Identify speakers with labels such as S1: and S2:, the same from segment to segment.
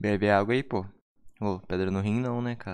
S1: Bebe água aí, pô. Ô, pedra no rim não, né, cara?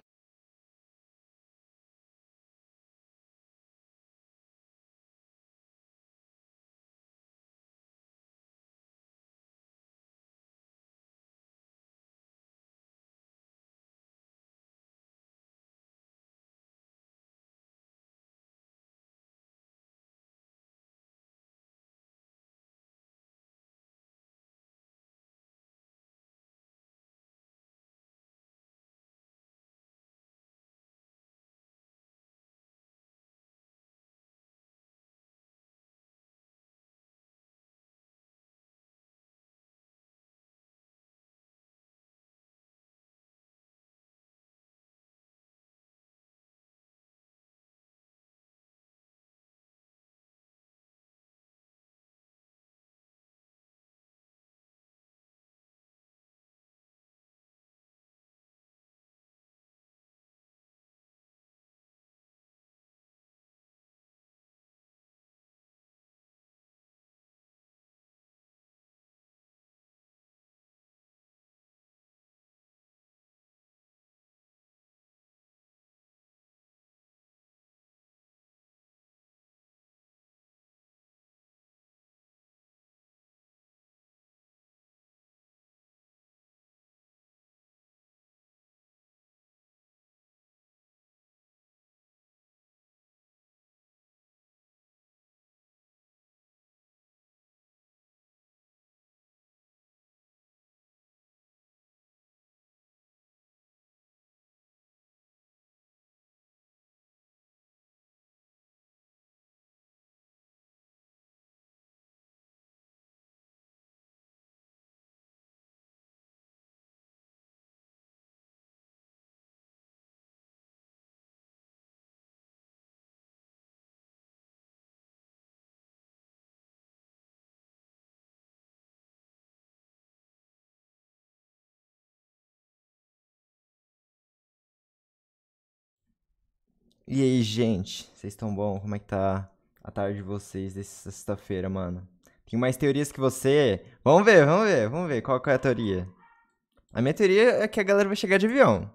S2: E aí, gente? Vocês estão bom? Como é que tá a tarde de vocês dessa sexta-feira, mano? Tem mais teorias que você? Vamos ver, vamos ver, vamos ver. Qual, é a teoria? A minha teoria é que a galera vai chegar de avião.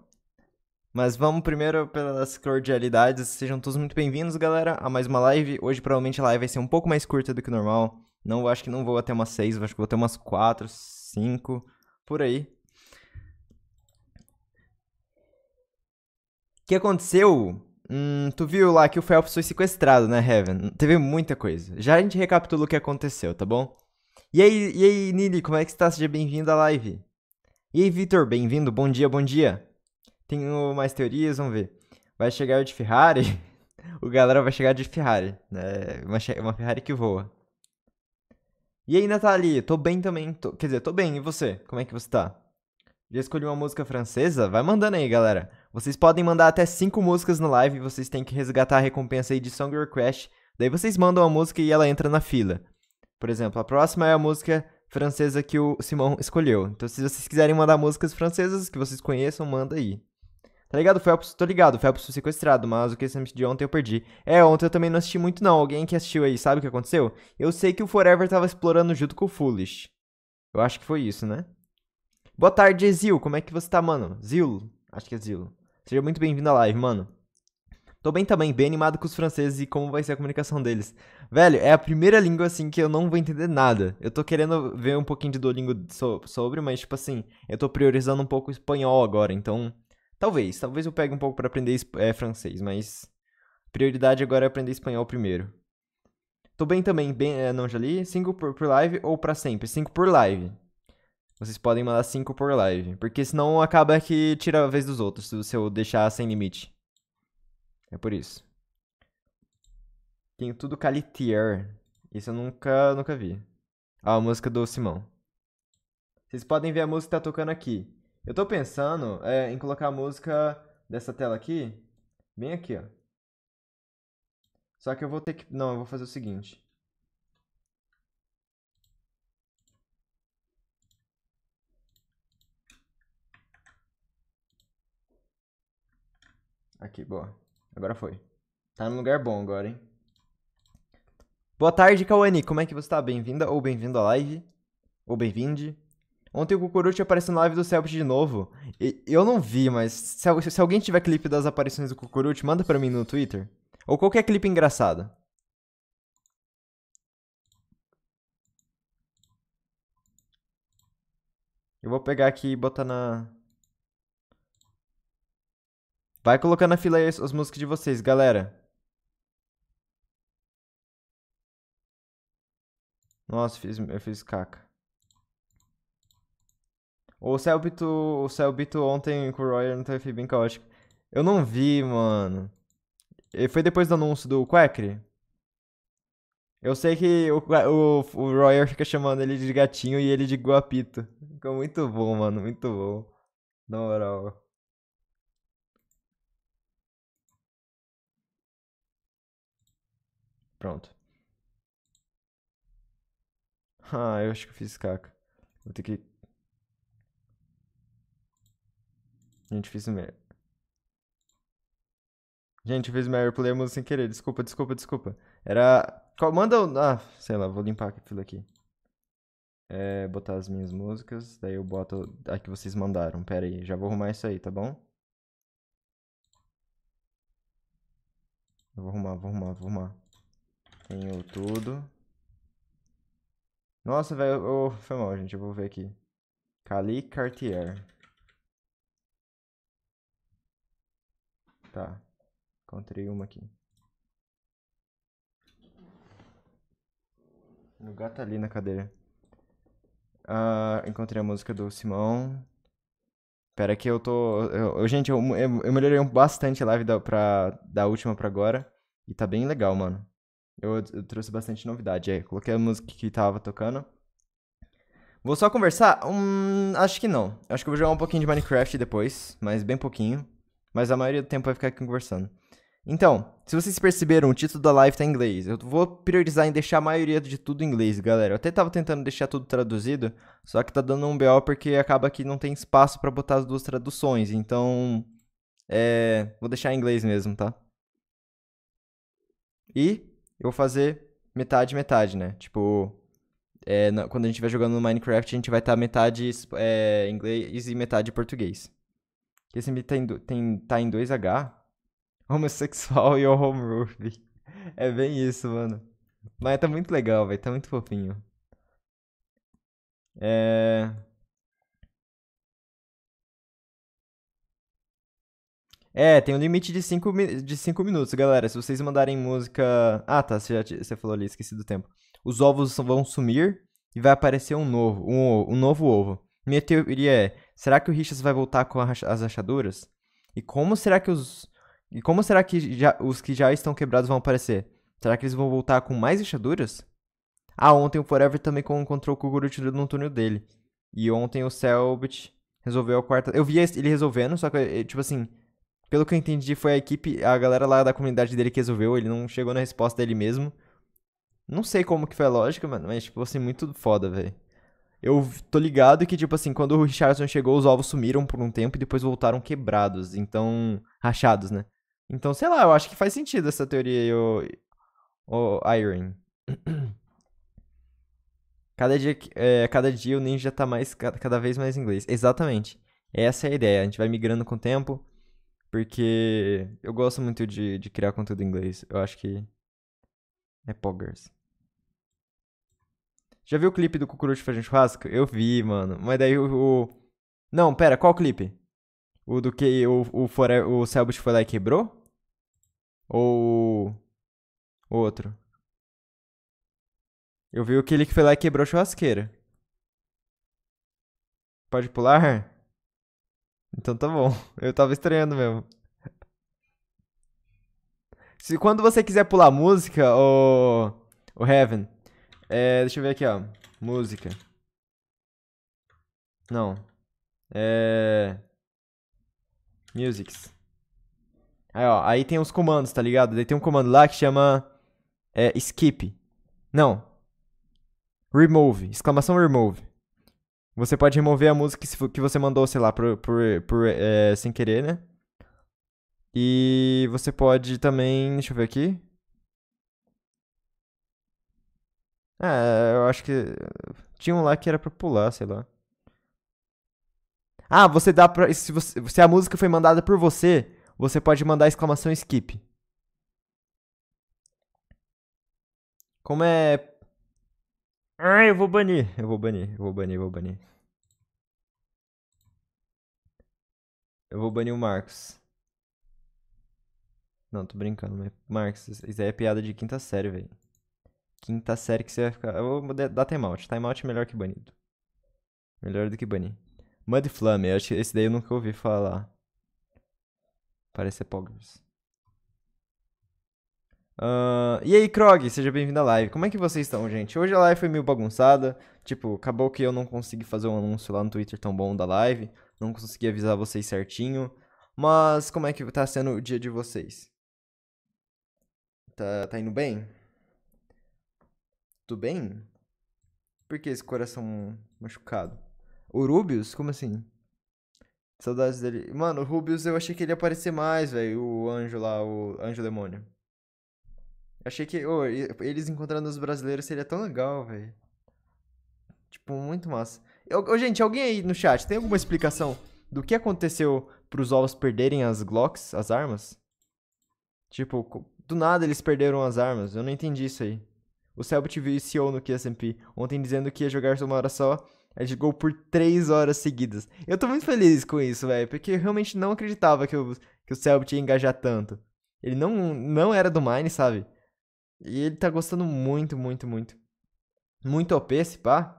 S2: Mas vamos primeiro pelas cordialidades. Sejam todos muito bem-vindos, galera, a mais uma live. Hoje, provavelmente, a live vai ser um pouco mais curta do que o normal. Não, acho que não vou até umas seis, acho que vou até umas quatro, cinco, por aí. O que aconteceu Hum, tu viu lá que o Phelps foi sequestrado, né, Heaven? Teve muita coisa. Já a gente recapitula o que aconteceu, tá bom? E aí, e aí, Nili, como é que está? Seja bem-vindo à live. E aí, Vitor, bem-vindo. Bom dia, bom dia. Tenho mais teorias, vamos ver. Vai chegar o de Ferrari? o galera vai chegar de Ferrari, né? Uma, uma Ferrari que voa. E aí, Nathalie? Tô bem também. Tô... Quer dizer, tô bem. E você? Como é que você tá? Já escolhi uma música francesa? Vai mandando aí, galera. Vocês podem mandar até 5 músicas no live, vocês têm que resgatar a recompensa aí de Song Request. Daí vocês mandam a música e ela entra na fila. Por exemplo, a próxima é a música francesa que o Simão escolheu. Então, se vocês quiserem mandar músicas francesas que vocês conheçam, manda aí. Tá ligado, Felps? Tô ligado, Felps foi sequestrado, mas o que você de ontem eu perdi. É, ontem eu também não assisti muito não, alguém que assistiu aí sabe o que aconteceu? Eu sei que o Forever tava explorando junto com o Foolish. Eu acho que foi isso, né? Boa tarde, Zil. Como é que você tá, mano? Zil, acho que é Zil. Seja muito bem-vindo à live, mano. Tô bem também, bem animado com os franceses e como vai ser a comunicação deles. Velho, é a primeira língua, assim, que eu não vou entender nada. Eu tô querendo ver um pouquinho de Duolingo so sobre, mas, tipo assim, eu tô priorizando um pouco o espanhol agora, então... Talvez, talvez eu pegue um pouco para aprender é, francês, mas... Prioridade agora é aprender espanhol primeiro. Tô bem também, bem, é, não já li? por, por live ou para sempre? cinco por live. Vocês podem mandar 5 por live. Porque senão acaba que tira a vez dos outros, se eu deixar sem limite. É por isso. Tem tudo Calitier. Isso eu nunca, nunca vi. Ah, a música do Simão. Vocês podem ver a música que tá tocando aqui. Eu tô pensando é, em colocar a música dessa tela aqui. Bem aqui, ó. Só que eu vou ter que... Não, eu vou fazer o seguinte. Aqui, boa. Agora foi. Tá num lugar bom agora, hein? Boa tarde, Kawane. Como é que você tá? Bem-vinda ou bem-vindo à live? Ou bem-vinde? Ontem o Cucurucho apareceu na live do Selbit de novo. E, eu não vi, mas se, se, alguém tiver clipe das aparições do Cucurucho, manda pra mim no Twitter. Ou qualquer clipe engraçado. Eu vou pegar aqui e botar na, Vai colocando na fila aí as músicas de vocês, galera. Nossa, fiz, eu fiz caca. O Selbito, o Selbito ontem com o Royer não foi bem caótico. Eu não vi, mano. E foi depois do anúncio do Quackery? Eu sei que o, o, o Royer fica chamando ele de gatinho e ele de guapito. Ficou muito bom, mano. Muito bom. Na moral. Pronto. Ah, eu acho que eu fiz caca. Vou ter que... Gente, fiz melhor Gente, eu fiz Mary Player sem querer. Desculpa, desculpa, desculpa. Era... Manda... Ah, sei lá, vou limpar aquilo aqui. É, botar as minhas músicas. Daí eu boto a que vocês mandaram. Pera aí, já vou arrumar isso aí, tá bom? Eu vou arrumar, vou arrumar, vou arrumar. Alinhou tudo. Nossa, velho. Oh, foi mal, gente. Eu vou ver aqui. Cali Cartier. Tá. Encontrei uma aqui. O lugar tá ali na cadeira. Ah, encontrei a música do Simão. Pera que eu tô... Eu, eu gente, eu, eu, melhorei bastante a live da, pra, da última pra agora. E tá bem legal, mano. Eu, eu trouxe bastante novidade. Aí, é, coloquei a música que tava tocando. Vou só conversar? Hum, acho que não. Acho que eu vou jogar um pouquinho de Minecraft depois, mas bem pouquinho. Mas a maioria do tempo vai ficar aqui conversando. Então, se vocês perceberam, o título da live tá em inglês. Eu vou priorizar em deixar a maioria de tudo em inglês, galera. Eu até tava tentando deixar tudo traduzido, só que tá dando um BO porque acaba que não tem espaço para botar as duas traduções. Então, é, vou deixar em inglês mesmo, tá? E eu vou fazer metade, metade, né? Tipo, é, na, quando a gente estiver jogando no Minecraft, a gente vai estar tá metade é, inglês e metade português. Esse me tá em, tem, tá em 2H. Homossexual e o home roof. É bem isso, mano. Mas tá muito legal, velho. Tá muito fofinho. É... É, tem um limite de 5 de cinco minutos, galera. Se vocês mandarem música. Ah, tá, você, já, você falou ali, esqueci do tempo. Os ovos vão sumir e vai aparecer um novo, um, um novo ovo. Minha teoria é: será que o Richas vai voltar com as rachaduras? E como será que os. E como será que já, os que já estão quebrados vão aparecer? Será que eles vão voltar com mais rachaduras? Ah, ontem o Forever também encontrou o Kuguruchiro no túnel dele. E ontem o Selbit resolveu a quarta. Eu vi ele resolvendo, só que, eh, tipo assim, pelo que eu entendi, foi a equipe, a galera lá da comunidade dele que resolveu, ele não chegou na resposta dele mesmo. Não sei como que foi a lógica, mano, mas, tipo, assim, muito foda, velho. Eu tô ligado que, tipo assim, quando o Richardson chegou, os ovos sumiram por um tempo e depois voltaram quebrados, então. rachados, né? Então, sei lá, eu acho que faz sentido essa teoria aí, o, o Iron. Cada dia, é, cada dia o ninja tá mais, cada vez mais inglês. Exatamente. Essa é a ideia. A gente vai migrando com o tempo. Porque eu gosto muito de, de criar conteúdo em inglês. Eu acho que. É poggers. Já viu o clipe do Cucurucho fazendo churrasco? Eu vi, mano. Mas daí o. o... Não, pera, qual clipe? O do que o, o, Fore... o Selbit foi lá e quebrou? Ou. O outro? Eu vi aquele que foi lá e quebrou a churrasqueira. Pode pular? Então tá bom. Eu tava estranhando mesmo. Se quando você quiser pular música, o. O Heaven. É, deixa eu ver aqui, ó. Música. Não. É. Musics. Aí, ó. Aí tem uns comandos, tá ligado? Daí tem um comando lá que chama. É, skip. Não. Remove. Exclamação remove. Você pode remover a música que você mandou, sei lá, por, por, por é, sem querer, né? E você pode também. Deixa eu ver aqui. Ah, eu acho que. Tinha um lá que era pra pular, sei lá. Ah, você dá pra. Se, você, se a música foi mandada por você, você pode mandar exclamação skip. Como é ah, eu vou banir, eu vou banir, eu vou banir, eu vou banir. Eu vou banir o Marcos. Não, tô brincando, mas Marcos, isso aí é piada de quinta série, velho. Quinta série que você vai ficar. Eu vou dar timeout. Timeout é melhor que banido. Melhor do que banir. Mudflame, acho que esse daí eu nunca ouvi falar. Parece ser Poggers. Uh, e aí, Krog, seja bem-vindo à live. Como é que vocês estão, gente? Hoje a live foi meio bagunçada. Tipo, acabou que eu não consegui fazer um anúncio lá no Twitter tão bom da live. Não consegui avisar vocês certinho. Mas como é que tá sendo o dia de vocês? Tá, tá indo bem? Tudo bem? Por que esse coração machucado? O Rubius? Como assim? Saudades dele. Mano, o Rubius eu achei que ele ia aparecer mais, velho. O anjo lá, o anjo demônio achei que oh, eles encontrando os brasileiros seria tão legal, velho. Tipo, muito massa. Eu, oh, gente, alguém aí no chat tem alguma explicação do que aconteceu para os ovos perderem as Glocks, as armas? Tipo, do nada eles perderam as armas. Eu não entendi isso aí. O Selbit viciou no QSMP ontem dizendo que ia jogar uma hora só. Ele jogou por 3 horas seguidas. Eu tô muito feliz com isso, velho. Porque eu realmente não acreditava que, eu, que o Selbit ia engajar tanto. Ele não, não era do Mine, sabe? E ele tá gostando muito, muito, muito. Muito OP esse pá.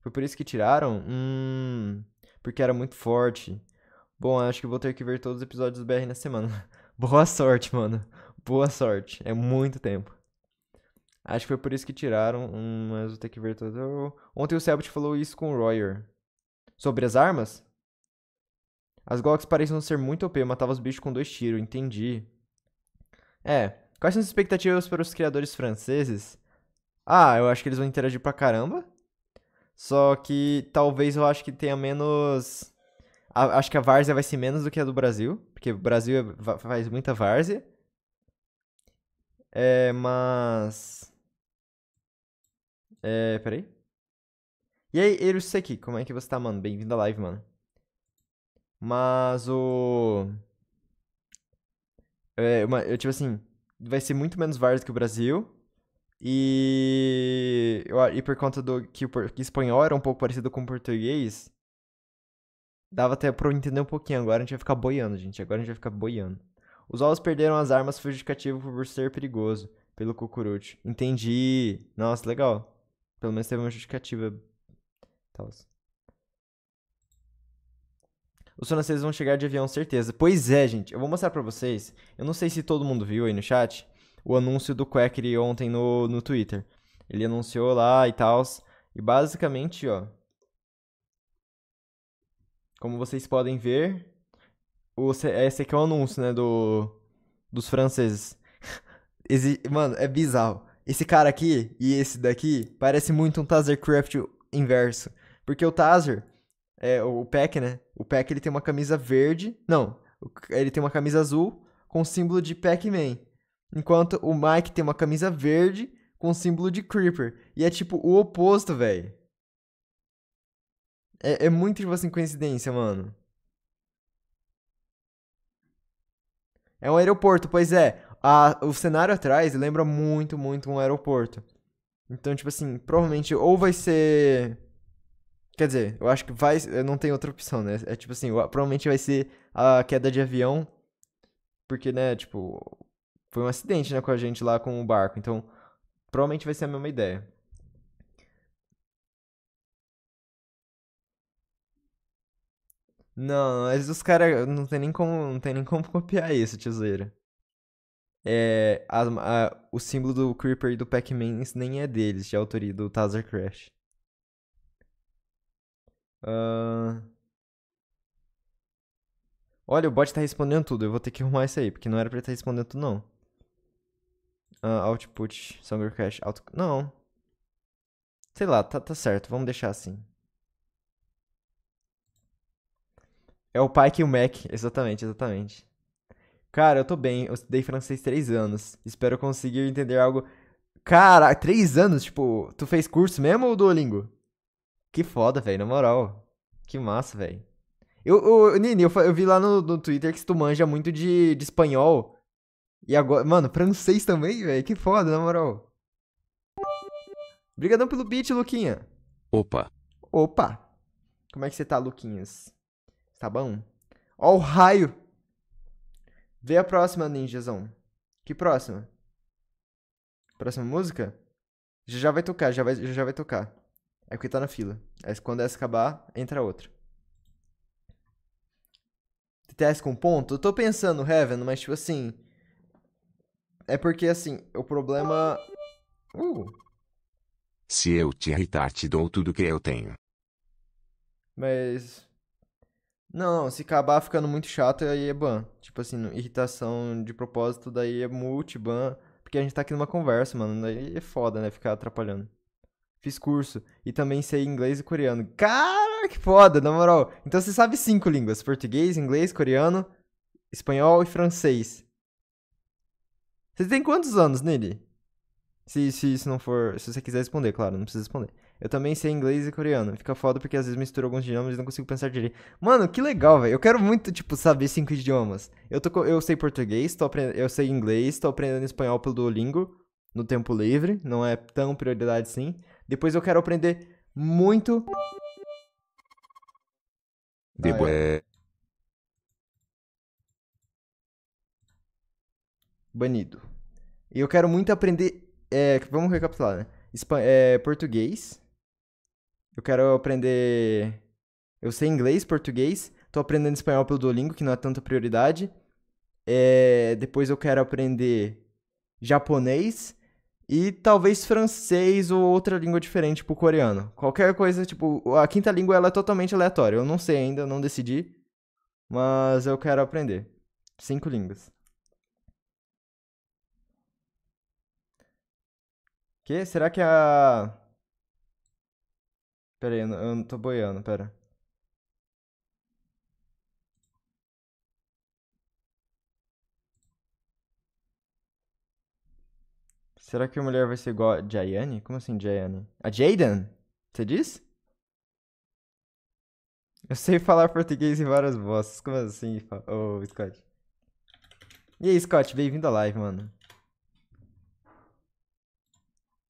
S2: Foi por isso que tiraram? Hum. Porque era muito forte. Bom, acho que vou ter que ver todos os episódios do BR na semana. Boa sorte, mano. Boa sorte. É muito tempo. Acho que foi por isso que tiraram, hum, mas vou ter que ver todo. Ontem o Selbit falou isso com o Royer. Sobre as armas? As Glocks pareciam ser muito OP, eu matava os bichos com dois tiros, entendi. É. Quais são as expectativas para os criadores franceses? Ah, eu acho que eles vão interagir pra caramba. Só que talvez eu acho que tenha menos. A, acho que a várzea vai ser menos do que a do Brasil. Porque o Brasil é, faz muita várzea. É, mas. É, peraí. E aí, Eruseki, como é que você tá, mano? Bem-vindo à live, mano. Mas o. É, uma, eu, tipo assim, vai ser muito menos vários que o Brasil. E, e por conta do que o que espanhol era um pouco parecido com o português, dava até pra eu entender um pouquinho. Agora a gente vai ficar boiando, gente. Agora a gente vai ficar boiando. Os ovos perderam as armas justificativo por ser perigoso, pelo cucurute. Entendi. Nossa, legal. Pelo menos teve uma justificativa. Talvez. Os franceses vão chegar de avião, certeza. Pois é, gente, eu vou mostrar para vocês. Eu não sei se todo mundo viu aí no chat o anúncio do Quackery ontem no, no Twitter. Ele anunciou lá e tal. E basicamente, ó. Como vocês podem ver, o, esse aqui é o anúncio, né, do, dos franceses. Esse, mano, é bizarro. Esse cara aqui e esse daqui parece muito um Tazercraft inverso. Porque o Taser, é, o Peck, né? O Peck ele tem uma camisa verde. Não, ele tem uma camisa azul com símbolo de Pac-Man. Enquanto o Mike tem uma camisa verde com símbolo de Creeper. E é tipo o oposto, velho. É, é muito, tipo assim, coincidência, mano. É um aeroporto, pois é. A, o cenário atrás lembra muito, muito um aeroporto. Então, tipo assim, provavelmente ou vai ser Quer dizer, eu acho que vai. Não tem outra opção, né? É tipo assim, provavelmente vai ser a queda de avião. Porque, né, tipo. Foi um acidente, né, com a gente lá com o barco. Então, provavelmente vai ser a mesma ideia. Não, mas os caras. Não tem nem como. Não tem nem como copiar isso, tiozera. É. A, a, o símbolo do Creeper e do Pac-Man nem é deles, de autoria do Tazer Crash. Uh... Olha, o bot tá respondendo tudo. Eu vou ter que arrumar isso aí, porque não era pra ele estar tá respondendo tudo, não. Uh, output, Summer Crash, auto... Não. Sei lá, tá, tá certo. Vamos deixar assim. É o pai e o Mac. Exatamente, exatamente. Cara, eu tô bem. Eu estudei francês três anos. Espero conseguir entender algo... Cara, três anos? Tipo, tu fez curso mesmo ou Duolingo? Que foda, velho, na moral. Que massa, velho. Eu, eu, Nini, eu, eu, vi lá no, no Twitter que tu manja muito de, de espanhol. E agora. Mano, francês também, velho. Que foda, na moral. Obrigadão pelo beat, Luquinha. Opa. Opa. Como é que você tá, Luquinhas? Tá bom? Ó o raio. Vê a próxima, ninjazão. Que próxima? Próxima música? Já já vai tocar, já vai, já, já vai tocar. É porque tá na fila. Aí quando essa acabar, entra outra. TTS com ponto? Eu tô pensando, Heaven, mas tipo assim. É porque assim, o problema. Uh.
S1: Se eu te irritar, te
S2: dou tudo que eu tenho. Mas. Não, se acabar ficando muito chato, aí é ban. Tipo assim, irritação de propósito, daí é multi-ban. Porque a gente tá aqui numa conversa, mano. Daí é foda, né? Ficar atrapalhando. Fiz curso. E também sei inglês e coreano. Cara, que foda, na moral. Então você sabe cinco línguas: português, inglês, coreano, espanhol e francês. Você tem quantos anos, Nili? Se, se, se não for. Se você quiser responder, claro, não precisa responder. Eu também sei inglês e coreano. Fica foda porque às vezes misturo alguns idiomas e não consigo pensar direito. Mano, que legal, velho. Eu quero muito, tipo, saber cinco idiomas. Eu, tô, eu sei português, tô aprendendo, eu sei inglês, tô aprendendo espanhol pelo Duolingo no tempo livre. Não é tão prioridade sim. Depois eu quero aprender muito. De ah, é. Banido. E eu quero muito aprender. É, vamos recapitular, né? Espan é, português. Eu quero aprender. Eu sei inglês, português. Tô aprendendo espanhol pelo Duolingo, que não é tanta prioridade. É, depois eu quero aprender japonês. E talvez francês ou outra língua diferente pro coreano. Qualquer coisa, tipo, a quinta língua ela é totalmente aleatória. Eu não sei ainda, não decidi. Mas eu quero aprender. Cinco línguas. Que? Será que a. Pera aí, eu não tô boiando, pera. Será que a mulher vai ser igual a Jayane? Como assim Jayane? A Jaden? Você diz? Eu sei falar português em várias vozes. Como assim? Ô, oh, Scott. E aí, Scott, bem-vindo à live, mano.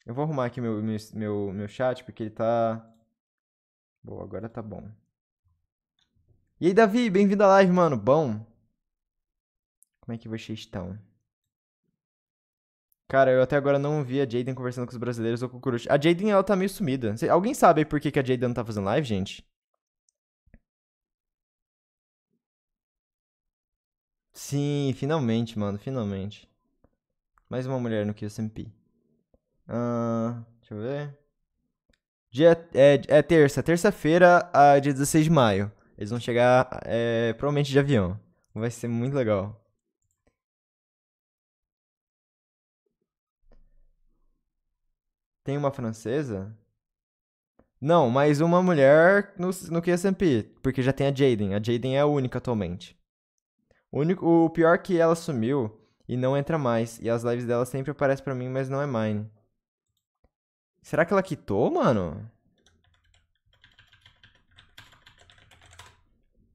S2: Eu vou arrumar aqui meu, meu, meu, meu chat, porque ele tá... Boa, agora tá bom. E aí, Davi, bem-vindo à live, mano. Bom? Como é que vocês estão? Cara, eu até agora não vi a Jaden conversando com os brasileiros ou com o Kurush. A Jaden, ela tá meio sumida. Alguém sabe por que, que a Jaden não tá fazendo live, gente? Sim, finalmente, mano, finalmente. Mais uma mulher no QSMP. Uh, deixa eu ver. Dia, é, é terça. Terça-feira, a ah, dia 16 de maio. Eles vão chegar, é, provavelmente, de avião. Vai ser muito legal. Tem uma francesa? Não, mas uma mulher no, no KSMP, porque já tem a Jaden. A Jaden é a única atualmente. O, único, o pior é que ela sumiu e não entra mais. E as lives dela sempre aparecem para mim, mas não é mine. Será que ela quitou, mano?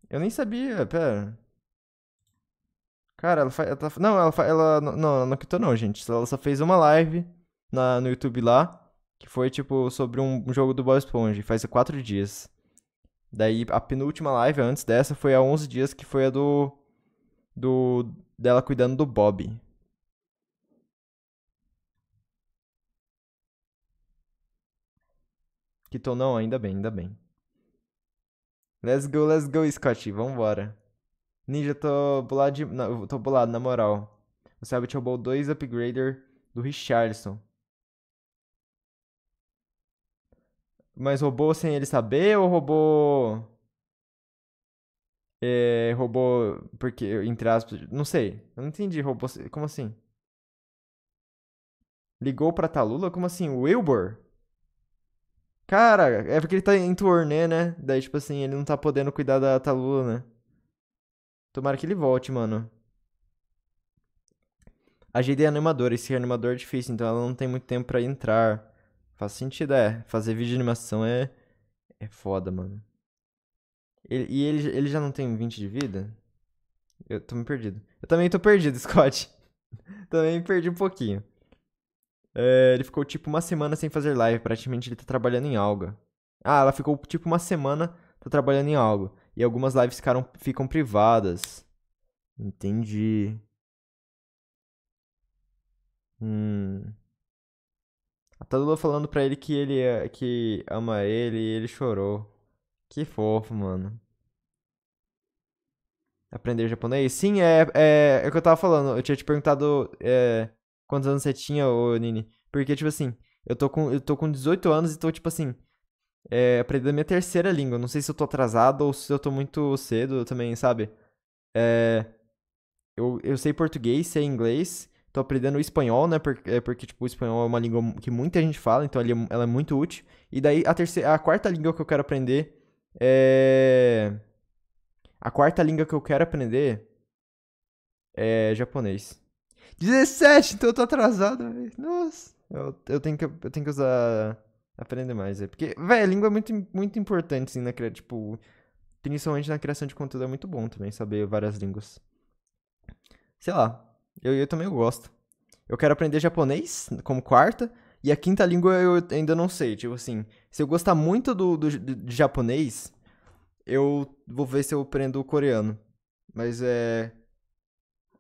S2: Eu nem sabia, pera. Cara, ela faz. Ela tá, não, ela, fa, ela. Não, não quitou, não, gente. Ela só fez uma live na, no YouTube lá. Que foi, tipo, sobre um, jogo do Bob Esponja, faz quatro dias. Daí a penúltima live antes dessa foi há 11 dias, que foi a do. do dela cuidando do Bob. Que tô não, ainda bem, ainda bem. Let's go, let's go, Scott, vambora. Ninja, tô bolado, de... não, tô bolado, na moral. O Sabbath roubou dois upgrader do Richardson. Mas roubou sem ele saber ou roubou. É, eh, roubou. Porque, entre aspas. Não sei. Eu não entendi. Roubou. Como assim? Ligou pra Talula? Tá como assim? Wilbur? Cara, é porque ele tá em turnê, né? Daí, tipo assim, ele não tá podendo cuidar da Talula, tá né? Tomara que ele volte, mano. A GD é animadora. Esse animador é difícil, então ela não tem muito tempo para entrar. Faz sentido, é. Fazer vídeo de animação é. É foda, mano. Ele, e ele, ele já não tem 20 de vida? Eu tô me perdido. Eu também tô perdido, Scott. também perdi um pouquinho. É, ele ficou tipo uma semana sem fazer live. Praticamente ele tá trabalhando em algo. Ah, ela ficou tipo uma semana tá trabalhando em algo. E algumas lives ficaram, ficam privadas. Entendi. Hum. A Tadula falando pra ele que ele que ama ele e ele chorou. Que fofo, mano. Aprender japonês? Sim, é, é, é o que eu tava falando. Eu tinha te perguntado é, quantos anos você tinha, ô Nini. Porque, tipo assim, eu tô com, eu tô com 18 anos e tô, tipo assim, é, aprendendo a minha terceira língua. Não sei se eu tô atrasado ou se eu tô muito cedo também, sabe? É, eu, eu sei português, sei inglês Tô aprendendo espanhol, né? Porque, é, porque, tipo, o espanhol é uma língua que muita gente fala, então é, ela é muito útil. E daí, a, terceira, a quarta língua que eu quero aprender é... A quarta língua que eu quero aprender é japonês. 17, então eu tô atrasado, velho. Nossa, eu, eu, tenho que, eu tenho que usar... Aprender mais, é. Porque, velho, língua é muito, muito importante, assim, na criação, tipo... Principalmente na criação de conteúdo é muito bom também saber várias línguas. Sei lá, eu, eu também gosto. Eu quero aprender japonês como quarta. E a quinta língua eu ainda não sei. Tipo assim, se eu gostar muito do, do, de japonês, eu vou ver se eu aprendo o coreano. Mas é.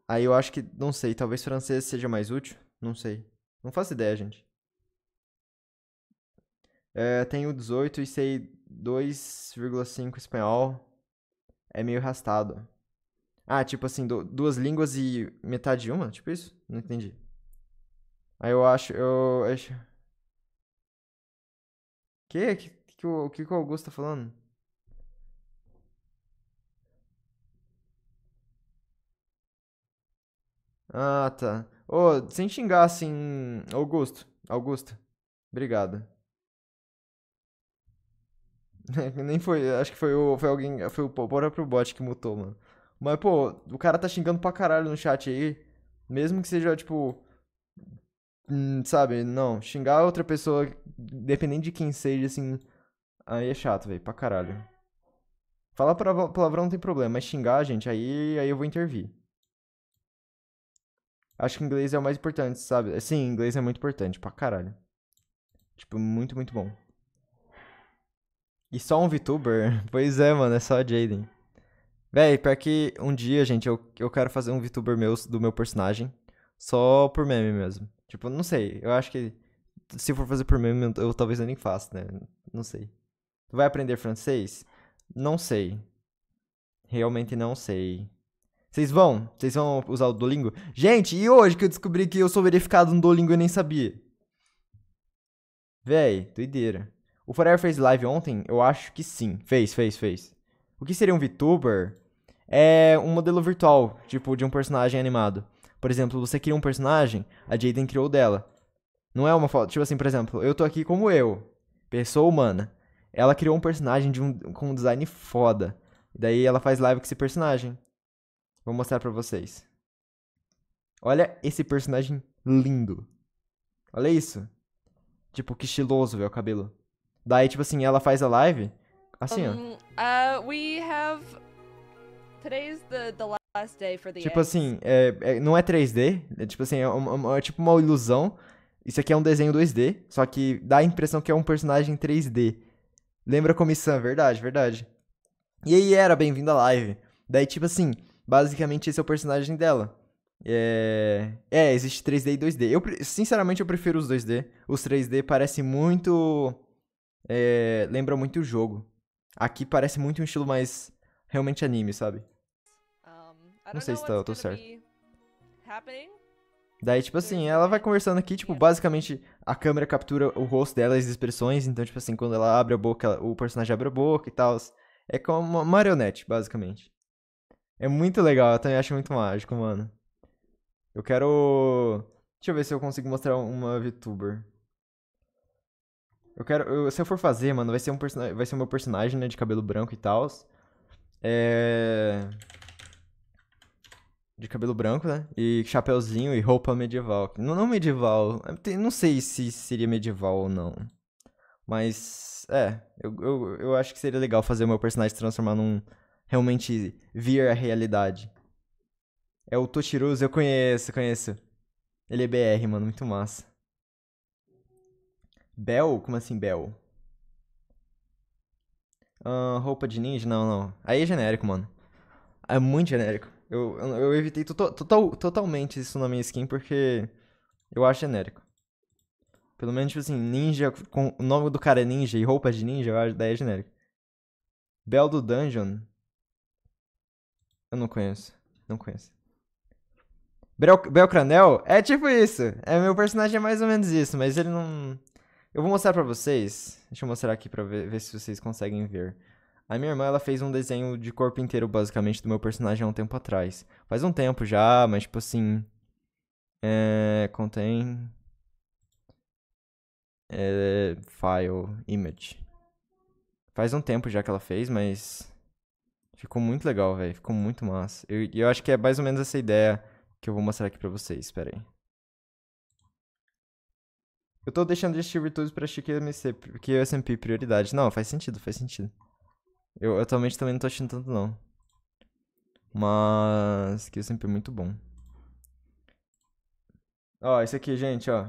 S2: Aí eu acho que. Não sei, talvez francês seja mais útil. Não sei. Não faço ideia, gente. É, tenho 18 e sei 2,5 espanhol. É meio arrastado. Ah, tipo assim, duas línguas e metade de uma? Tipo isso? Não entendi. Aí eu acho. Eu acho. Que? Que, que, o, que, que o Augusto tá falando? Ah, tá. Ô, oh, sem xingar, assim. Augusto. Augusto. Obrigado. Nem foi. Acho que foi, o, foi alguém. Foi o próprio bot que mutou, mano. Mas, pô, o cara tá xingando pra caralho no chat aí. Mesmo que seja, tipo. Hum, sabe, não. Xingar outra pessoa, dependendo de quem seja, assim. Aí é chato, velho, pra caralho. Falar palavrão não tem problema, mas xingar, gente, aí, aí eu vou intervir. Acho que inglês é o mais importante, sabe? É, sim, inglês é muito importante, pra caralho. Tipo, muito, muito bom. E só um VTuber? Pois é, mano, é só a Jaden. Véi, pior que um dia, gente, eu, eu quero fazer um VTuber meu, do meu personagem. Só por meme mesmo. Tipo, não sei. Eu acho que se for fazer por meme, eu, eu talvez eu nem faça, né? Não sei. Tu vai aprender francês? Não sei. Realmente não sei. Vocês vão? Vocês vão usar o Duolingo? Gente, e hoje que eu descobri que eu sou verificado no Duolingo e nem sabia? Véi, doideira. O Forever fez live ontem? Eu acho que sim. Fez, fez, fez. O que seria um VTuber? é um modelo virtual, tipo, de um personagem animado. Por exemplo, você cria um personagem, a Jaden criou dela. Não é uma foto. Tipo assim, por exemplo, eu tô aqui como eu, pessoa humana. Ela criou um personagem de um, com um design foda. Daí ela faz live com esse personagem. Vou mostrar pra vocês. Olha esse personagem lindo. Olha isso. Tipo, que estiloso, velho, o cabelo. Daí, tipo assim, ela faz a live. Assim, um,
S3: ó. Uh, we have the, the last day for the Tipo eggs.
S2: assim, é, é, não é 3D, é tipo assim, é, uma, é tipo uma ilusão. Isso aqui é um desenho 2D, só que dá a impressão que é um personagem 3D. Lembra comissão, verdade, verdade. E aí era bem vindo à live. Daí, tipo assim, basicamente esse é o personagem dela. É, é existe 3D e 2D. Eu, sinceramente, eu prefiro os 2D. Os 3D parece muito... É, lembra muito o jogo. Aqui parece muito um estilo mais realmente anime, sabe? Não sei se tá, eu tô certo. Daí, tipo assim, ela vai conversando aqui, tipo, basicamente a câmera captura o rosto dela, as expressões, então, tipo assim, quando ela abre a boca, ela, o personagem abre a boca e tal. É como uma marionete, basicamente. É muito legal, eu também acho muito mágico, mano. Eu quero. Deixa eu ver se eu consigo mostrar uma VTuber. Eu quero. Eu, se eu for fazer, mano, vai ser um personagem. Vai ser o meu personagem, né? De cabelo branco e tal. É de cabelo branco, né? E chapéuzinho e roupa medieval. Não, não medieval. É, não sei se seria medieval ou não. Mas, é. Eu, eu, eu acho que seria legal fazer o meu personagem se transformar num. Realmente vir a realidade. É o Toshiruz, eu conheço, conheço. Ele é BR, mano, muito massa. Bel? Como assim, Bel? Uh, roupa de ninja? Não, não. Aí é genérico, mano. É muito genérico. Eu, eu evitei to totalmente isso na minha skin porque eu acho genérico. Pelo menos, tipo assim, ninja, com o nome do cara é ninja e roupa é de ninja, eu acho daí é genérico. Bell do Dungeon? Eu não conheço. Não conheço. Bel Belcranel? É tipo isso. É, meu personagem é mais ou menos isso, mas ele não... Eu vou mostrar pra vocês. Deixa eu mostrar aqui pra ver, ver se vocês conseguem ver. A minha irmã, ela fez um desenho de corpo inteiro, basicamente, do meu personagem há um tempo atrás. Faz um tempo já, mas, tipo assim. É, contém. É, file, image. Faz um tempo já que ela fez, mas. Ficou muito legal, velho. Ficou muito massa. E eu, eu, acho que é mais ou menos essa ideia que eu vou mostrar aqui pra vocês. Espera aí. Eu tô deixando de assistir Virtudes pra Chique é MC, porque o é SMP prioridade. Não, faz sentido, faz sentido. Eu atualmente também não tô achando tanto, não. Mas que é sempre muito bom. Ó, esse aqui, gente, ó.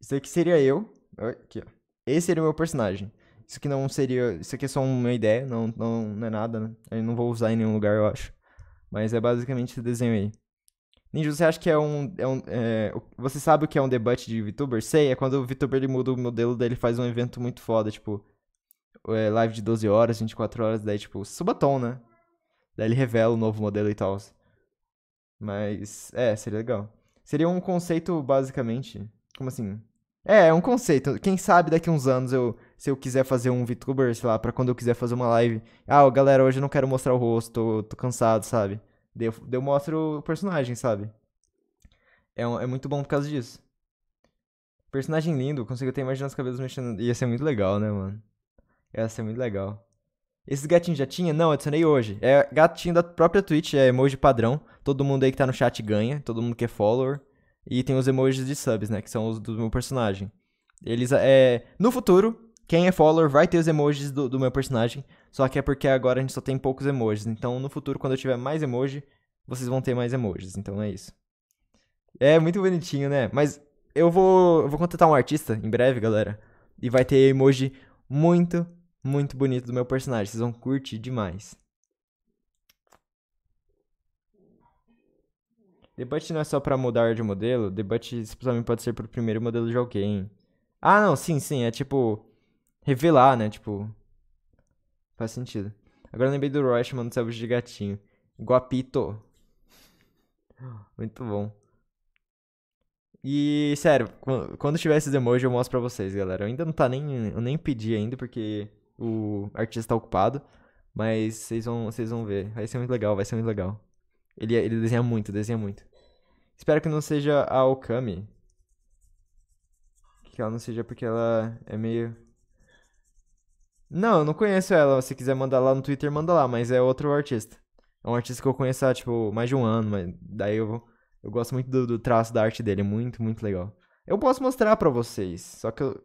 S2: Isso aqui seria eu. Aqui, ó. Esse seria o meu personagem. Isso aqui não seria. Isso aqui é só uma ideia, não, não, não é nada, né? Eu não vou usar em nenhum lugar, eu acho. Mas é basicamente esse desenho aí. Ninja, você acha que é um. É um é, você sabe o que é um debate de VTuber? Sei, é quando o VTuber ele muda o modelo dele faz um evento muito foda, tipo é, live de 12 horas, 24 horas, daí, tipo, suba tom, né? Daí ele revela o novo modelo e tal. Mas, é, seria legal. Seria um conceito, basicamente. Como assim? É, é um conceito. Quem sabe daqui uns anos eu, se eu quiser fazer um VTuber, sei lá, pra quando eu quiser fazer uma live. Ah, galera, hoje eu não quero mostrar o rosto, tô, tô cansado, sabe? Daí eu, daí eu mostro o personagem, sabe? É, um, é muito bom por causa disso. Personagem lindo, consigo até imaginar os cabelos mexendo. Ia ser muito legal, né, mano? Essa é muito legal. Esses gatinhos já tinha? Não, adicionei hoje. É gatinho da própria Twitch, é emoji padrão. Todo mundo aí que tá no chat ganha, todo mundo que é follower. E tem os emojis de subs, né? Que são os do meu personagem. Eles é. No futuro, quem é follower vai ter os emojis do, do meu personagem. Só que é porque agora a gente só tem poucos emojis. Então, no futuro, quando eu tiver mais emoji, vocês vão ter mais emojis. Então é isso. É muito bonitinho, né? Mas eu vou, eu vou contratar um artista em breve, galera. E vai ter emoji muito, muito bonito do meu personagem. Vocês vão curtir demais. Debut não é só para mudar de modelo. Debut também pode ser pro primeiro modelo de alguém. Ah, não, sim, sim. É tipo. Revelar, né? Tipo. Faz sentido. Agora lembrei do Roy chamando Selvagem de gatinho. Guapito. Muito bom. E, sério, quando tiver esses emojis eu mostro pra vocês, galera. Eu ainda não tá nem. Eu nem pedi ainda, porque o artista tá ocupado. Mas vocês vão, vocês vão ver. Vai ser muito legal, vai ser muito legal. Ele, é, ele desenha muito, desenha muito. Espero que não seja a Okami. Que ela não seja porque ela é meio. Não, eu não conheço ela. Se quiser mandar lá no Twitter, manda lá, mas é outro artista. É um artista que eu conheço há, tipo, mais de um ano, mas daí eu Eu gosto muito do, do traço da arte dele, muito, muito legal. Eu posso mostrar para vocês, só que eu,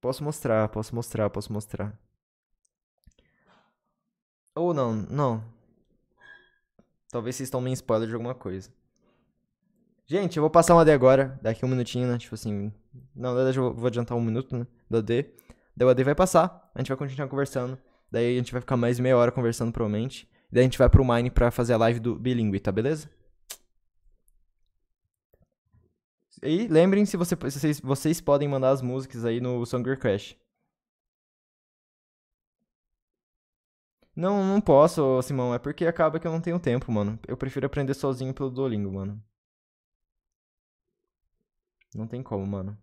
S2: Posso mostrar, posso mostrar, posso mostrar. Ou não, não. Talvez vocês tomem spoiler de alguma coisa. Gente, eu vou passar uma D agora, daqui um minutinho, né? Tipo assim. Não, na verdade eu vou adiantar um minuto, né? Da D. Daí o AD vai passar, a gente vai continuar conversando. Daí a gente vai ficar mais meia hora conversando, provavelmente. Daí a gente vai pro Mine pra fazer a live do Bilingue, tá beleza? E lembrem-se, você, vocês, vocês podem mandar as músicas aí no Songer Crash. Não, não posso, Simão. É porque acaba que eu não tenho tempo, mano. Eu prefiro aprender sozinho pelo Duolingo, mano. Não tem como, mano.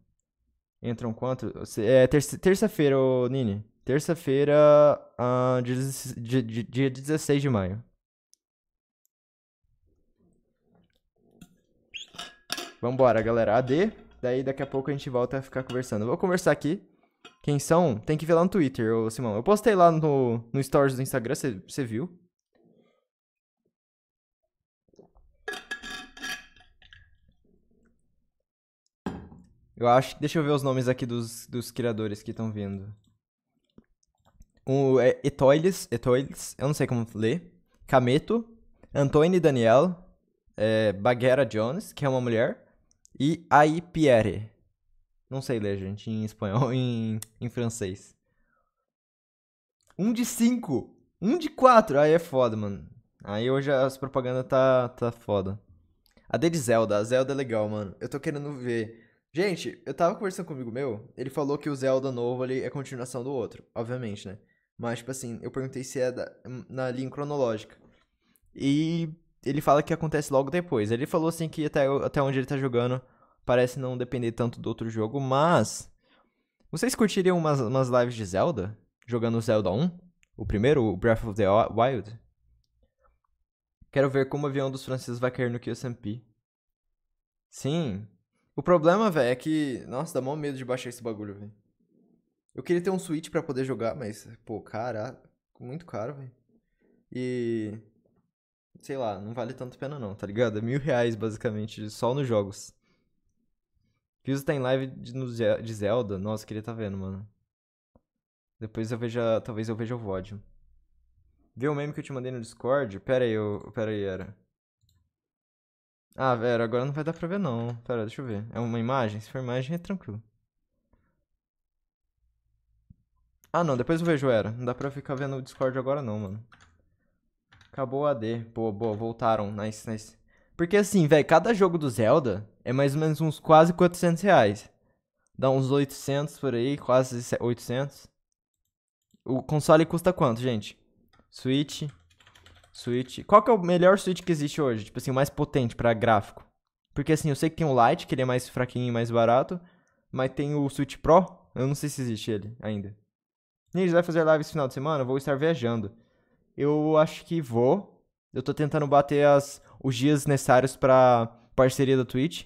S2: Entram quanto? É terça-feira, terça Nini. Terça-feira, uh, dia, dia 16 de maio. Vambora, galera. AD. Daí daqui a pouco a gente volta a ficar conversando. vou conversar aqui. Quem são? Tem que ver lá no Twitter, ô Simão. Eu postei lá no, no stories do Instagram, você viu? Eu acho que. Deixa eu ver os nomes aqui dos, dos criadores que estão vindo. O é, Etoiles, Etoiles, eu não sei como ler. Cameto, Antônio Daniel, é, Baguera Jones, que é uma mulher. E aí Pierre. Não sei ler, gente, em espanhol, em, em francês. Um de cinco. Um de quatro. Aí é foda, mano. Aí hoje as propagandas tá, tá foda. A de Zelda. A Zelda é legal, mano. Eu tô querendo ver. Gente, eu tava conversando comigo meu. Ele falou que o Zelda novo ali é continuação do outro. Obviamente, né? Mas, tipo assim, eu perguntei se é da, na linha cronológica. E ele fala que acontece logo depois. Ele falou assim que até, até onde ele tá jogando parece não depender tanto do outro jogo, mas. Vocês curtiriam umas, umas lives de Zelda? Jogando Zelda 1? O primeiro, o Breath of the Wild? Quero ver como o avião dos franceses vai cair no QSMP. Sim. O problema, velho, é que. Nossa, dá mó medo de baixar esse bagulho, velho. Eu queria ter um Switch para poder jogar, mas, pô, cara, muito caro, velho. E sei lá, não vale tanto pena não, tá ligado? É mil reais, basicamente, só nos jogos. Fiz tá em live de, de Zelda. Nossa, queria tá vendo, mano. Depois eu veja. Talvez eu veja o VOD. Vê o meme que eu te mandei no Discord? Pera aí, eu, pera aí, era. Ah, velho, agora não vai dar pra ver não. Pera, deixa eu ver. É uma imagem? Se for imagem, é tranquilo. Ah, não, depois eu vejo era. Não dá pra ficar vendo o Discord agora não, mano. Acabou o AD. Boa, boa, voltaram. Nice, nice. Porque assim, velho, cada jogo do Zelda é mais ou menos uns quase 400 reais. Dá uns 800 por aí, quase 800. O console custa quanto, gente? Switch. Switch. Qual que é o melhor Switch que existe hoje? Tipo assim, o mais potente para gráfico. Porque assim, eu sei que tem o Lite, que ele é mais fraquinho e mais barato. Mas tem o Switch Pro. Eu não sei se existe ele ainda. Nils, vai fazer live esse final de semana? Eu vou estar viajando eu acho que vou. Eu tô tentando bater as, os dias necessários pra parceria da Twitch.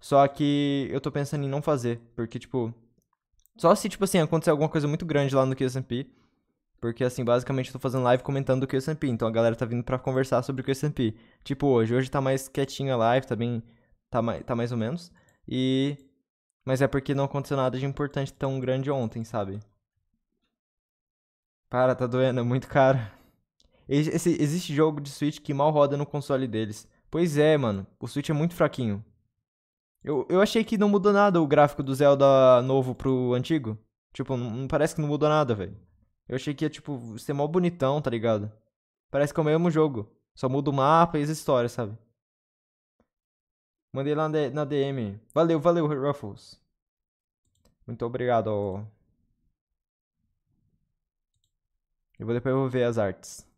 S2: Só que eu tô pensando em não fazer. Porque, tipo. Só se, tipo assim, acontecer alguma coisa muito grande lá no QSMP. Porque, assim, basicamente eu tô fazendo live comentando o QSMP. Então a galera tá vindo pra conversar sobre o QSMP. Tipo, hoje. Hoje tá mais quietinha a live, tá bem. Tá mais, tá mais ou menos. E. Mas é porque não aconteceu nada de importante tão grande ontem, sabe? Para, tá doendo, é muito caro. Esse, existe jogo de Switch que mal roda no console deles. Pois é, mano. O Switch é muito fraquinho. Eu, eu achei que não mudou nada o gráfico do Zelda novo pro antigo. Tipo, não, não parece que não mudou nada, velho. Eu achei que ia, tipo, ser mó bonitão, tá ligado? Parece que é o mesmo jogo. Só muda o mapa e as histórias, sabe? Mandei lá na DM. Valeu, valeu, Ruffles. Muito obrigado. Eu vou depois ver as artes.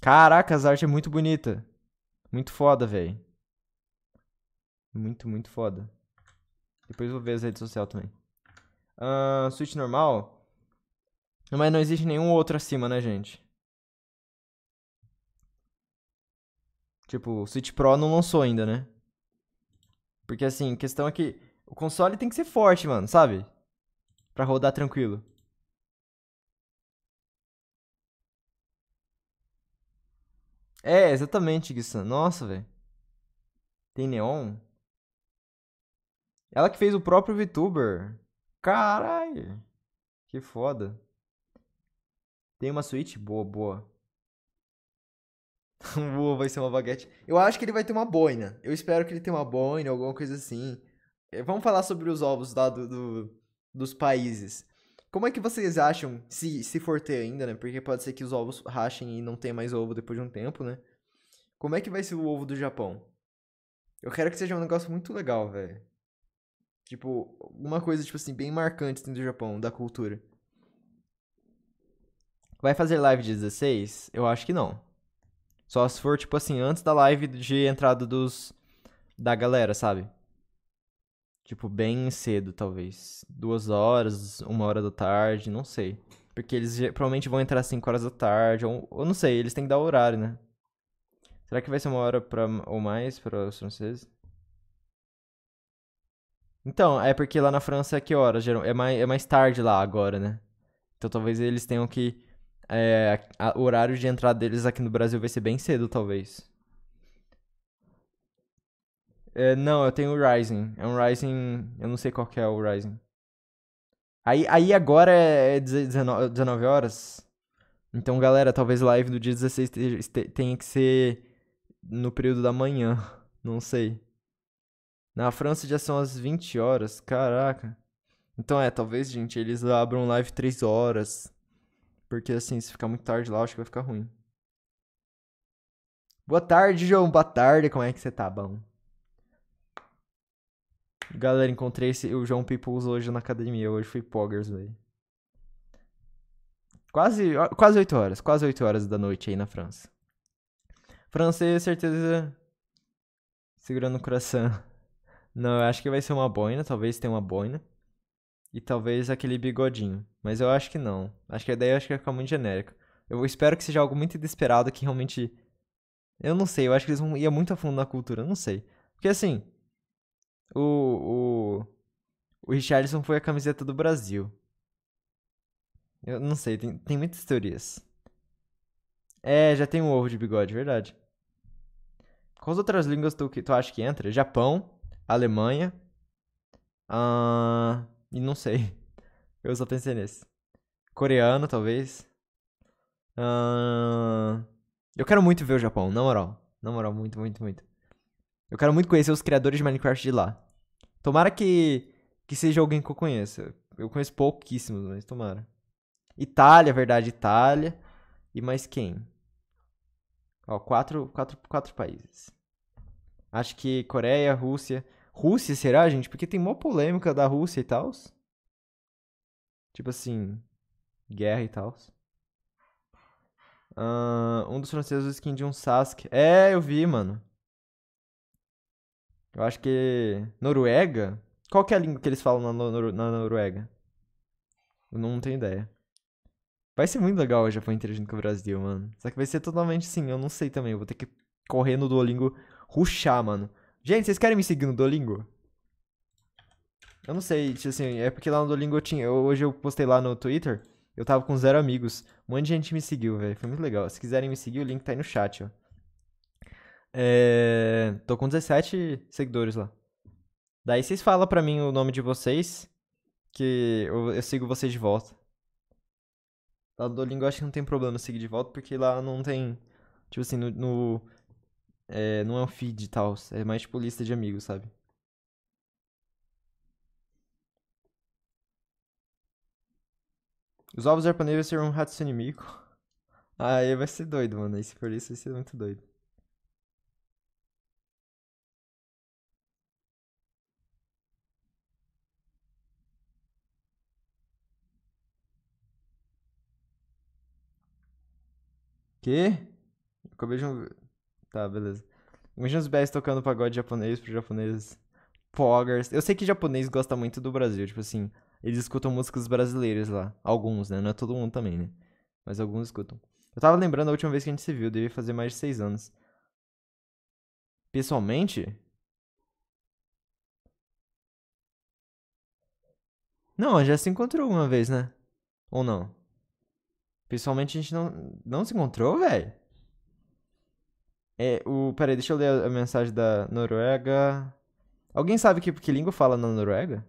S2: Caraca, as arte é muito bonita. Muito foda, velho. Muito, muito foda. Depois vou ver as redes sociais também. Uh, Switch normal. Mas não existe nenhum outro acima, né, gente? Tipo, o Switch Pro não lançou ainda, né? Porque assim, a questão é que o console tem que ser forte, mano, sabe? Pra rodar tranquilo. É, exatamente, Guissan. Nossa, velho. Tem neon? Ela que fez o próprio VTuber. Caralho. Que foda. Tem uma suíte? Boa, boa. boa, vai ser uma baguete. Eu acho que ele vai ter uma boina. Eu espero que ele tenha uma boina, alguma coisa assim. É, vamos falar sobre os ovos lá do, do dos países. Como é que vocês acham, se, se for ter ainda, né? Porque pode ser que os ovos rachem e não tenha mais ovo depois de um tempo, né? Como é que vai ser o ovo do Japão? Eu quero que seja um negócio muito legal, velho. Tipo, uma coisa, tipo assim, bem marcante dentro do Japão, da cultura. Vai fazer live de 16? Eu acho que não. Só se for, tipo assim, antes da live de entrada dos. da galera, sabe? Tipo, bem cedo, talvez. Duas horas, uma hora da tarde, não sei. Porque eles provavelmente vão entrar às 5 horas da tarde, ou, ou, não sei, eles têm que dar o horário, né? Será que vai ser uma hora pra, ou mais para os franceses? Então, é porque lá na França é que hora? É mais, é mais tarde lá agora, né? Então talvez eles tenham que. É, eh, a, a, o horário de entrada deles aqui no Brasil vai ser bem cedo, talvez. É, não, eu tenho o Rising. É um Rising. Eu não sei qual que é o Rising. Aí, aí agora é 19, é 19 horas. Então, galera, talvez live do dia 16 tenha que ser no período da manhã. Não sei. Na França já são as 20 horas. Caraca. Então é, talvez, gente, eles abram live 3 horas. Porque assim, se ficar muito tarde lá, acho que vai ficar ruim. Boa tarde, João. Boa tarde. Como é que você tá, bom? Galera, encontrei esse, o João Peoples hoje na academia. Hoje fui poggers, velho. Quase, quase 8 horas. Quase 8 horas da noite aí na França. Francês, certeza. Segurando o coração. Não, eu acho que vai ser uma boina. Talvez tenha uma boina. E talvez aquele bigodinho. Mas eu acho que não. Acho que a ideia acho que vai ficar muito genérica Eu espero que seja algo muito inesperado que realmente. Eu não sei, eu acho que eles vão ir muito a fundo na cultura, não sei. Porque assim, o, o, o Richarlison foi a camiseta do Brasil. Eu não sei, tem, tem muitas teorias. É, já tem um ovo de bigode, verdade. Quais outras línguas tu, tu acha que entra? Japão, Alemanha. ah e não sei. Eu só pensei nesse. Coreano, talvez. Ah, eu quero muito ver o Japão, na moral. Na moral, muito, muito, muito. Eu quero muito conhecer os criadores de Minecraft de lá. Tomara que, que seja alguém que eu conheça. Eu conheço pouquíssimos, mas tomara. Itália, verdade, Itália. E mais quem? Ó, quatro, quatro, quatro países. Acho que Coreia, Rússia. Rússia, será, gente? Porque tem uma polêmica da Rússia e tal. Tipo assim, guerra e tal. Uh, um dos franceses skin de um Sasuke. É, eu vi, mano. Eu acho que. Noruega? Qual que é a língua que eles falam na, Nor na Noruega? Eu não tenho ideia. Vai ser muito legal o Japão interagindo com o Brasil, mano. Só que vai ser totalmente assim, eu não sei também. Eu vou ter que correr no Duolingo ruxar, mano. Gente, vocês querem me seguir no Duolingo? Eu não sei, tipo assim, é porque lá no Duolingo eu tinha. Eu, hoje eu postei lá no Twitter, eu tava com zero amigos. Um monte de gente me seguiu, velho. Foi muito legal. Se quiserem me seguir, o link tá aí no chat, ó. É... Tô com 17 seguidores lá. Daí vocês falam pra mim o nome de vocês, que eu, eu sigo vocês de volta. Lá do Duolingo eu acho que não tem problema seguir de volta, porque lá não tem. Tipo assim, no. no é, não é um feed e tal. É mais tipo lista de amigos, sabe? Os ovos japoneses serão um rato inimigo. Aí vai ser doido, mano. Aí se for isso, vai ser muito doido. Que? Acabei de ouvir. Tá, beleza. Imagina os BS tocando pagode japonês pro japonês. Poggers. Eu sei que japonês gosta muito do Brasil, tipo assim. Eles escutam músicas brasileiras lá. Alguns, né? Não é todo mundo também, né? Mas alguns escutam. Eu tava lembrando a última vez que a gente se viu, devia fazer mais de seis anos. Pessoalmente? Não, já se encontrou alguma vez, né? Ou não? Pessoalmente a gente não, não se encontrou, velho. É, o, peraí, deixa eu ler a mensagem da Noruega. Alguém sabe que, que língua fala na Noruega?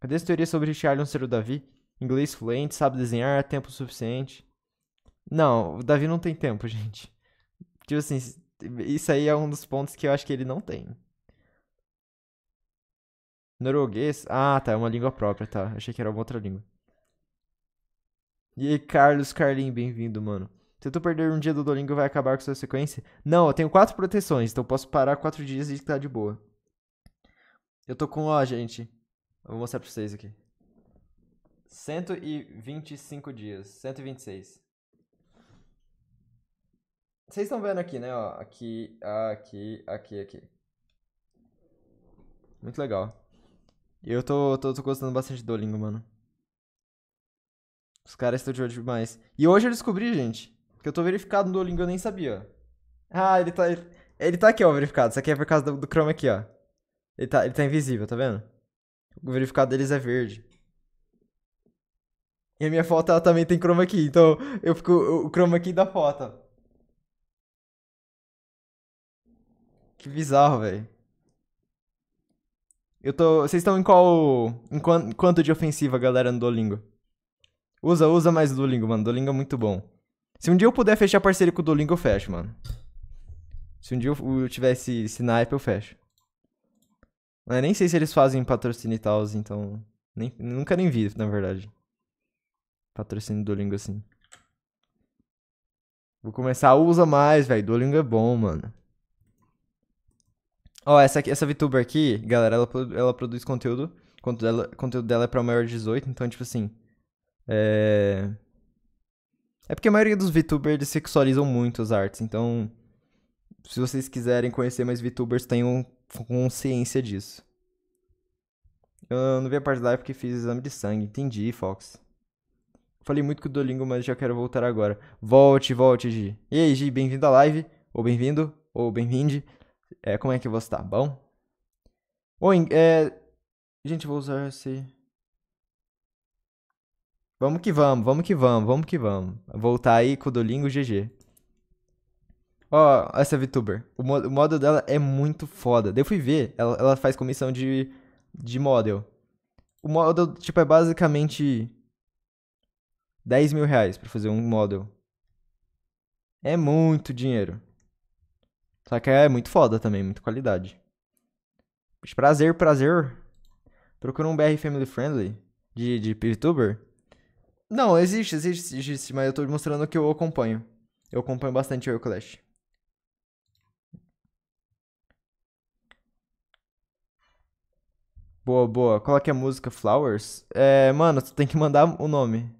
S2: Cadê as teorias sobre Richarlison ser o Davi? Inglês fluente, sabe desenhar, tempo suficiente. Não, o Davi não tem tempo, gente. Tipo assim, isso aí é um dos pontos que eu acho que ele não tem. Norueguês? Ah, tá, é uma língua própria, tá. Achei que era uma outra língua. E aí, Carlos Carlin, bem-vindo, mano. Se tu perder um dia do Dolingo, vai acabar com sua sequência? Não, eu tenho quatro proteções, então posso parar quatro dias e tá de boa. Eu tô com, ó, gente. Eu vou mostrar pra vocês aqui. 125 dias. 126. Vocês estão vendo aqui, né? Ó, aqui, aqui, aqui, aqui. Muito legal. Eu tô, tô, tô gostando bastante do Dolingo, mano. Os caras estão de olho demais. E hoje eu descobri, gente, que eu tô verificado no Duolingo, eu nem sabia. Ah, ele tá. Ele, tá aqui, ó, verificado. Isso aqui é por causa do, do Chrome aqui, ó. Ele tá, ele tá invisível, tá vendo? O verificado deles é verde. E a minha foto ela também tem chroma aqui então eu fico o chroma aqui da foto. Que bizarro, velho. Eu tô, vocês estão em qual em quanto de ofensiva, galera, no Duolingo? Usa, usa mais o Duolingo, mano. Duolingo é muito bom. Se um dia eu puder fechar parceria com o Duolingo, eu fecho, mano. Se um dia eu, tiver esse, naipe, eu fecho. Mas nem sei se eles fazem patrocínio e tal, então... Nem, nunca nem vi, na verdade. Patrocínio do Duolingo, assim. Vou começar a usar mais, velho. Duolingo é bom, mano. Ó, essa, aqui, essa VTuber aqui, galera, ela, ela produz conteúdo. Conteúdo dela, conteúdo dela é pra maior de 18, então, tipo assim... É... é porque a maioria dos VTubers sexualizam muito as artes, então se vocês quiserem conhecer mais VTubers, tenham consciência disso. Eu não vi a parte da live porque fiz exame de sangue. Entendi, Fox. Falei muito com o Dolingo, mas já quero voltar agora. Volte, volte, Gi. E aí, Gi, bem-vindo à live. Ou bem-vindo, ou bem-vinde. É, como é que você tá? Bom? Oi, é... Gente, vou usar esse... Vamos que vamos, vamos que vamos, vamos que vamos. Voltar aí com o Dolingo GG. Ó, oh, essa VTuber. O, mo o, modo dela é muito foda. Eu fui ver, ela, ela faz comissão de, de model. O model, tipo, é basicamente 10 mil reais pra fazer um model. É muito dinheiro. Só que é muito foda também, muita qualidade. Prazer, prazer. Procura um BR Family Friendly de, de VTuber. Não, existe, existe, existe, mas eu tô mostrando que eu acompanho. Eu acompanho bastante o Clash. Boa, boa. Qual é que é a música? Flowers? É, mano, tu tem que mandar o nome.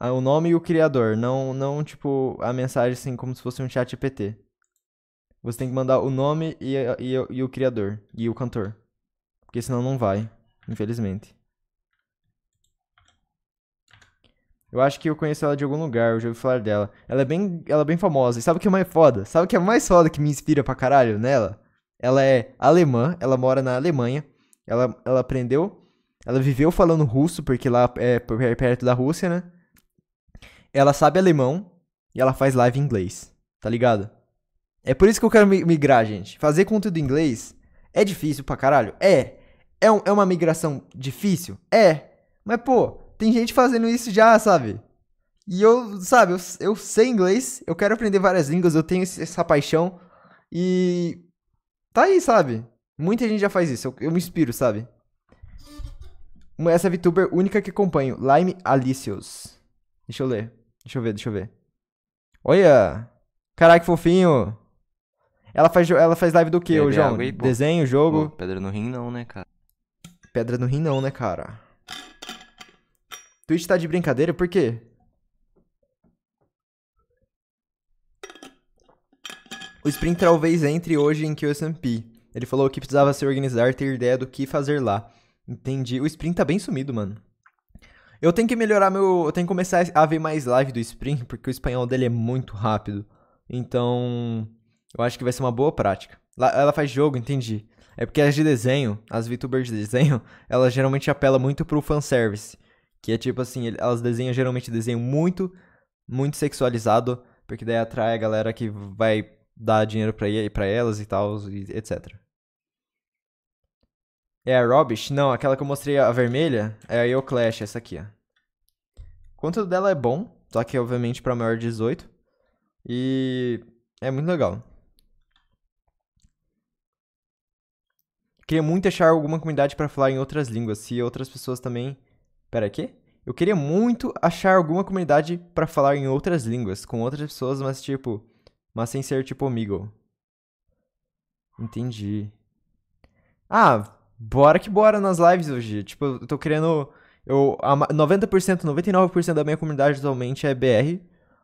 S2: Ah, o nome e o criador, não, não tipo a mensagem assim como se fosse um chat GPT. Você tem que mandar o nome e, e, e o criador e o cantor. Porque senão não vai, infelizmente. Eu acho que eu conheço ela de algum lugar, eu já ouvi falar dela. Ela é bem, ela é bem famosa. E sabe o que é mais foda? Sabe o que é mais foda que me inspira pra caralho nela? Ela é alemã, ela mora na Alemanha. Ela, ela aprendeu, ela viveu falando russo, porque lá é, é perto da Rússia, né? Ela sabe alemão e ela faz live em inglês, tá ligado? É por isso que eu quero migrar, gente. Fazer conteúdo em inglês é difícil pra caralho? É. É, um, é uma migração difícil? É. Mas, pô, tem gente fazendo isso já, sabe? E eu, sabe, eu, eu sei inglês, eu quero aprender várias línguas, eu tenho essa paixão. E. Tá aí, sabe? Muita gente já faz isso, eu, eu me inspiro, sabe? Essa é VTuber única que acompanho, Lime Alicios. Deixa eu ler. Deixa eu ver, deixa eu ver. Olha! Caraca, que fofinho! Ela faz, ela faz live do que, ô João? Aí, Desenho, jogo? Pô, pedra no rim não, né, cara? Pedra no rim não, né, cara? Twitch tá de brincadeira, por quê? O Sprint talvez entre hoje em QSMP. Ele falou que precisava se organizar, ter ideia do que fazer lá. Entendi. O Sprint tá bem sumido, mano. Eu tenho que melhorar meu. Eu tenho que começar a ver mais live do Sprint, porque o espanhol dele é muito rápido. Então. Eu acho que vai ser uma boa prática. ela faz jogo, entendi. É porque as de desenho, as VTubers de desenho, elas geralmente apelam muito pro fanservice. Que é tipo assim, elas desenham, geralmente desenham muito, muito sexualizado, porque daí atrai a galera que vai dar dinheiro pra, pra elas e tal, e etc. É a Rubbish? Não, aquela que eu mostrei, a vermelha, é a Yo Clash, essa aqui, ó. O conteúdo dela é bom, só que obviamente pra maior de 18. E é muito legal. Queria muito achar alguma comunidade para falar em outras línguas, se outras pessoas também Pera aqui? Eu queria muito achar alguma comunidade para falar em outras línguas, com outras pessoas, mas tipo. Mas sem ser tipo amigo. Entendi. Ah, bora que bora nas lives hoje. Tipo, eu tô querendo. Eu, 90%, 99% da minha comunidade atualmente é BR.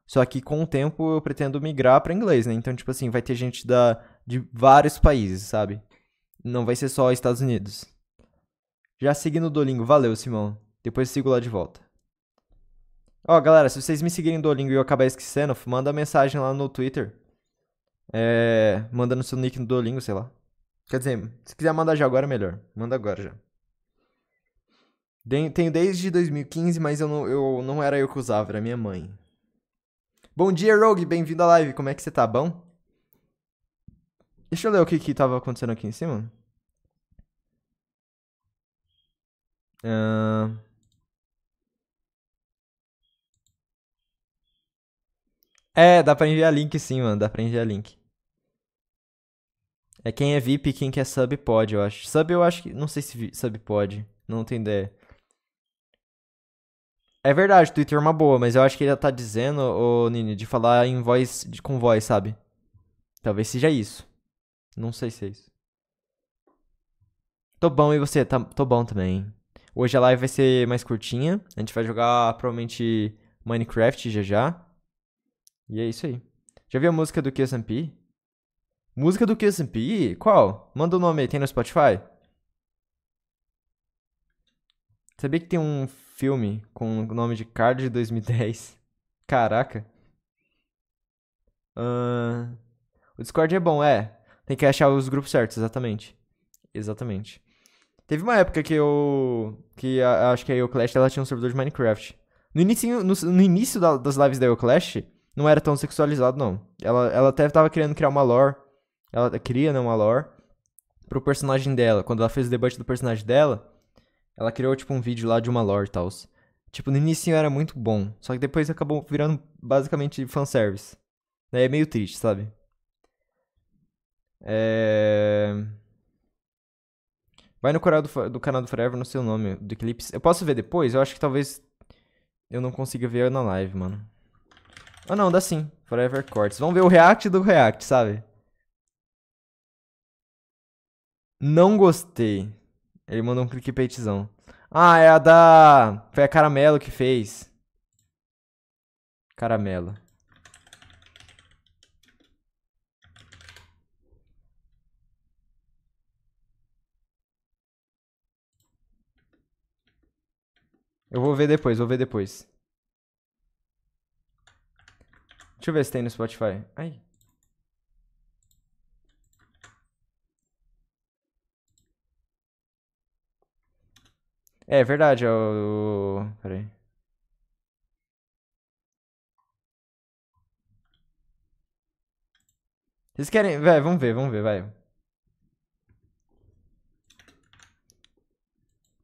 S2: Só que com o tempo eu pretendo migrar para inglês, né? Então, tipo assim, vai ter gente da, de vários países, sabe? Não vai ser só Estados Unidos. Já seguindo o Dolingo. Valeu, Simão. Depois sigo lá de volta. Ó, oh, galera, se vocês me seguirem do Duolingo e eu acabar esquecendo, manda mensagem lá no Twitter. É, mandando seu nick no Duolingo, sei lá. Quer dizer, se quiser mandar já agora, melhor. Manda agora já. Tenho desde 2015, mas eu não, eu não era eu que usava, era minha mãe. Bom dia, Rogue, bem-vindo à live. Como é que você tá, bom? Deixa eu ler o que que tava acontecendo aqui em cima. Ahn... Uh... É, dá pra enviar link sim, mano. Dá pra enviar link. É quem é VIP e quem quer sub pode, eu acho. Sub eu acho que. Não sei se sub pode. Não tem ideia. É verdade, Twitter é uma boa, mas eu acho que ele tá dizendo, ô Nini, de falar em voz. De, com voz, sabe? Talvez seja isso. Não sei se é isso. Tô bom e você? Tá, tô bom também. Hoje a live vai ser mais curtinha. A gente vai jogar provavelmente Minecraft já já. E é isso aí. Já viu a música do Kiss Música do Kiss Qual? Manda o um nome aí, tem no Spotify? Sabia que tem um filme com o nome de Card de 2010? Caraca. Uh... O Discord é bom, é. Tem que achar os grupos certos, exatamente. Exatamente. Teve uma época que eu. que a, acho que a Yo ela tinha um servidor de Minecraft. No, início, no, no início da, das lives da Yo Clash, não era tão sexualizado, não. Ela, ela até tava querendo criar uma lore. Ela cria, né, uma lore pro personagem dela. Quando ela fez o debate do personagem dela, ela criou, tipo, um vídeo lá de uma lore e tal. Tipo, no início era muito bom. Só que depois acabou virando basicamente fanservice. Daí é meio triste, sabe? É... Vai no canal do, do canal do Forever, não sei o nome do Eclipse. Eu posso ver depois? Eu acho que talvez eu não consiga ver na live, mano. Ah, não, dá sim. Forever Cortes. Vamos ver o react do react, sabe? Não gostei. Ele mandou um clickbaitzão. Ah, é a da... Foi a Caramelo que fez. Caramelo. Eu vou ver depois, vou ver depois. Deixa eu ver se tem no Spotify. Ai. É verdade, é o. Peraí. Vocês querem. Vai, vamos ver, vamos ver, vai.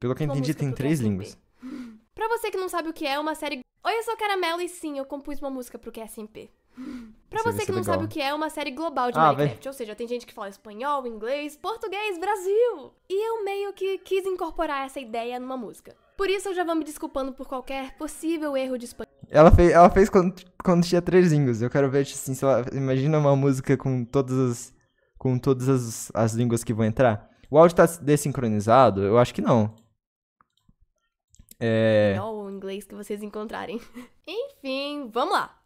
S2: Pelo que eu entendi, tem três línguas.
S3: Pra você que não sabe o que é, é uma série Oi, eu sou Caramelo e sim, eu compus uma música pro QSMP. Pra você que não legal. sabe o que é, é uma série global de ah, Minecraft. Ou seja, tem gente que fala espanhol, inglês, português, Brasil. E eu meio que quis incorporar essa ideia numa música. Por isso eu já vou me desculpando por qualquer possível erro de espanhol.
S2: Ela fez, ela fez quando, quando tinha três línguas. Eu quero ver, assim, se ela imagina uma música com todas as, com todas as, as línguas que vão entrar. O áudio tá desincronizado? Eu acho que não. É.
S3: Melhor o inglês que vocês encontrarem. Enfim, vamos lá!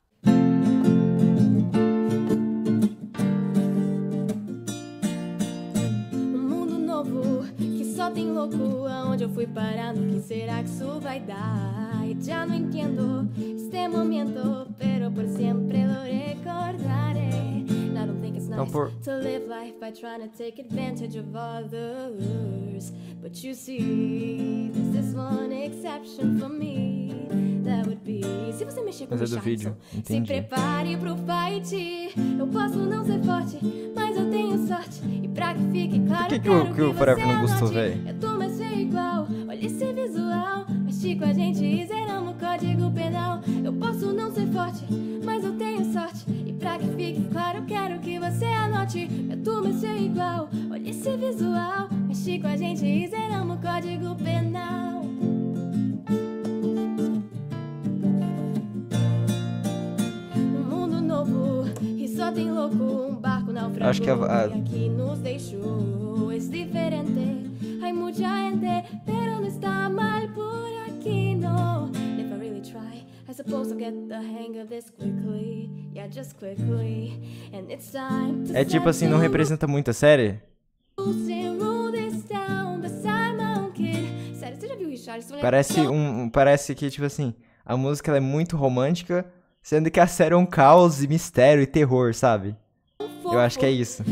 S3: Um mundo novo que só tem louco. Aonde eu fui parar? No que será que isso vai dar? já não entendo este momento, pero por sempre lo recordarei. Então por se você mexer com é do vídeo. Entendi. Se prepare pro fight. Eu posso não ser forte, mas eu tenho sorte. E pra que fique claro, que, que, o, que o Forever não gostou, velho? Eu tô mais feio igual. Olha esse visual. Mexe com a gente e zeramos o código penal. Eu posso não ser forte, mas eu tenho sorte pra que fique claro, quero que você anote Meu turma sem igual, olha esse visual Mexe com a gente e zeramos o código penal Um mundo novo e só tem louco Um barco naufragou Acho que, a... aqui nos deixou Es diferente, hay mucha gente Pero no está mal por aqui, não é tipo assim, não representa
S2: muito a série? Parece um, parece que tipo assim, a música é muito romântica, sendo que a série é um caos e mistério e terror, sabe? Eu acho que é isso.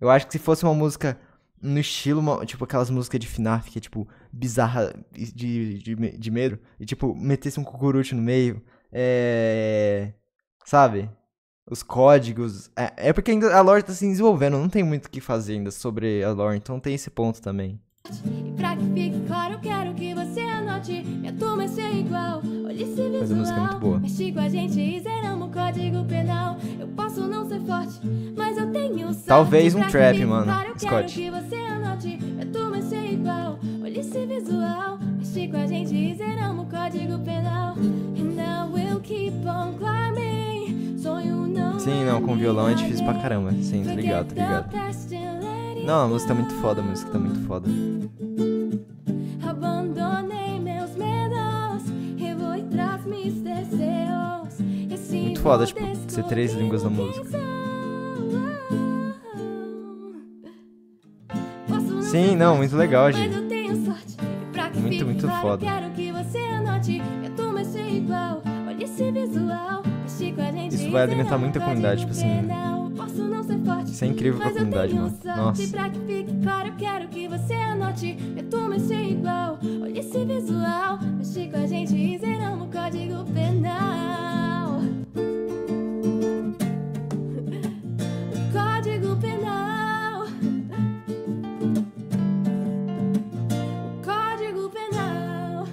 S2: Eu acho que se fosse uma música no estilo, tipo, aquelas músicas de FNAF que é, tipo, bizarra de, de, de medo. E, tipo, metesse um cucurucho no meio. É... Sabe? Os códigos. É, é porque ainda a lore tá se desenvolvendo, não tem muito o que fazer ainda sobre a lore, então tem esse ponto também.
S3: E pra que fique claro, eu quero que você anote. Minha turma é ser é igual. Mas a música é muito boa. Forte, Talvez um trap, mim. mano. Claro, Scott. Anote, igual, visual, não Sim, não, é
S2: com violão é difícil pra caramba. Sim, tá ligado, tá
S3: ligado. Não,
S2: a música tá muito foda, a música tá muito foda.
S3: Abandonei muito foda, tipo,
S2: ser três línguas na música.
S3: Sim, não, muito legal, gente. Muito, muito foda. Isso vai alimentar muita comunidade, tipo assim. Posso não ser forte. Isso é incrível pra comunidade, mano. Nossa. pra que fique claro, quero que você anote. Meto mas sem igual. Olha esse visual. Mexe com a gente e zeramos o código penal. Código penal. Código penal.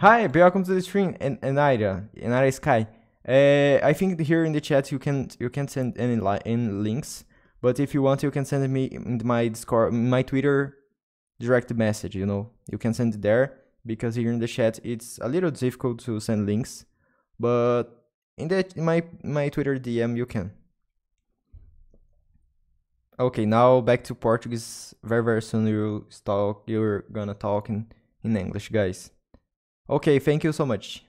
S2: Hi, welcome to the stream, An Anira, Anira Sky. Uh, I think here in the chat you can you can send any li links, but if you want, you can send me my Discord, my Twitter direct message. You know, you can send it there because here in the chat it's a little difficult to send links, but in that my my Twitter DM you can. Okay, now back to Portuguese. Very very soon you talk. You're gonna talk in in English, guys. Okay, thank you so much.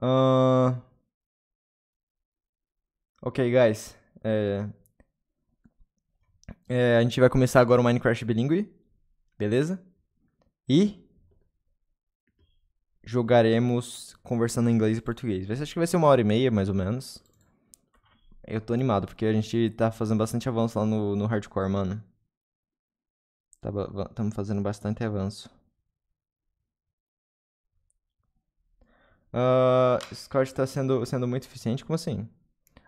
S2: Uh, ok, guys. É... É, a gente vai começar agora o Minecraft Bilingue. Beleza? E jogaremos conversando em inglês e português. Acho que vai ser uma hora e meia, mais ou menos. Eu tô animado, porque a gente tá fazendo bastante avanço lá no, no hardcore, mano. Estamos fazendo bastante avanço. Uh, ah, Scott tá sendo, sendo muito eficiente, como assim?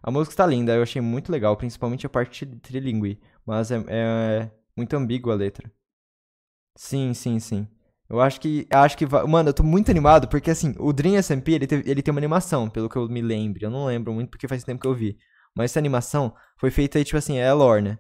S2: A música está linda, eu achei muito legal, principalmente a parte trilingue, mas é, é, é muito ambígua a letra. Sim, sim, sim. Eu acho que. Acho que vai... Mano, eu tô muito animado, porque assim, o Dream SMP ele, tem ele tem uma animação, pelo que eu me lembro. Eu não lembro muito porque faz tempo que eu vi. Mas essa animação foi feita, aí tipo assim, é lore, né?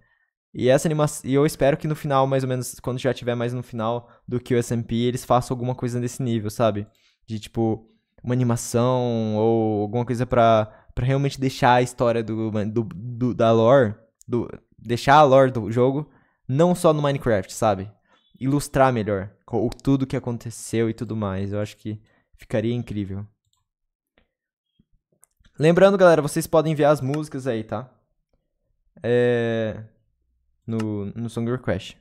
S2: E essa animação. E eu espero que no final, mais ou menos, quando já tiver mais no final do que o SMP, eles façam alguma coisa nesse nível, sabe? De tipo uma animação ou alguma coisa para realmente deixar a história do, do, do da lore, do, deixar a lore do jogo não só no Minecraft, sabe? Ilustrar melhor com tudo que aconteceu e tudo mais. Eu acho que ficaria incrível. Lembrando, galera, vocês podem enviar as músicas aí, tá? É... No, no Song Request.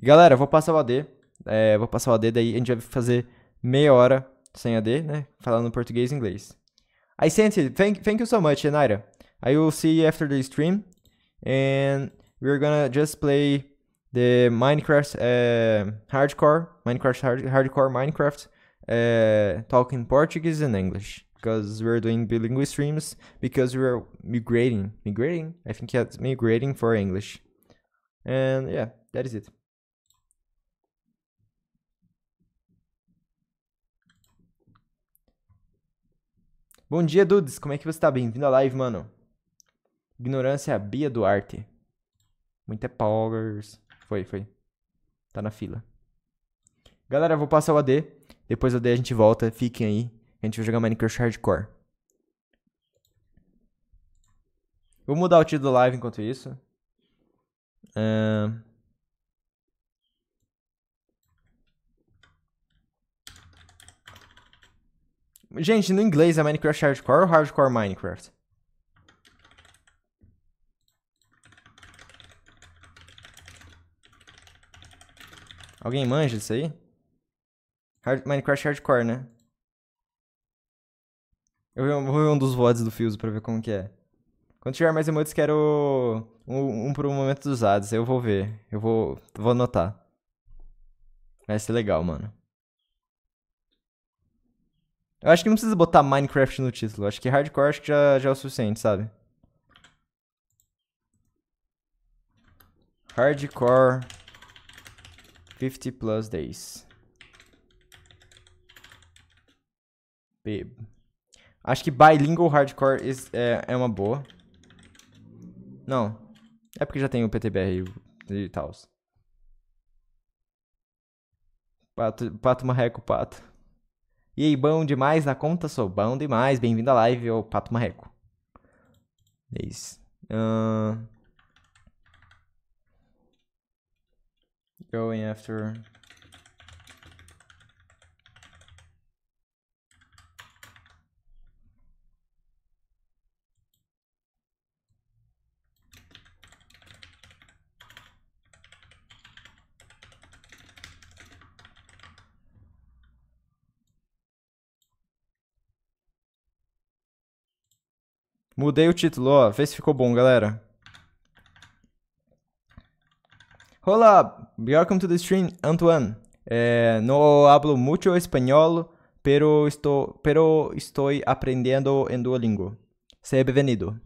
S2: Galera, eu vou passar o AD. É, vou passar o AD, daí a gente vai fazer meia hora sem AD, né? Falando português e inglês. I sent it. Thank, thank you so much, Enaira. I will see you after the stream. And we're gonna just play the Minecraft uh, hardcore, Minecraft hard, hardcore Minecraft, uh, eh, talking Portuguese and English because we're doing bilingual streams because we're migrating, migrating. I think it's migrating for English, and yeah, that is it. Bom dia, Dudes. Como é que você tá? Bem-vindo à live, mano. Ignorância Bia Duarte. Muita powers. Foi, foi. Tá na fila. Galera, eu vou passar o AD. Depois do AD a gente volta. Fiquem aí. A gente vai jogar Minecraft Hardcore. Vou mudar o título da live enquanto isso. Uh... Gente, no inglês é Minecraft Hardcore ou Hardcore Minecraft? Alguém manja isso aí? Hard... Minecraft Hardcore, né? Eu vou ver um dos VODs do Fios pra ver como que é. Quando tiver mais emotes, quero um, um pro momento dos ads. Eu vou ver. Eu vou, vou anotar. Vai ser legal, mano. Eu acho que não precisa botar Minecraft no título. Eu acho que hardcore acho que já, já é o suficiente, sabe? Hardcore 50 plus days. Babe. Acho que bilingual hardcore is, é, é uma boa. Não. É porque já tem o PTBR e, e tal. Pato, pato marreco, pato. E aí, bom demais na conta? Sou bom demais. Bem-vindo à live, ô Pato Marreco. É isso. Uh... Going after Mudei o título, ó. Vê se ficou bom, galera. Olá, welcome to the stream, Antoine. Não é, no hablo mucho español, pero, estou, pero estoy aprendiendo en Duolingo. bem-vindo.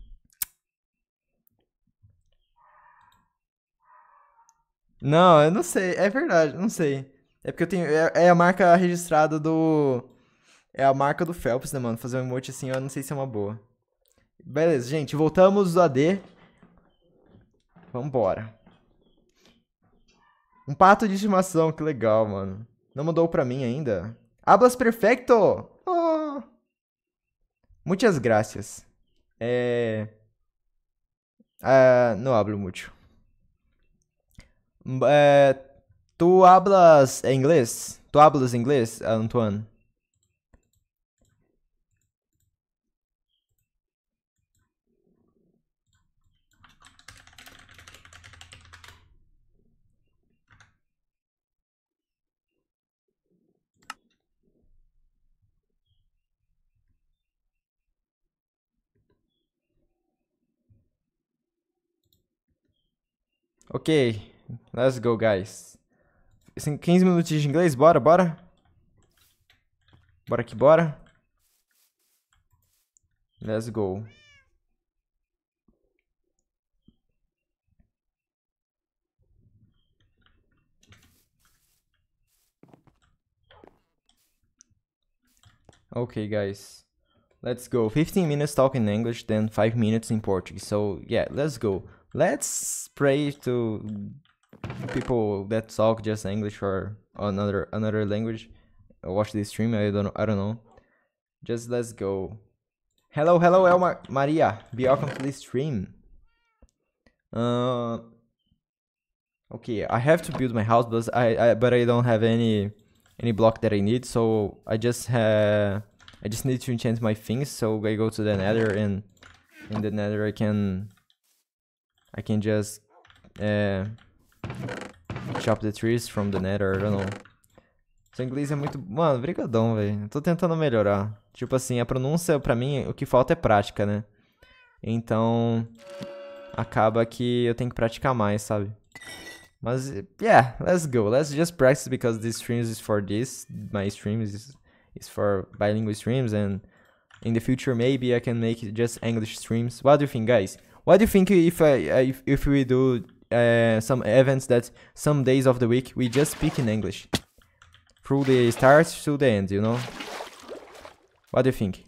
S2: Não, eu não sei. É verdade, não sei. É porque eu tenho. É, é, a marca registrada do. É a marca do Phelps, né, mano? Fazer um emote assim, eu não sei se é uma boa. Beleza, gente, voltamos do AD. Vambora. Um pato de estimação, que legal, mano. Não mandou pra mim ainda. Hablas perfecto! Oh. Muitas graças. É... Ah, não hablo muito. Hum, é... Tu hablas inglês? Tu hablas inglês, Antoine? Ok, let's go, guys. 15 minutos de inglês, bora, bora. Bora que bora. Let's go. Okay, guys. Let's go. 15 minutes talking English, then 5 minutes in Portuguese. So, yeah, let's go. Let's pray to people that talk just English or another another language. Uh, watch this stream. I don't I don't know. Just let's go. Hello, hello, Elma Maria. Be welcome to this stream. Uh, okay, I have to build my house, but I, I but I don't have any any block that I need, so I just have. I just need to enchant my things. So I go to the Nether, and in the Nether I can I can just é, chop the trees from the nether, I don't know. Seu inglês é muito... Mano, brigadão, velho. Tô tentando melhorar. Tipo assim, a pronúncia, pra mim, o que falta é prática, né? Então, acaba que eu tenho que praticar mais, sabe? Mas, yeah, let's go. Let's just practice because this stream is for this. My stream is, is for bilingual streams and in the future maybe I can make just English streams. What do you think, guys? What do you think if I uh, uh, if, if we do uh, some events that some days of the week we just speak in English? Through the start to the end, you know? What do you think?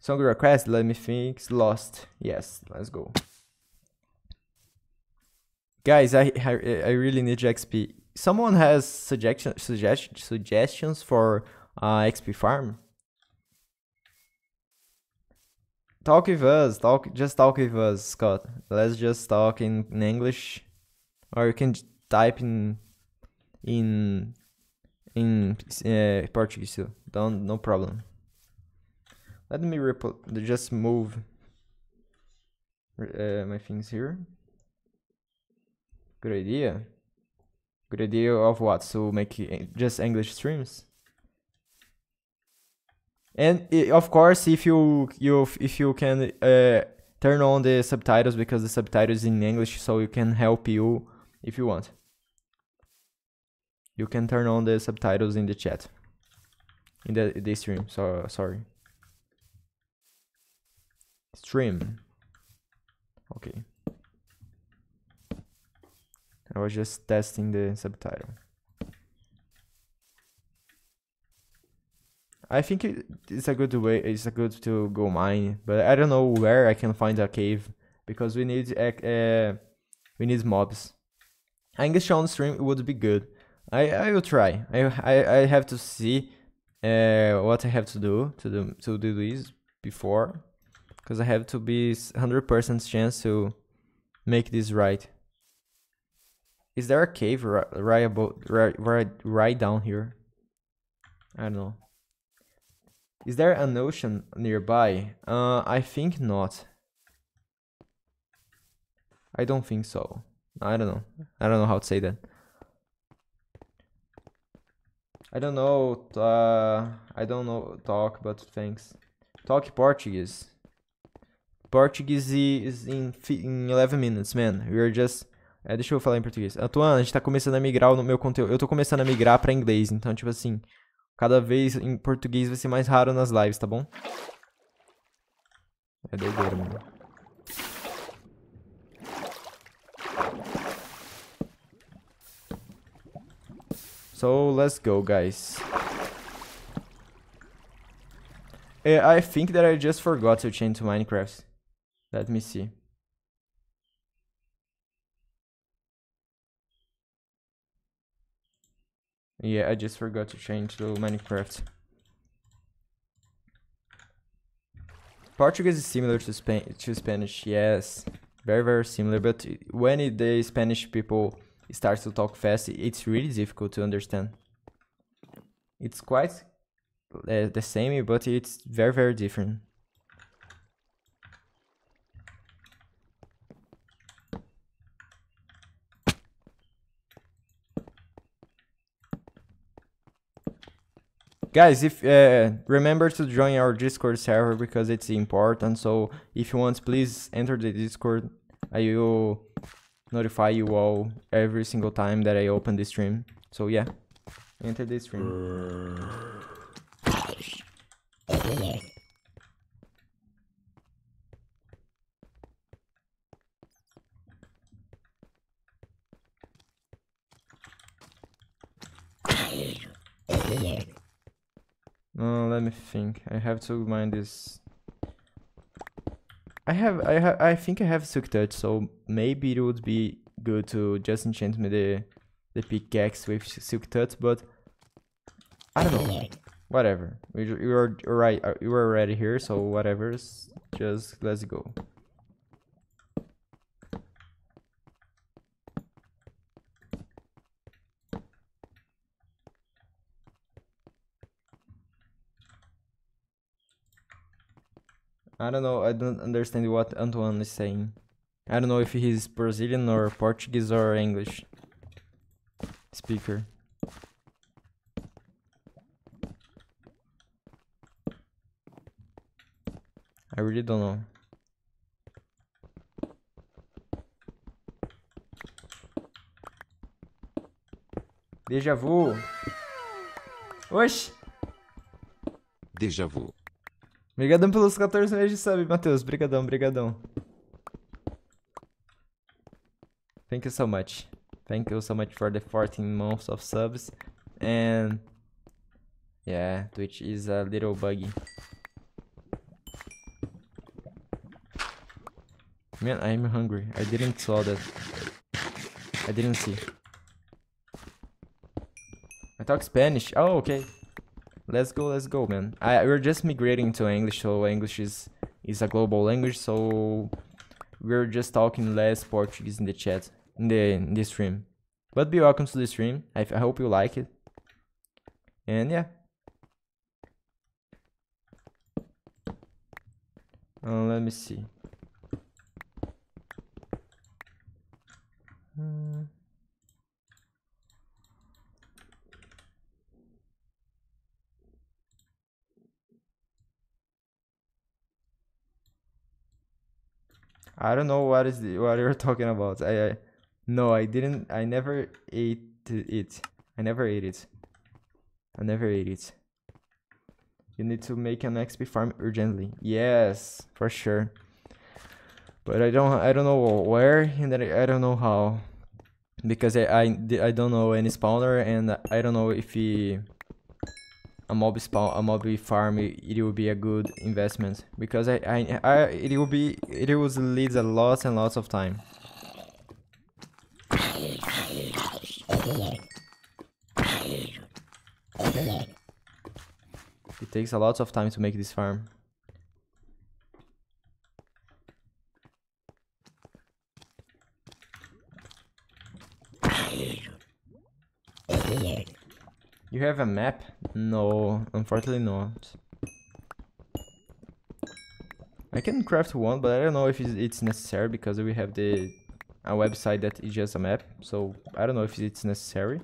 S2: Song request, let me think, lost. Yes, let's go. Guys, I, I, I really need XP. Someone has suggestion, suggest, suggestions for uh, XP farm? talk with us. Talk, just talk with us, Scott. Let's just talk in, in English, or you can type in in in uh, Portuguese too. Don't no problem. Let me just move uh, my things here. Good idea. Good idea of what? So make just English streams and of course if you you if you can uh, turn on the subtitles because the subtitles in english so you can help you if you want you can turn on the subtitles in the chat in the, the stream so sorry stream okay i was just testing the subtitle I think it's a good way. It's a good to go mine, but I don't know where I can find a cave because we need uh, we need mobs. I guess on stream would be good. I I will try. I I, I have to see uh, what I have to do to do to do this before because I have to be hundred percent chance to make this right. Is there a cave right, right, about, right, right, right down here? I don't know. Is there an ocean nearby? Uh, I think not. I don't think so. I don't know. I don't know how to say that. I don't know. Uh, I don't know talk, but thanks. Talk Portuguese. Portuguese is in, in 11 minutes, man. We're just. É, deixa eu falar em português. Antoine, a gente tá começando a migrar o meu conteúdo. Eu tô começando a migrar pra inglês, então, tipo assim. Cada vez em português vai ser mais raro nas lives, tá bom? É doideira, mano. So, let's go, guys. Eh, I think that I just forgot to change to Minecraft. Let me see. Yeah, I just forgot to change to Minecraft. Portuguese is similar to Spain, to Spanish, yes. Very, very similar, but when the Spanish people start to talk fast, it's really difficult to understand. It's quite uh, the same, but it's very, very different. guys if uh, remember to join our discord server because it's important so if you want please enter the discord i will notify you all every single time that i open the stream so yeah enter the stream Uh, let me think. I have to mine this. I have. I have. I think I have silk touch, so maybe it would be good to just enchant me the the pickaxe with silk touch, but I don't know. Whatever. We you are right. You uh, are already here, so whatever. just let's go. I don't know, I don't understand what Antoine is saying. I don't know if he's Brazilian or Portuguese or English speaker. I really don't know. Deja vu. Oxi. Deja vu. Obrigadão pelos 14 meses de sub, Matheus. Obrigadão, obrigadão. Thank you so much. Thank you so much for the 14 months of subs. And yeah, Twitch is a little buggy. Man, I'm hungry. I didn't saw that. I didn't see. I talk Spanish. Oh, okay. Let's go, let's go, man. I, we're just migrating to English, so English is, is a global language, so we're just talking less Portuguese in the chat, in the, in the stream. But be welcome to the stream. I, I hope you like it. And yeah. Uh, let me see. Mm. I don't know what is the, what you're talking about. I, I no, I didn't. I never ate it. I never ate it. I never ate it. You need to make an XP farm urgently. Yes, for sure. But I don't. I don't know where, and I, I don't know how, because I, I I don't know any spawner, and I don't know if he a mob spawn a mob farm it will be a good investment because I, I, I it will be it will lead a lot and lots of time it takes a lot of time to make this farm You have a map? No, unfortunately not. I can craft one, but I don't know if it's necessary because we have the a website that is just a map, so I don't know if it's necessary.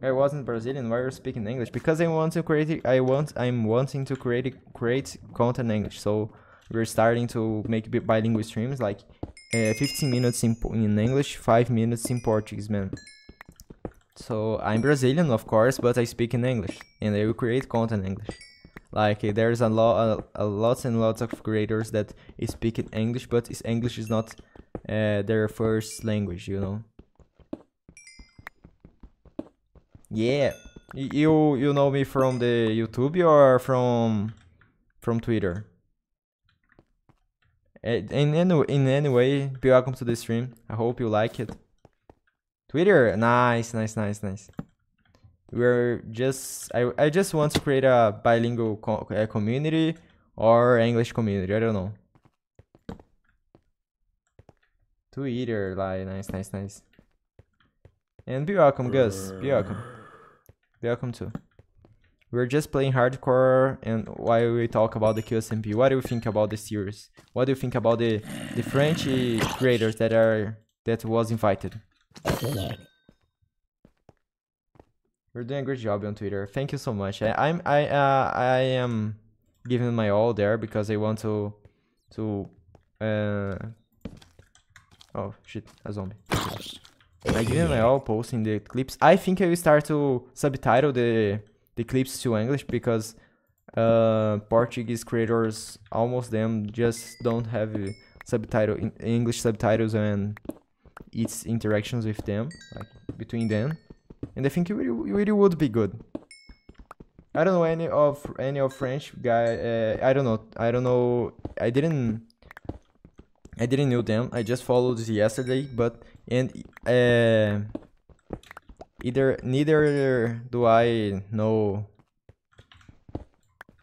S2: I wasn't Brazilian. Why are you speaking English? Because I want to create. I want. I'm wanting to create create content in English. So we're starting to make bilingual streams, like uh, 15 minutes in, in English, five minutes in Portuguese, man. So I'm Brazilian, of course, but I speak in English, and I will create content in English. Like there's a lot, a, a lots and lots of creators that speak in English, but English is not uh, their first language, you know. Yeah, you you know me from the YouTube or from from Twitter. Eh, in any in any way, welcome to the stream. I hope you like it. Twitter. Nice, nice, nice, nice. We're just I I just want to create a bilingual co a community or English community. I don't know. Twitter, like nice, nice, nice. And be welcome, Gus. Be welcome. Be welcome too. We're just playing hardcore and while we talk about the QSMP, what do you think about the series? What do you think about the the French creators that are that was invited? we are doing a great job on Twitter. Thank you so much. I, am I uh, I am giving my all there because I want to to uh oh shit a zombie. I give my all posting the clips. I think I will start to subtitle the the clips to English because uh, Portuguese creators almost them just don't have subtitle English subtitles and its interactions with them, like between them. And I think it really, really would be good. I don't know any of any of French guy. Uh, I don't know. I don't know. I didn't. I didn't know them. I just followed yesterday, but and uh, either neither do I know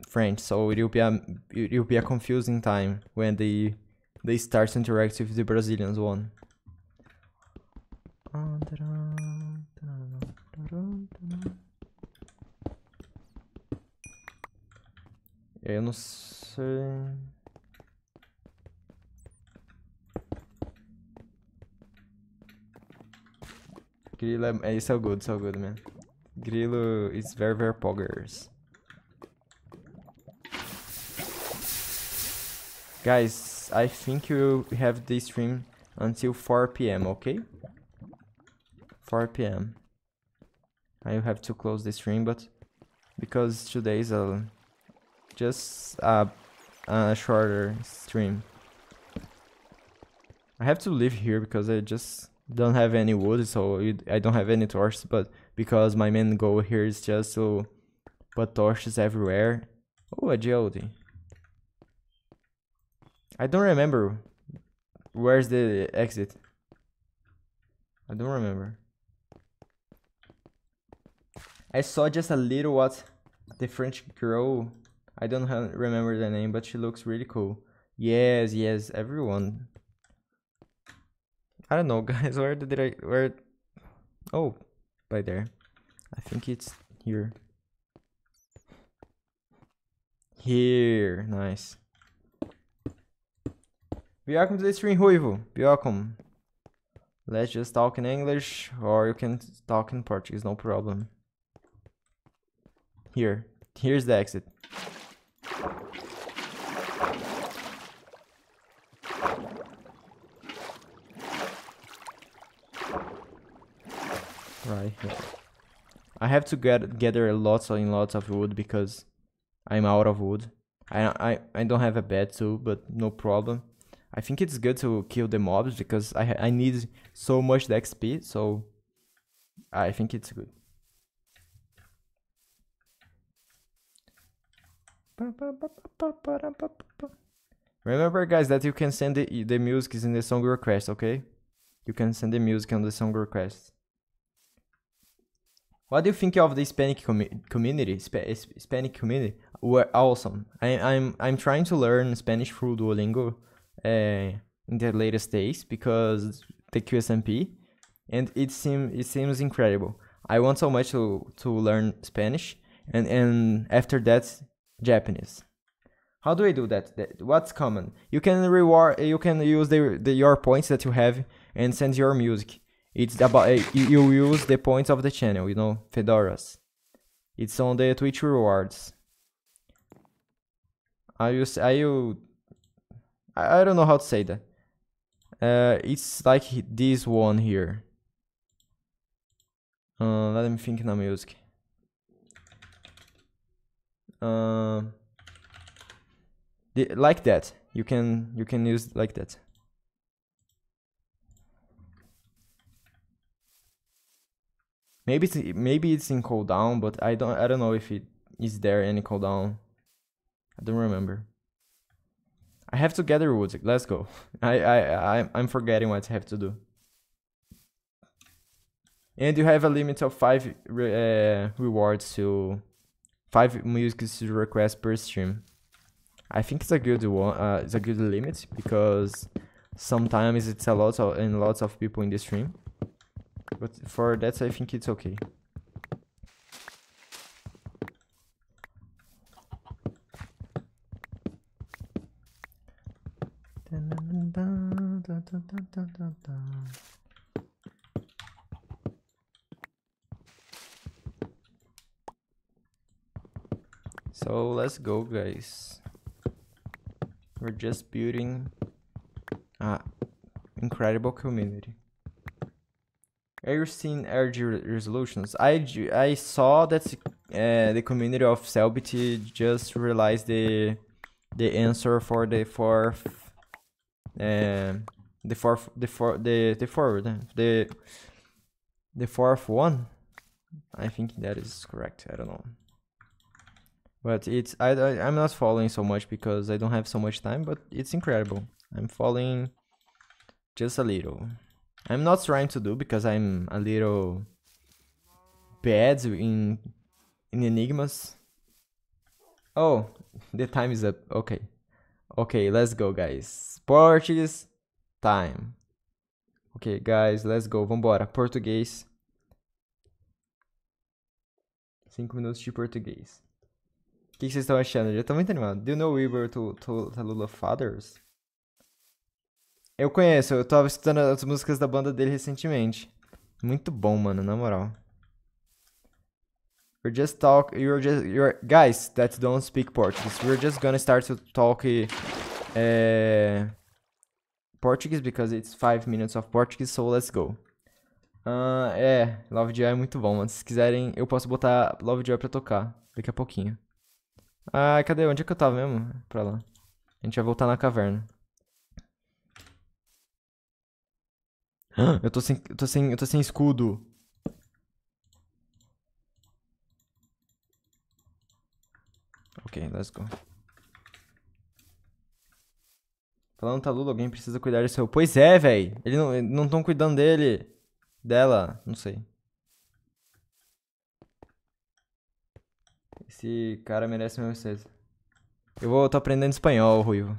S2: French, so it will be a it will be a confusing time when they they start to interact with the Brazilians one. Eu não sei. Grilo é. Esse é o good, esse é o good man. Grilo is very, very poggers. Guys, I think you have this stream until 4 p.m., okay? 4 p.m. I have to close the stream, but because today is a just a, a shorter stream. I have to leave here because I just don't have any wood, so I don't have any torches, but because my main goal here is just to put torches everywhere. Oh, a geode. I don't remember where's the exit. I don't remember. I saw just a little what the French girl. I don't remember the name, but she looks really cool. Yes, yes, everyone. I don't know, guys. Where did I? Where? Oh, by there. I think it's here. Here, nice. Welcome to the stream, Ruivo. Welcome. Let's just talk in English, or you can talk in Portuguese, no problem. Here. Here's the exit. Right here. I have to get gather lots and lots of wood because I'm out of wood. I, I, I don't have a bed too, but no problem. I think it's good to kill the mobs because I, I need so much the XP, so I think it's good. Remember, guys, that you can send the, the music in the song request, okay? You can send the music on the song request. What do you think of the Hispanic com community? Sp Hispanic community? We're awesome. I, am I'm, I'm trying to learn Spanish through Duolingo uh, in the latest days because the QSMP, and it seem it seems incredible. I want so much to to learn Spanish, and and after that Japanese. How do I do that? that? What's common? You can reward. You can use the, the your points that you have and send your music. It's about eh, you, you use the points of the channel. You know, fedoras. It's on the Twitch rewards. Are you? Are you? I, I don't know how to say that. Uh, it's like this one here. Uh, let me think now music uh, the, like that you can you can use like that maybe it's maybe it's in cooldown but i don't i don't know if it is there any cooldown i don't remember i have to gather wood let's go i i, I i'm forgetting what i have to do and you have a limit of five uh, rewards to five music requests per stream. I think it's a good one. Uh, it's a good limit because sometimes it's a lot of and lots of people in the stream. But for that, I think it's okay. So let's go guys. We're just building an incredible community. Have you seen RG resolutions? I, I saw that uh, the community of Selbit just realized the the answer for the fourth um, the fourth the four the the forward the the fourth one. I think that is correct. I don't know. But it's I, I am not following so much because I don't have so much time, but it's incredible. I'm following just a little. I'm not trying to do because I'm a little bad in in enigmas. Oh, the time is up. Okay. Okay, let's go, guys. Portuguese time. Okay, guys, let's go. Vambora. Portuguese. Cinco minutos de português. O que, vocês estão achando? Eu já tô muito animado. Do you know Weaver to, to Lula Fathers? Eu conheço, eu tava escutando as músicas da banda dele recentemente. Muito bom, mano, na moral. We're just talk. You're just. You're, guys that don't speak Portuguese, we're just gonna start to talk. Uh, Portuguese because it's 5 minutes of Portuguese, so let's go. Uh, é, Lovejoy é muito bom, mano. Se quiserem, eu posso botar Lovejoy pra tocar daqui a pouquinho. Ah, cadê? Onde é que eu tava mesmo? Pra lá. A gente vai voltar na caverna. Eu tô sem, eu tô sem, eu tô sem escudo. Ok, let's go. Falando tá Lula, alguém precisa cuidar do seu. Pois é, velho. Eles não estão cuidando dele. Dela, não sei. Esse cara merece meu respeito. Eu vou, tô aprendendo espanhol, Ruivo.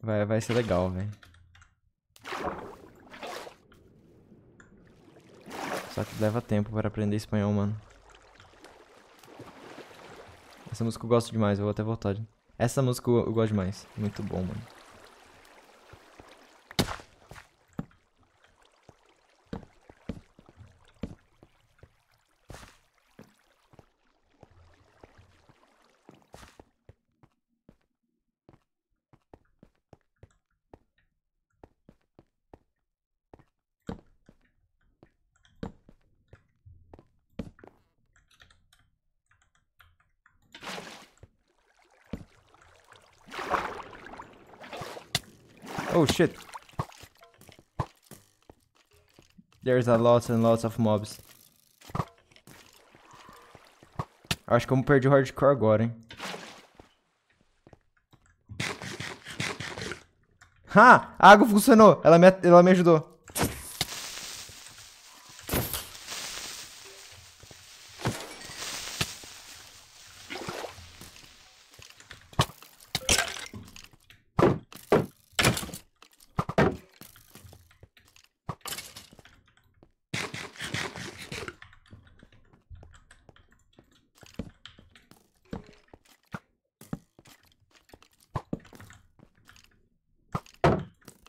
S2: Vai, vai ser legal, velho. Só que leva tempo para aprender espanhol, mano. Essa música eu gosto demais, eu vou até voltar. Essa música eu gosto demais. Muito bom, mano. Shit. There's a lots and lots of mobs. Acho que eu perdi o hardcore agora, hein. Ha! A água funcionou! Ela me, ela me ajudou.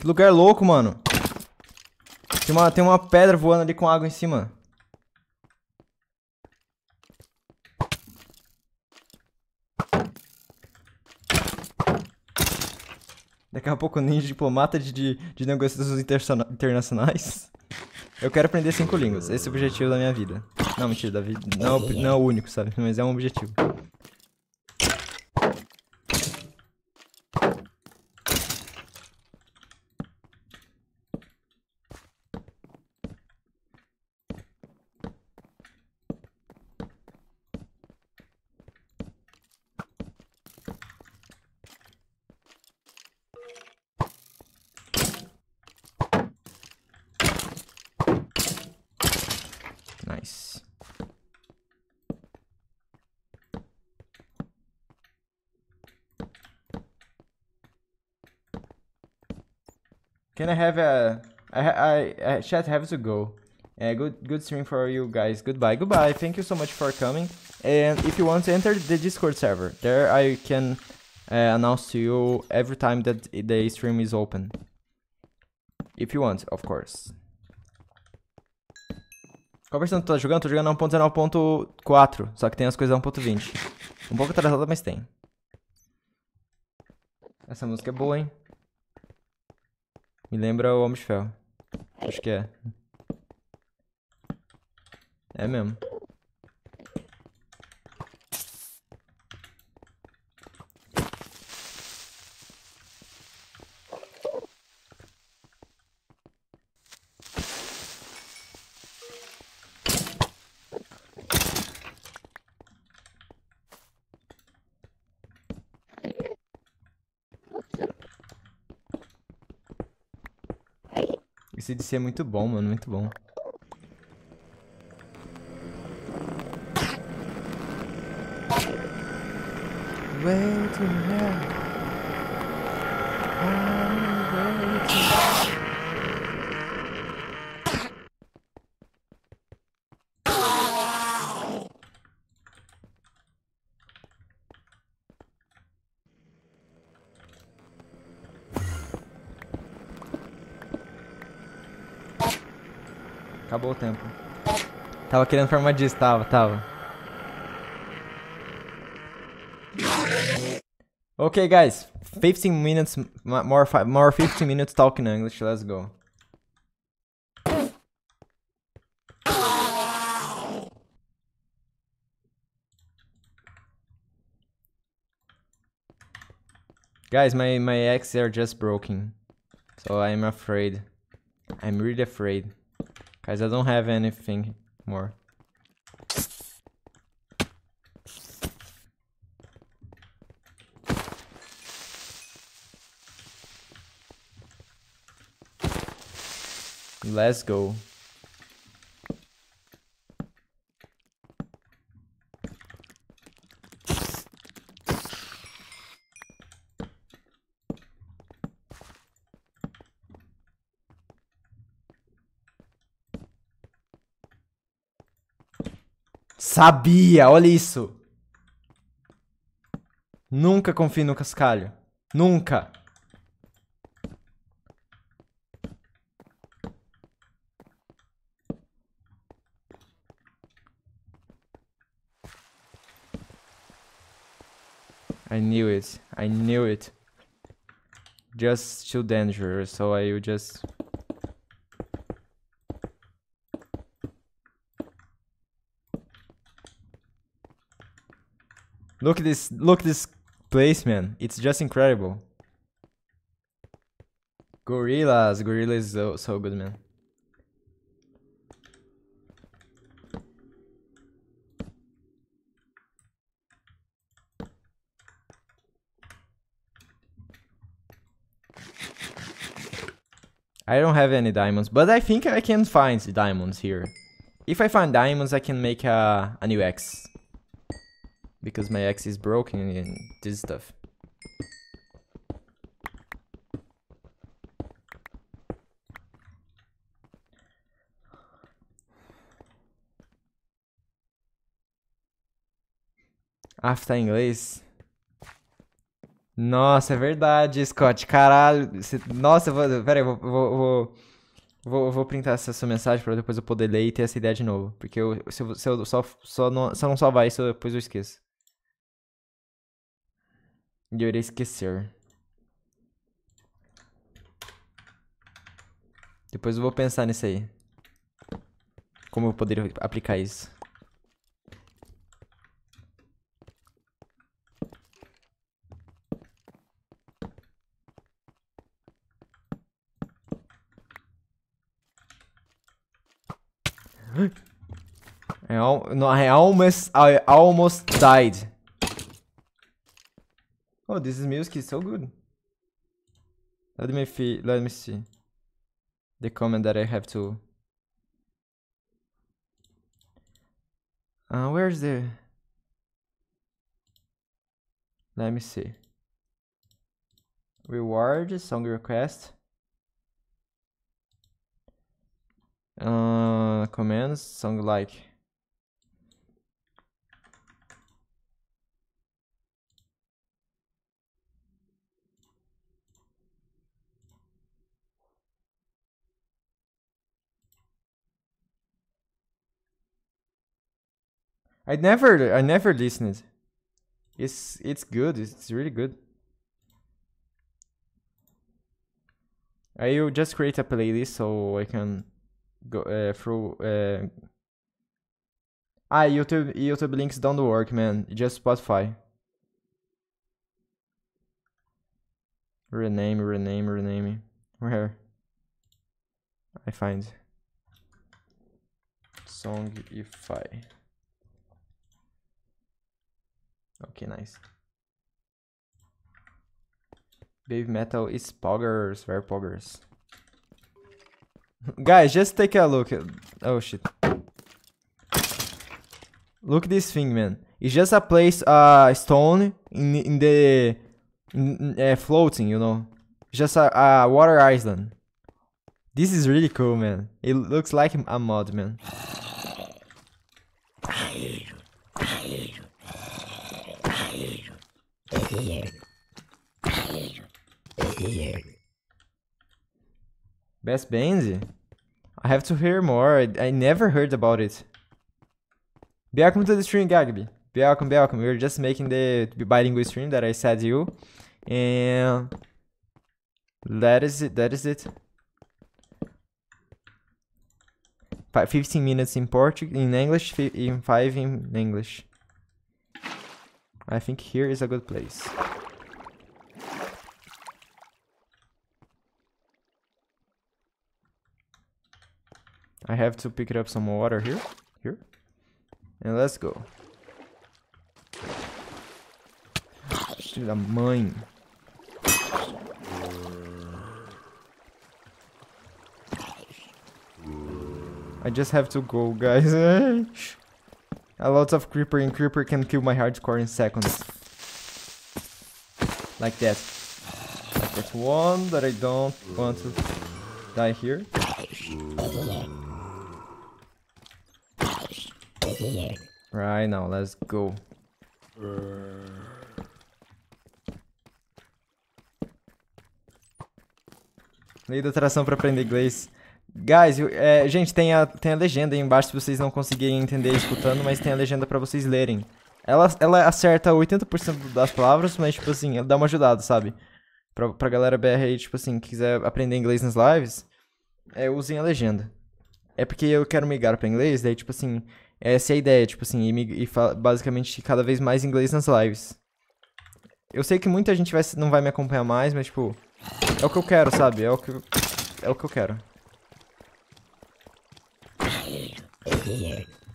S2: Que lugar louco, mano. Tem uma, tem uma pedra voando ali com água em cima. Daqui a pouco ninja diplomata de, de, de negociações internacionais. Eu quero aprender cinco línguas. Esse é o objetivo da minha vida. Não, mentira, da vida. Não, é não é o único, sabe? Mas é um objetivo. Can I have a... I, I, I chat have to go. Uh, good, good stream for you guys. Goodbye, goodbye. Thank you so much for coming. And if you want to enter the Discord server, there I can uh, announce to you every time that the stream is open. If you want, of course. tu tá jogando? Tô jogando 1.19.4, só que tem as coisas 1.20. Um pouco atrasada, mas tem. Essa música é boa, hein? Me lembra o Homem de Ferro. Acho que é. É mesmo. CDC é muito bom, mano. Muito bom. Way to hell. Tava querendo forma disso, tava, tava. Okay, guys, 15 minutes, more, more 15 minutes talking English, let's go. Guys, my, my eggs are just broken. So I'm afraid. I'm really afraid. Guys, I don't have anything more. Let's go. Sabia, olha isso. Nunca confio no cascalho. Nunca. I knew it. I knew it. Just too dangerous, so I will just Look at this, look at this place, man. It's just incredible. Gorillas, gorillas is so, so good, man. I don't have any diamonds, but I think I can find diamonds here. If I find diamonds, I can make a, a new axe. because my axe is broken and this stuff. Ah, tá em inglês? Nossa, é verdade, Scott. Caralho. Você... Nossa, eu vou... pera aí, vou, vou, vou, vou, vou printar essa sua mensagem pra depois eu poder ler e ter essa ideia de novo. Porque eu, se, eu, se eu só, só, não, se eu não salvar isso, depois eu esqueço. E eu irei esquecer. Depois eu vou pensar nisso aí. Como eu poderia aplicar isso. I, no, I almost I é almost died. Oh, this music is so good. Let me see. Let me see the comment that I have to. Uh, where's the? Let me see. Reward song request. Uh, comments song like. I never I never listened. It's it's good. It's really good. I will just create a playlist so I can go uh, through. Uh... Ah, YouTube YouTube links don't work, man. Just Spotify. Rename, rename, rename. Where? I find songify. Okay, nice. Baby metal is poggers, very poggers. Guys, just take a look. Oh shit. Look this thing, man. It's just a place, uh, stone in in the in, uh, floating, you know. Just a, a water island. This is really cool, man. It looks like a mod, man. Best band? I have to hear more. I, I never heard about it. Welcome to the stream, Gagby. Welcome, welcome. We are just making the bilingual stream that I said you. And that is it. That is it. 15 minutes in Portuguese, in English, in 5 in English. I think here is a good place. I have to pick up some water here, here, and let's go. Filho da I just have to go, guys. A lot of creeper and creeper can kill my hardcore in seconds. Like that. Like that one that I don't want to die here. Right now, let's go. Lei da atração para aprender inglês. Guys, eu, é, gente, tem a, tem a legenda aí embaixo se vocês não conseguirem entender escutando, mas tem a legenda para vocês lerem. Ela, ela acerta 80% das palavras, mas, tipo assim, ela dá uma ajudada, sabe? Pra, pra galera BR aí, tipo assim, que quiser aprender inglês nas lives, é, usem a legenda. É porque eu quero migrar pra inglês, daí, tipo assim, essa é a ideia, tipo assim, e, e basicamente cada vez mais inglês nas lives. Eu sei que muita gente vai, não vai me acompanhar mais, mas, tipo, é o que eu quero, sabe? É o que, é o que eu quero.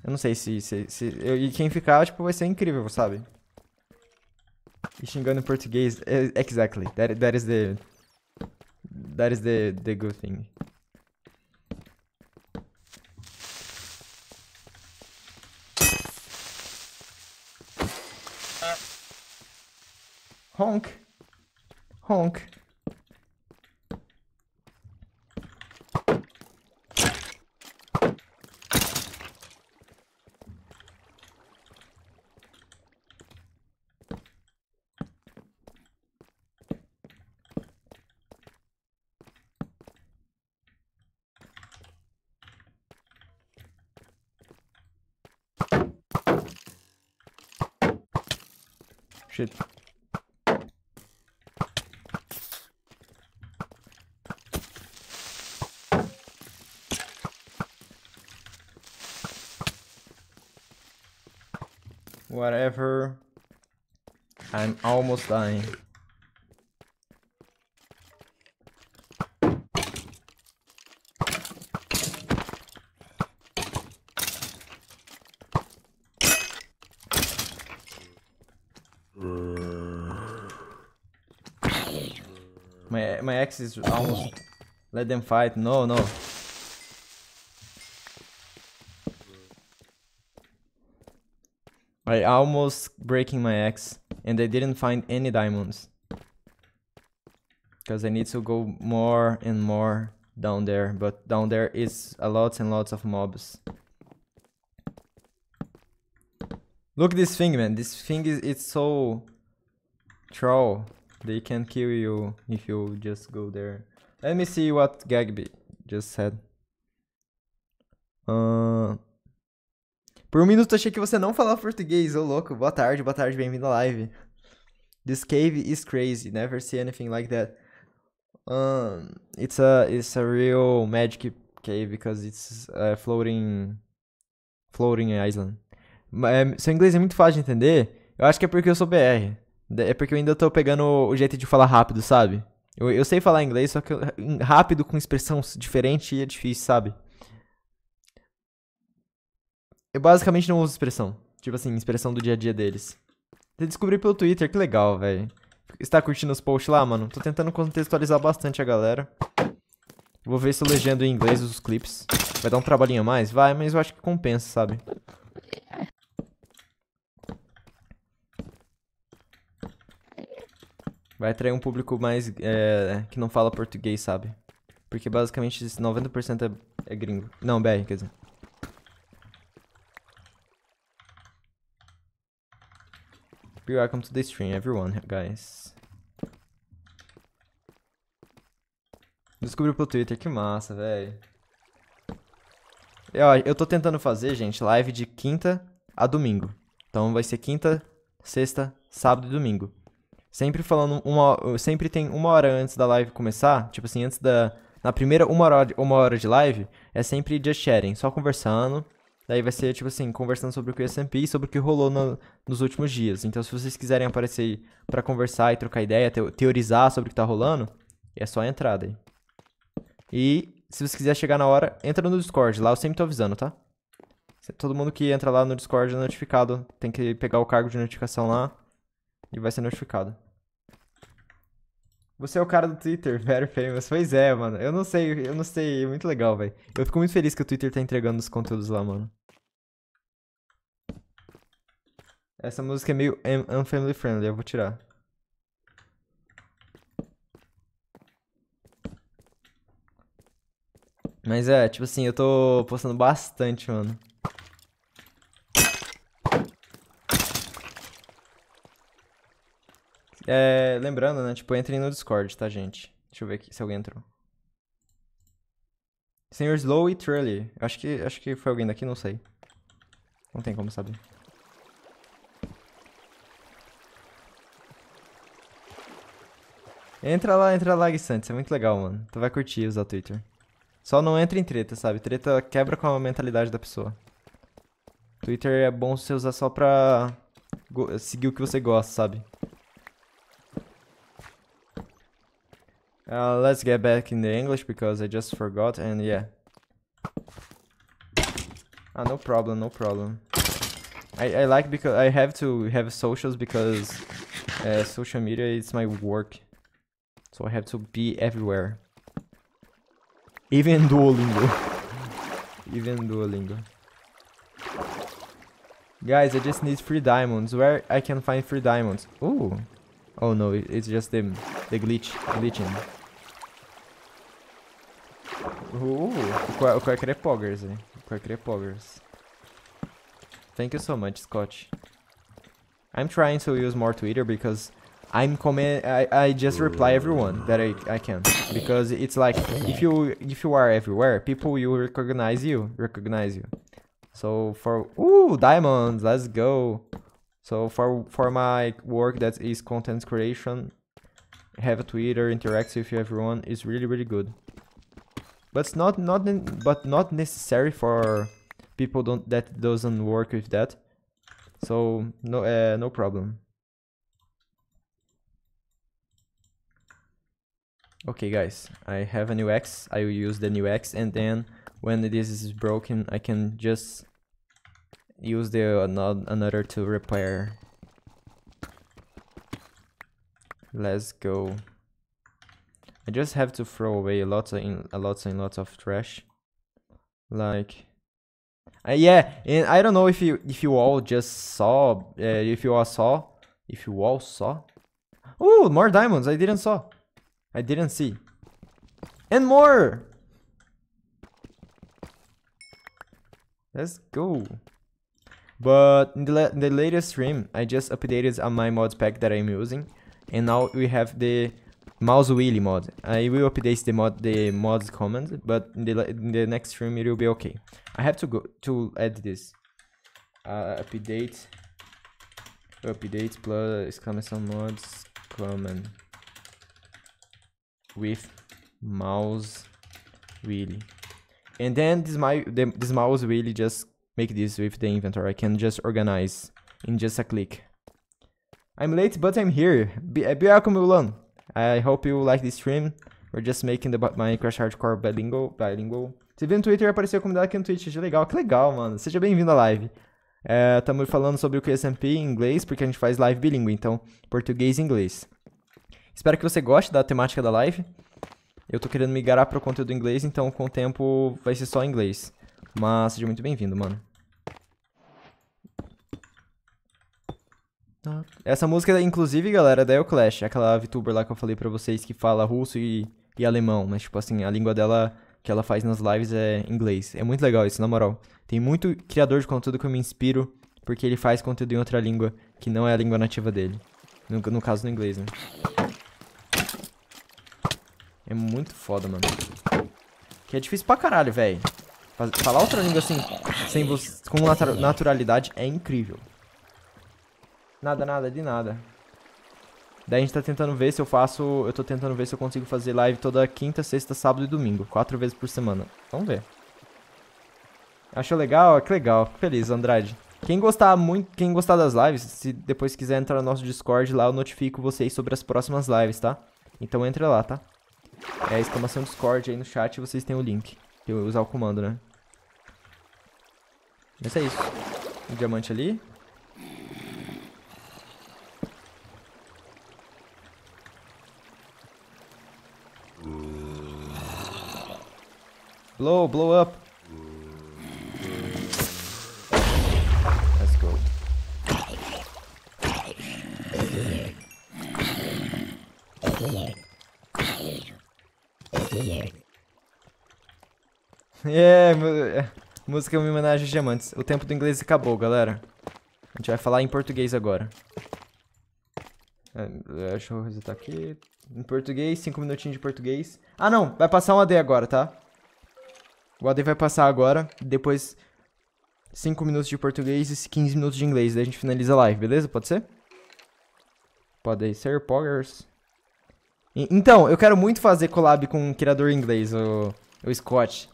S2: Eu não sei se... se, se eu, e quem ficar, tipo, vai ser incrível, sabe? E xingando em português... É, exactly. That, that is the... That is the, the good thing. Honk. Honk. whatever. I'm almost dying. My, my ex is almost... Let them fight. No, no. I almost breaking my axe and I didn't find any diamonds. Because I need to go more and more down there, but down there is a lot and lots of mobs. Look this thing, man. This thing is it's so troll. They can kill you if you just go there. Let me see what Gagby just said. Uh Por um minuto achei que você não falava português, ô louco. Boa tarde, boa tarde, bem-vindo à live. This cave is crazy, never né? see anything like that. Um, it's a it's a real magic cave because it's a uh, floating floating island. É, seu inglês é muito fácil de entender. Eu acho que é porque eu sou BR. É porque eu ainda tô pegando o jeito de falar rápido, sabe? Eu, eu sei falar inglês, só que eu, rápido com expressão diferente é difícil, sabe? Eu basicamente não uso expressão. Tipo assim, expressão do dia a dia deles. Eu descobri pelo Twitter, que legal, velho. Está curtindo os posts lá, mano? Tô tentando contextualizar bastante a galera. Vou ver se eu legendo em inglês os clipes. Vai dar um trabalhinho a mais? Vai, mas eu acho que compensa, sabe? Vai atrair um público mais. É, que não fala português, sabe? Porque basicamente 90% é, é gringo. Não, BR, quer dizer. Welcome to the stream, everyone, guys. Descobri pelo Twitter, que massa, velho. Eu, eu tô tentando fazer, gente, live de quinta a domingo. Então vai ser quinta, sexta, sábado e domingo. Sempre falando uma. Sempre tem uma hora antes da live começar. Tipo assim, antes da. Na primeira uma hora, uma hora de live, é sempre just sharing, só conversando. Daí vai ser, tipo assim, conversando sobre o que o S&P e sobre o que rolou no, nos últimos dias. Então, se vocês quiserem aparecer para conversar e trocar ideia, teorizar sobre o que tá rolando, é só a entrada aí. E se você quiser chegar na hora, entra no Discord. Lá eu sempre tô avisando, tá? Todo mundo que entra lá no Discord é notificado. Tem que pegar o cargo de notificação lá e vai ser notificado. Você é o cara do Twitter, very famous. Pois é, mano. Eu não sei, eu não sei. É muito legal, velho. Eu fico muito feliz que o Twitter tá entregando os conteúdos lá, mano. Essa música é meio unfamily friendly, eu vou tirar. Mas é, tipo assim, eu tô postando bastante, mano. É, lembrando, né? Tipo, entrem no Discord, tá, gente? Deixa eu ver aqui se alguém entrou. Senhor Slow e Trully. Acho que, acho que foi alguém daqui, não sei. Não tem como saber. Entra lá, entra lá, Guissante. é muito legal, mano. Tu vai curtir usar o Twitter. Só não entra em treta, sabe? Treta quebra com a mentalidade da pessoa. Twitter é bom você usar só pra seguir o que você gosta, sabe? Uh, let's get back in the English because I just forgot and yeah. Ah, no problem, no problem. I, I like because I have to have socials because uh, social media is my work. So I have to be everywhere. Even Duolingo. Even Duolingo. Guys, I just need three diamonds. Where I can find three diamonds? Ooh. Oh no, it's just the, the glitch. Glitching. Ooh. o Poggers, hein? Eh? O Poggers. Thank you so much, Scotch. I'm trying to use more Twitter because I'm comment I, I just reply everyone that I, I can because it's like if you if you are everywhere people will recognize you recognize you so for ooh diamonds let's go so for for my work that is content creation have a Twitter interact with everyone is really really good but it's not not but not necessary for people don't that doesn't work with that so no uh, no problem Okay guys, I have a new X, I will use the new X and then when this is broken I can just use the another to repair. Let's go. I just have to throw away a lot of in, a lot and lots of trash. Like uh, yeah, and I don't know if you if you all just saw uh, if you all saw if you all saw. Oh, more diamonds! I didn't saw. I didn't see. And more! Let's go. But in the, la the latest stream, I just updated on my mod pack that I'm using. And now we have the mouse wheelie mod. I will update the mod the mods command, but in the, in the next stream it will be okay. I have to go to add this. Uh, update update plus exclamation mods command with mouse wheel and then this my the, this mouse wheel just make this with the inventory i can just organize in just a click i'm late but i'm here be, be welcome Mulan. i hope you like this stream we're just making the minecraft hardcore bilingual bilingual você viu no twitter apareceu a comunidade aqui no twitch que legal que legal mano seja bem-vindo à live estamos eh, é, falando sobre o QSMP em inglês porque a gente faz live bilíngue então português e inglês Espero que você goste da temática da live. Eu tô querendo migrar para pro conteúdo em inglês, então com o tempo vai ser só inglês. Mas seja muito bem-vindo, mano. Essa música, inclusive, galera, é da El Clash, aquela VTuber lá que eu falei pra vocês que fala russo e, e alemão, mas, tipo assim, a língua dela que ela faz nas lives é inglês. É muito legal isso, na moral. Tem muito criador de conteúdo que eu me inspiro, porque ele faz conteúdo em outra língua, que não é a língua nativa dele. No, no caso, no inglês, né? É muito foda, mano. Que é difícil pra caralho, velho. Falar outra língua assim, sem você, com naturalidade, é incrível. Nada, nada, de nada. Daí a gente tá tentando ver se eu faço... Eu tô tentando ver se eu consigo fazer live toda quinta, sexta, sábado e domingo. Quatro vezes por semana. Vamos ver. Achou legal? Ah, que legal. Fico feliz, Andrade. Quem gostar muito, quem gostar das lives, se depois quiser entrar no nosso Discord lá, eu notifico vocês sobre as próximas lives, tá? Então entre lá, tá? é, exclamação Discord aí no chat e vocês têm o link. eu usar o comando, né? Mas é isso. O um diamante ali. Blow, blow up. Let's go. É Yeah, é, é. é, música é uma homenagem a diamantes. O tempo do inglês acabou, galera. A gente vai falar em português agora. Deixa eu resetar aqui. Em português, 5 minutinhos de português. Ah, não! Vai passar um AD agora, tá? O AD vai passar agora. Depois, 5 minutos de português e 15 minutos de inglês. Daí a gente finaliza a live, beleza? Pode ser? Pode ser, poggers. Então, eu quero muito fazer collab com um criador inglês, o, o Scott.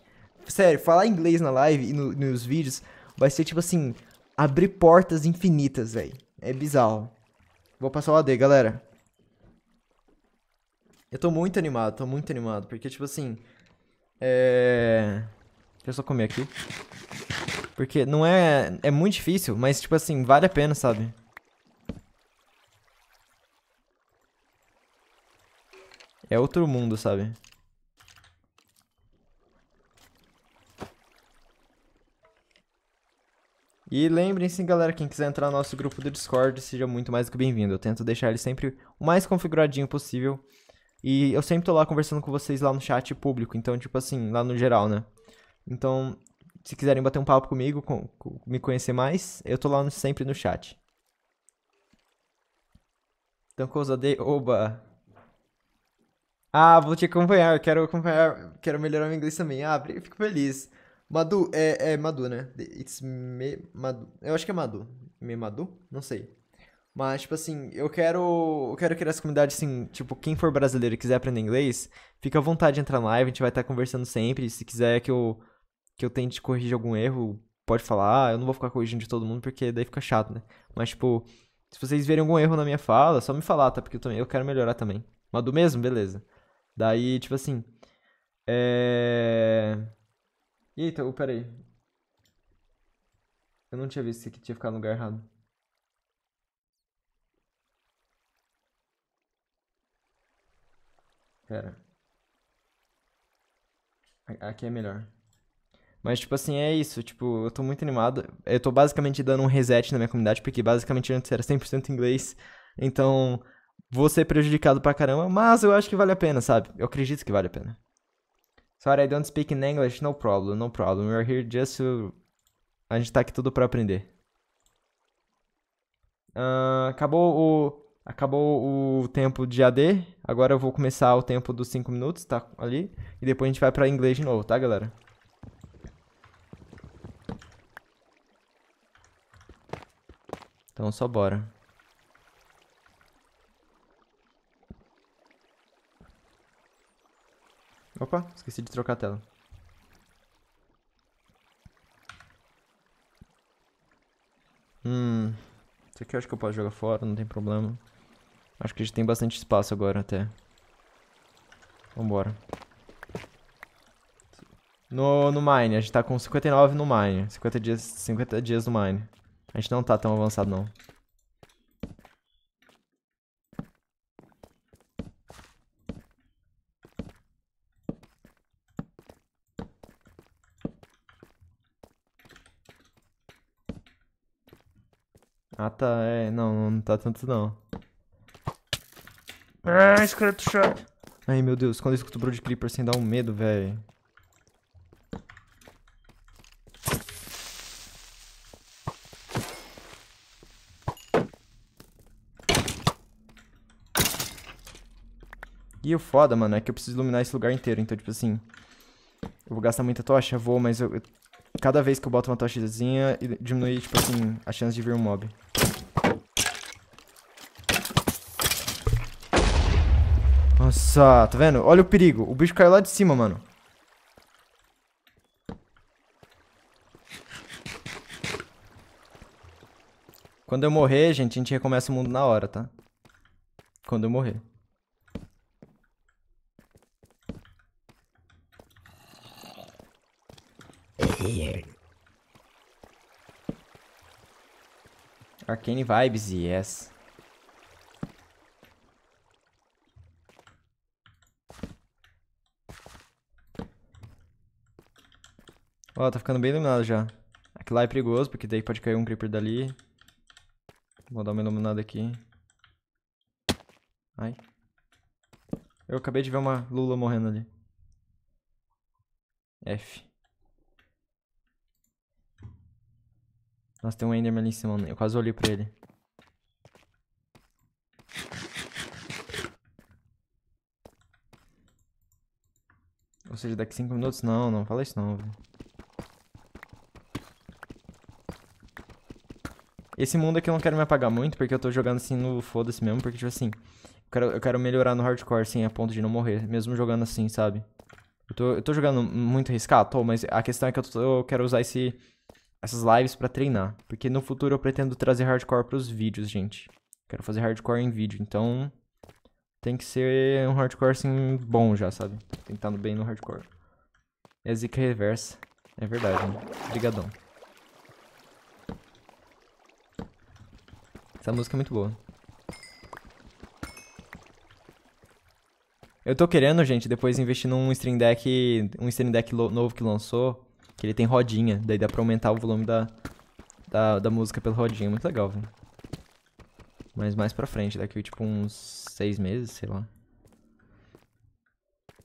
S2: Sério, falar inglês na live e no, nos vídeos vai ser tipo assim: abrir portas infinitas, velho. É bizarro. Vou passar o AD, galera. Eu tô muito animado, tô muito animado, porque tipo assim. É. Deixa eu só comer aqui. Porque não é. É muito difícil, mas tipo assim, vale a pena, sabe? É outro mundo, sabe? E lembrem-se, galera, quem quiser entrar no nosso grupo do Discord, seja muito mais do que bem-vindo. Eu tento deixar ele sempre o mais configuradinho possível. E eu sempre tô lá conversando com vocês lá no chat público, então, tipo assim, lá no geral, né? Então, se quiserem bater um papo comigo, com, com, me conhecer mais, eu tô lá no, sempre no chat. Então, Cousadei, oba! Ah, vou te acompanhar, quero acompanhar, quero melhorar meu inglês também. Ah, fico feliz. Madu, é, é Madu, né? It's me Madu. Eu acho que é Madu. Me Madu? Não sei. Mas, tipo assim, eu quero. Eu quero criar essa comunidade, assim, tipo, quem for brasileiro e quiser aprender inglês, fica à vontade de entrar na live, a gente vai estar conversando sempre. Se quiser que eu, que eu tente corrigir algum erro, pode falar. Eu não vou ficar corrigindo de todo mundo, porque daí fica chato, né? Mas, tipo, se vocês verem algum erro na minha fala, só me falar, tá? Porque eu também eu quero melhorar também. Madu mesmo? Beleza. Daí, tipo assim. É. Eita, oh, peraí. Eu não tinha visto que aqui tinha ficado no lugar errado. Pera. Aqui é melhor. Mas, tipo assim, é isso. Tipo, eu tô muito animado. Eu tô basicamente dando um reset na minha comunidade, porque basicamente antes era 100% inglês. Então, vou ser prejudicado pra caramba, mas eu acho que vale a pena, sabe? Eu acredito que vale a pena. Sorry, I don't speak in English. No problem, no problem. We're here just to... A gente tá aqui tudo pra aprender. Uh, acabou o... Acabou o tempo de AD. Agora eu vou começar o tempo dos 5 minutos, tá? Ali. E depois a gente vai pra inglês de novo, tá, galera? Então só bora. Opa, esqueci de trocar a tela. Hum, isso aqui eu acho que eu posso jogar fora, não tem problema. Acho que a gente tem bastante espaço agora até. Vambora. No, no mine, a gente tá com 59 no mine. 50 dias, 50 dias no mine. A gente não tá tão avançado não. Ah, tá. É, não, não tá tanto não. Ah, esqueleto chato. Ai, meu Deus. Quando eu escuto o Brood Creeper, sem dar um medo, velho. E o foda, mano, é que eu preciso iluminar esse lugar inteiro. Então, tipo assim, eu vou gastar muita tocha? Vou, mas eu, eu cada vez que eu boto uma tochazinha, diminui, tipo assim, a chance de vir um mob. Nossa, tá vendo? Olha o perigo. O bicho caiu lá de cima, mano. Quando eu morrer, gente, a gente recomeça o mundo na hora, tá? Quando eu morrer. Slayer. Arcane Vibes, yes. Ó, oh, tá ficando bem iluminado já. Aqui lá é perigoso, porque daí pode cair um creeper dali. Vou dar uma iluminada aqui. Ai. Eu acabei de ver uma lula morrendo ali. F. Nossa, tem um Enderman ali em cima. Eu quase olhei pra ele. Ou seja, daqui 5 minutos? Não, não fala isso não, velho. Esse mundo aqui eu não quero me apagar muito, porque eu tô jogando assim no foda-se mesmo, porque tipo assim... Eu quero, eu quero melhorar no hardcore, assim, a ponto de não morrer, mesmo jogando assim, sabe? Eu tô, eu tô jogando muito arriscado, tô, mas a questão é que eu, tô, eu quero usar esse essas lives para treinar. Porque no futuro eu pretendo trazer hardcore pros vídeos, gente. Quero fazer hardcore em vídeo, então tem que ser um hardcore assim bom já, sabe? Tem que estar tá bem no hardcore. É zica reversa. É verdade, né? Obrigadão. Essa música é muito boa. Eu tô querendo, gente, depois investir num stream deck, um stream deck novo que lançou, que ele tem rodinha, daí dá pra aumentar o volume da, da, da música pela rodinha. Muito legal, velho. Mas mais pra frente, daqui tipo uns seis meses, sei lá.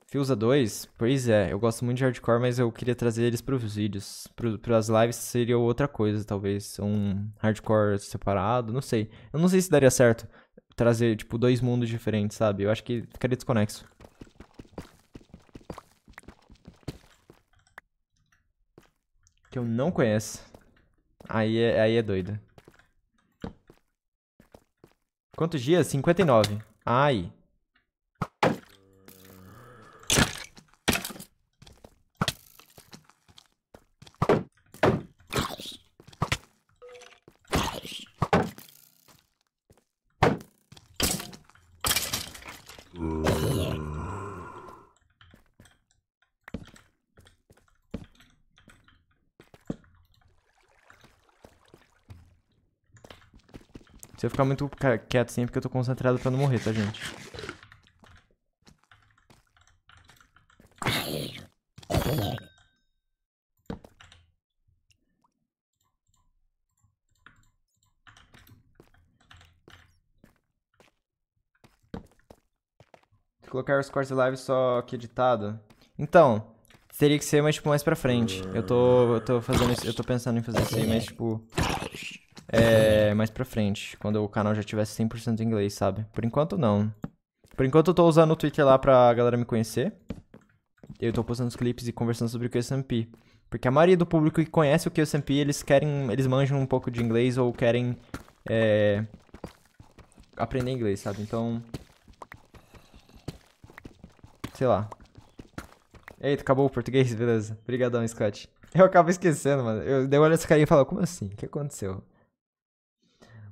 S2: Fusa 2, pois é, eu gosto muito de hardcore, mas eu queria trazer eles pros vídeos. Pro, pras lives seria outra coisa, talvez. Um hardcore separado, não sei. Eu não sei se daria certo trazer, tipo, dois mundos diferentes, sabe? Eu acho que ficaria desconexo. que eu não conheço. Aí é, aí é doido. Quantos dias? 59. Ai. Se eu ficar muito quieto assim é porque eu tô concentrado pra não morrer, tá, gente? Colocar os cortes live só que editado? Então, teria que ser mais, tipo, mais pra frente. Eu tô, eu tô fazendo isso, eu tô pensando em fazer isso aí, mas, tipo... É, é, mais pra frente, quando o canal já tivesse 100% em inglês, sabe? Por enquanto, não. Por enquanto, eu tô usando o Twitter lá pra galera me conhecer. Eu tô postando os clipes e conversando sobre o QSMP. Porque a maioria do público que conhece o QSMP, eles querem... Eles manjam um pouco de inglês ou querem... É, aprender inglês, sabe? Então... Sei lá. Eita, acabou o português, beleza. Obrigadão, Scott. Eu acabo esquecendo, mano. Eu dei uma olhada nessa carinha e falo, como assim? O que aconteceu?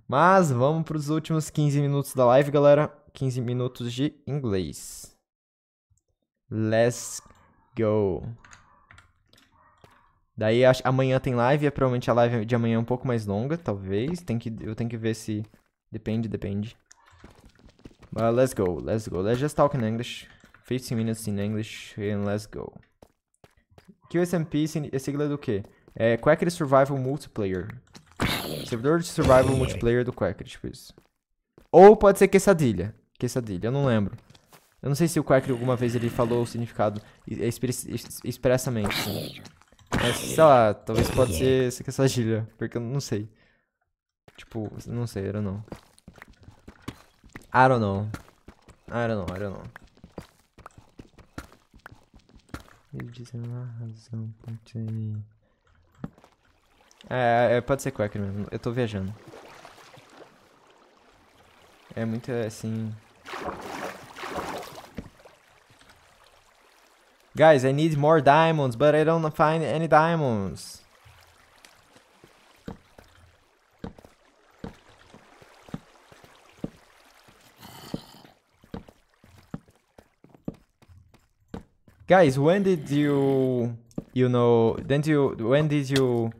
S2: Mas vamos para os últimos 15 minutos da live, galera. 15 minutos de inglês. Let's go. Daí amanhã tem live, é provavelmente a live de amanhã é um pouco mais longa, talvez. Tem que, eu tenho que ver se. Depende, depende. But let's go, let's go. Let's just talk in English. 15 minutes in English and let's go. QSMP é sigla do quê? É Quack é Survival Multiplayer. Servidor de survival multiplayer do Quaker, tipo isso. Ou pode ser quesadilha. Quesadilha, eu não lembro. Eu não sei se o Quaker alguma vez ele falou o significado expressamente. Mas, sei lá, talvez pode ser essa quesadilha, porque eu não sei. Tipo, não sei, era não. I don't know. I don't know, I don't know. Ele diz uma razão, ponto aí. É, é, pode ser Quaker mesmo, eu tô viajando. É muito assim. Guys, I need more diamonds, but I don't find any diamonds. Guys, when did you, you know, didn't you, when did you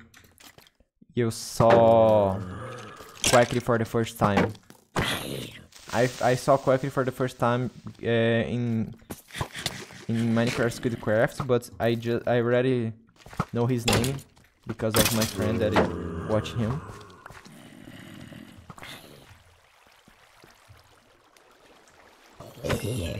S2: you saw Quackly for the first time? I, I saw Quackly for the first time uh, in in Minecraft Squidcraft, but I just I already know his name because of my friend that is watching him. Yeah.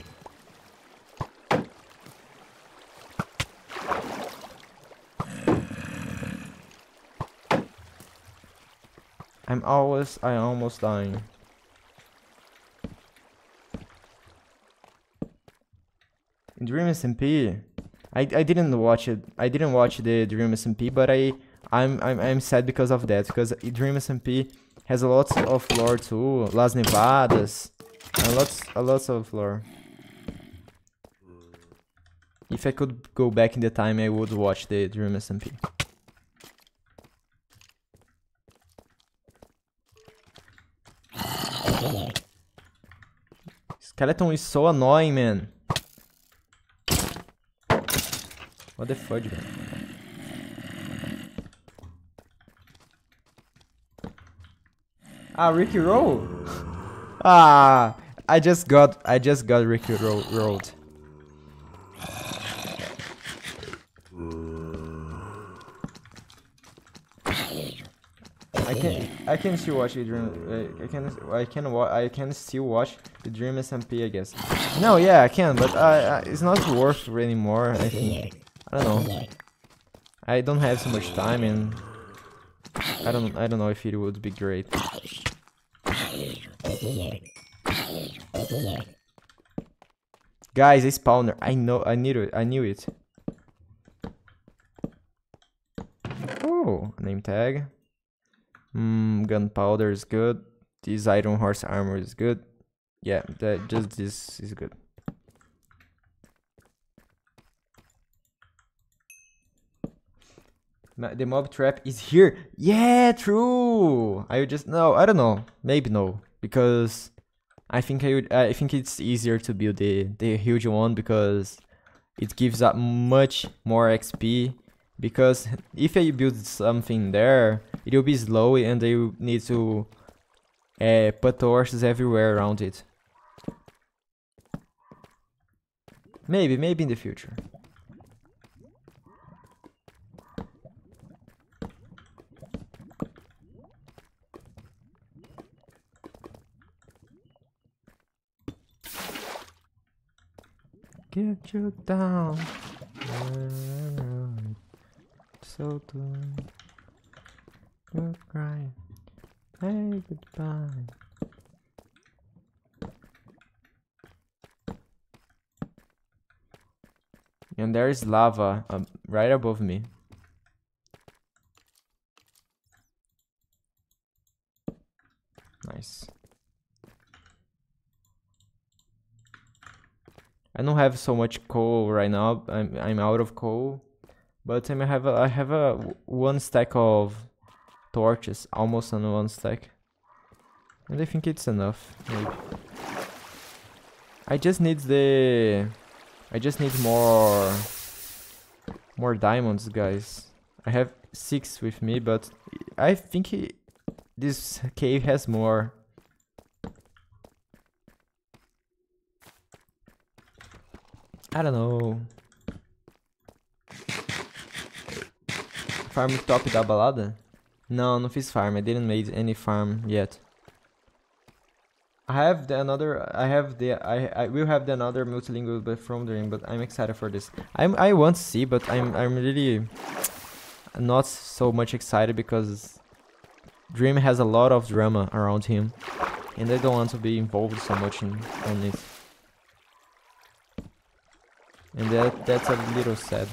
S2: I'm always, i almost dying. Dream SMP. I, I didn't watch it. I didn't watch the Dream SMP, but I I'm I'm, I'm sad because of that because Dream SMP has a lot of lore too. Las Nevadas, a lots a lots of lore. If I could go back in the time, I would watch the Dream SMP. Skeleton é is so annoying, man. What the fudge, velho. Ah, Ricky Roll? ah, I just got, I just got Ricky Roll rolled. can I can still watch the Dream. Uh, I can I can I can still watch the Dream SMP. I guess. No, yeah, I can, but I, I it's not worth anymore. I think. I don't know. I don't have so much time, and I don't I don't know if it would be great. Guys, a spawner. I know. I knew it. I knew it. Oh, name tag. Mm, gunpowder is good. This iron horse armor is good. Yeah, that just this is good. The mob trap is here. Yeah, true. I would just no. I don't know. Maybe no, because I think I would. I think it's easier to build the the huge one because it gives up much more XP because if I build something there, it will be slow and they need to uh, put horses everywhere around it. Maybe, maybe in the future. Get you down so do You're crying. Hey, goodbye. And there is lava um, right above me. Nice. I don't have so much coal right now. I'm I'm out of coal. But the time I have a, I have a one stack of torches, almost on one stack. And I think it's enough, maybe. I just need the... I just need more... More diamonds, guys. I have six with me, but I think he, this cave has more. I don't know. farm top da balada? Não, não fiz farm. I didn't made any farm yet. I have the another. I have the. I I will have the another multilingual but from Dream, But I'm excited for this. I'm. I want to see, but I'm. I'm really not so much excited because Dream has a lot of drama around him, and I don't want to be involved so much in on it. And that that's a little sad.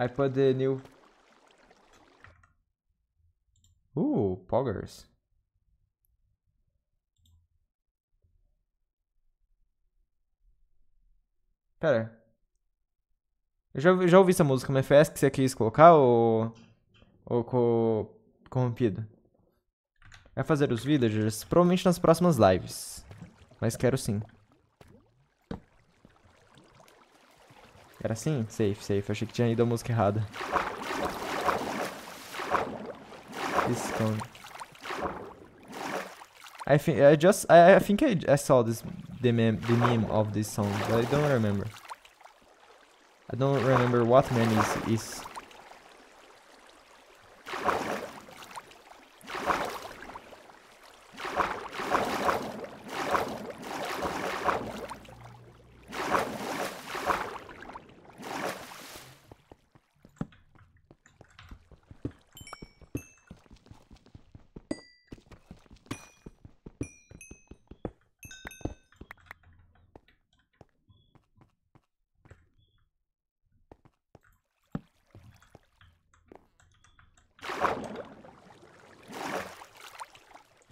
S2: I put new... Uh, poggers. Pera. Eu já, já ouvi essa música, mas foi essa que você quis colocar ou... Ou co... corrompido? Vai é fazer os villagers? Provavelmente nas próximas lives. Mas quero sim. Era assim? Safe, safe. achei que tinha ido a música errada. Esconde. I think I just I, I think I, I saw this the meme the meme of this song, but I don't remember. I don't remember what meme is is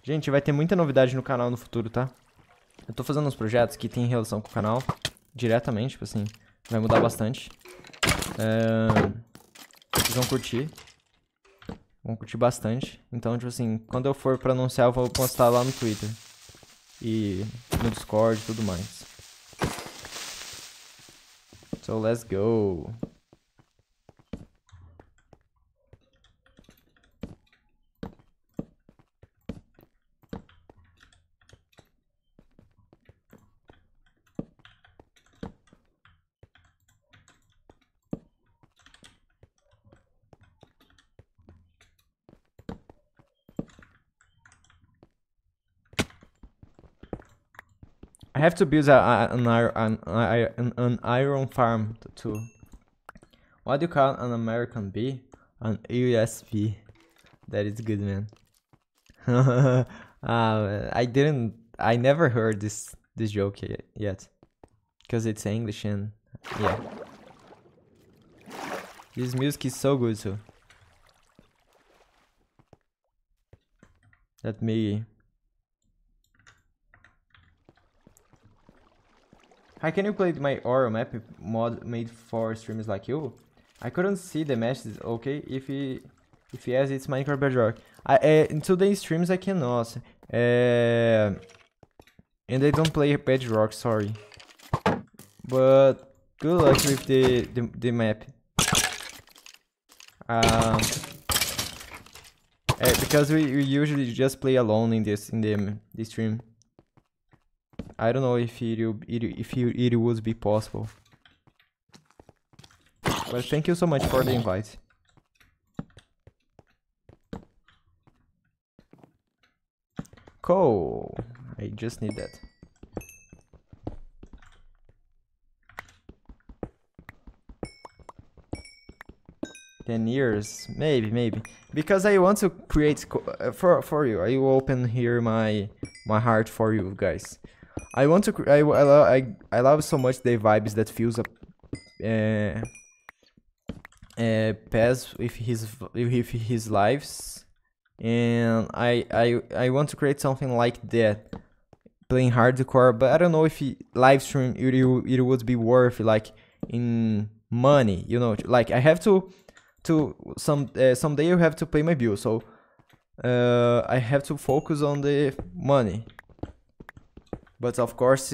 S2: Gente, vai ter muita novidade no canal no futuro, tá? Eu tô fazendo uns projetos que tem relação com o canal diretamente, tipo assim, vai mudar bastante. É... Vocês vão curtir. Vão curtir bastante. Então, tipo assim, quando eu for pra anunciar, eu vou postar lá no Twitter. E no Discord e tudo mais. So let's go. have to build a, an, an, an, iron farm too. What do you call an American bee? An USP. That is good, man. uh, I didn't. I never heard this this joke yet, because it's English and yeah. This music is so good too. Let me I can you play my Oro map mod made for streams like you? I couldn't see the matches, okay? If he, if it's Minecraft Bedrock. I, uh, in today's streams, I cannot. Uh, and I don't play Bedrock, sorry. But good luck with the, the, the map. Um, uh, because we, we usually just play alone in this in the, the stream. I don't know if it if it, would be possible. But thank you so much for the invite. Cool. I just need that. Ten years, maybe, maybe, because I want to create uh, for for you. I will open here my my heart for you guys. I want to. I I love, I, I love so much the vibes that feels up. Uh, eh, uh, eh, pass with his with his lives, and I I I want to create something like that, playing hardcore. But I don't know if live stream it, it would be worth like in money. You know, like I have to to some uh, someday you have to pay my bill, so uh, I have to focus on the money. But of course,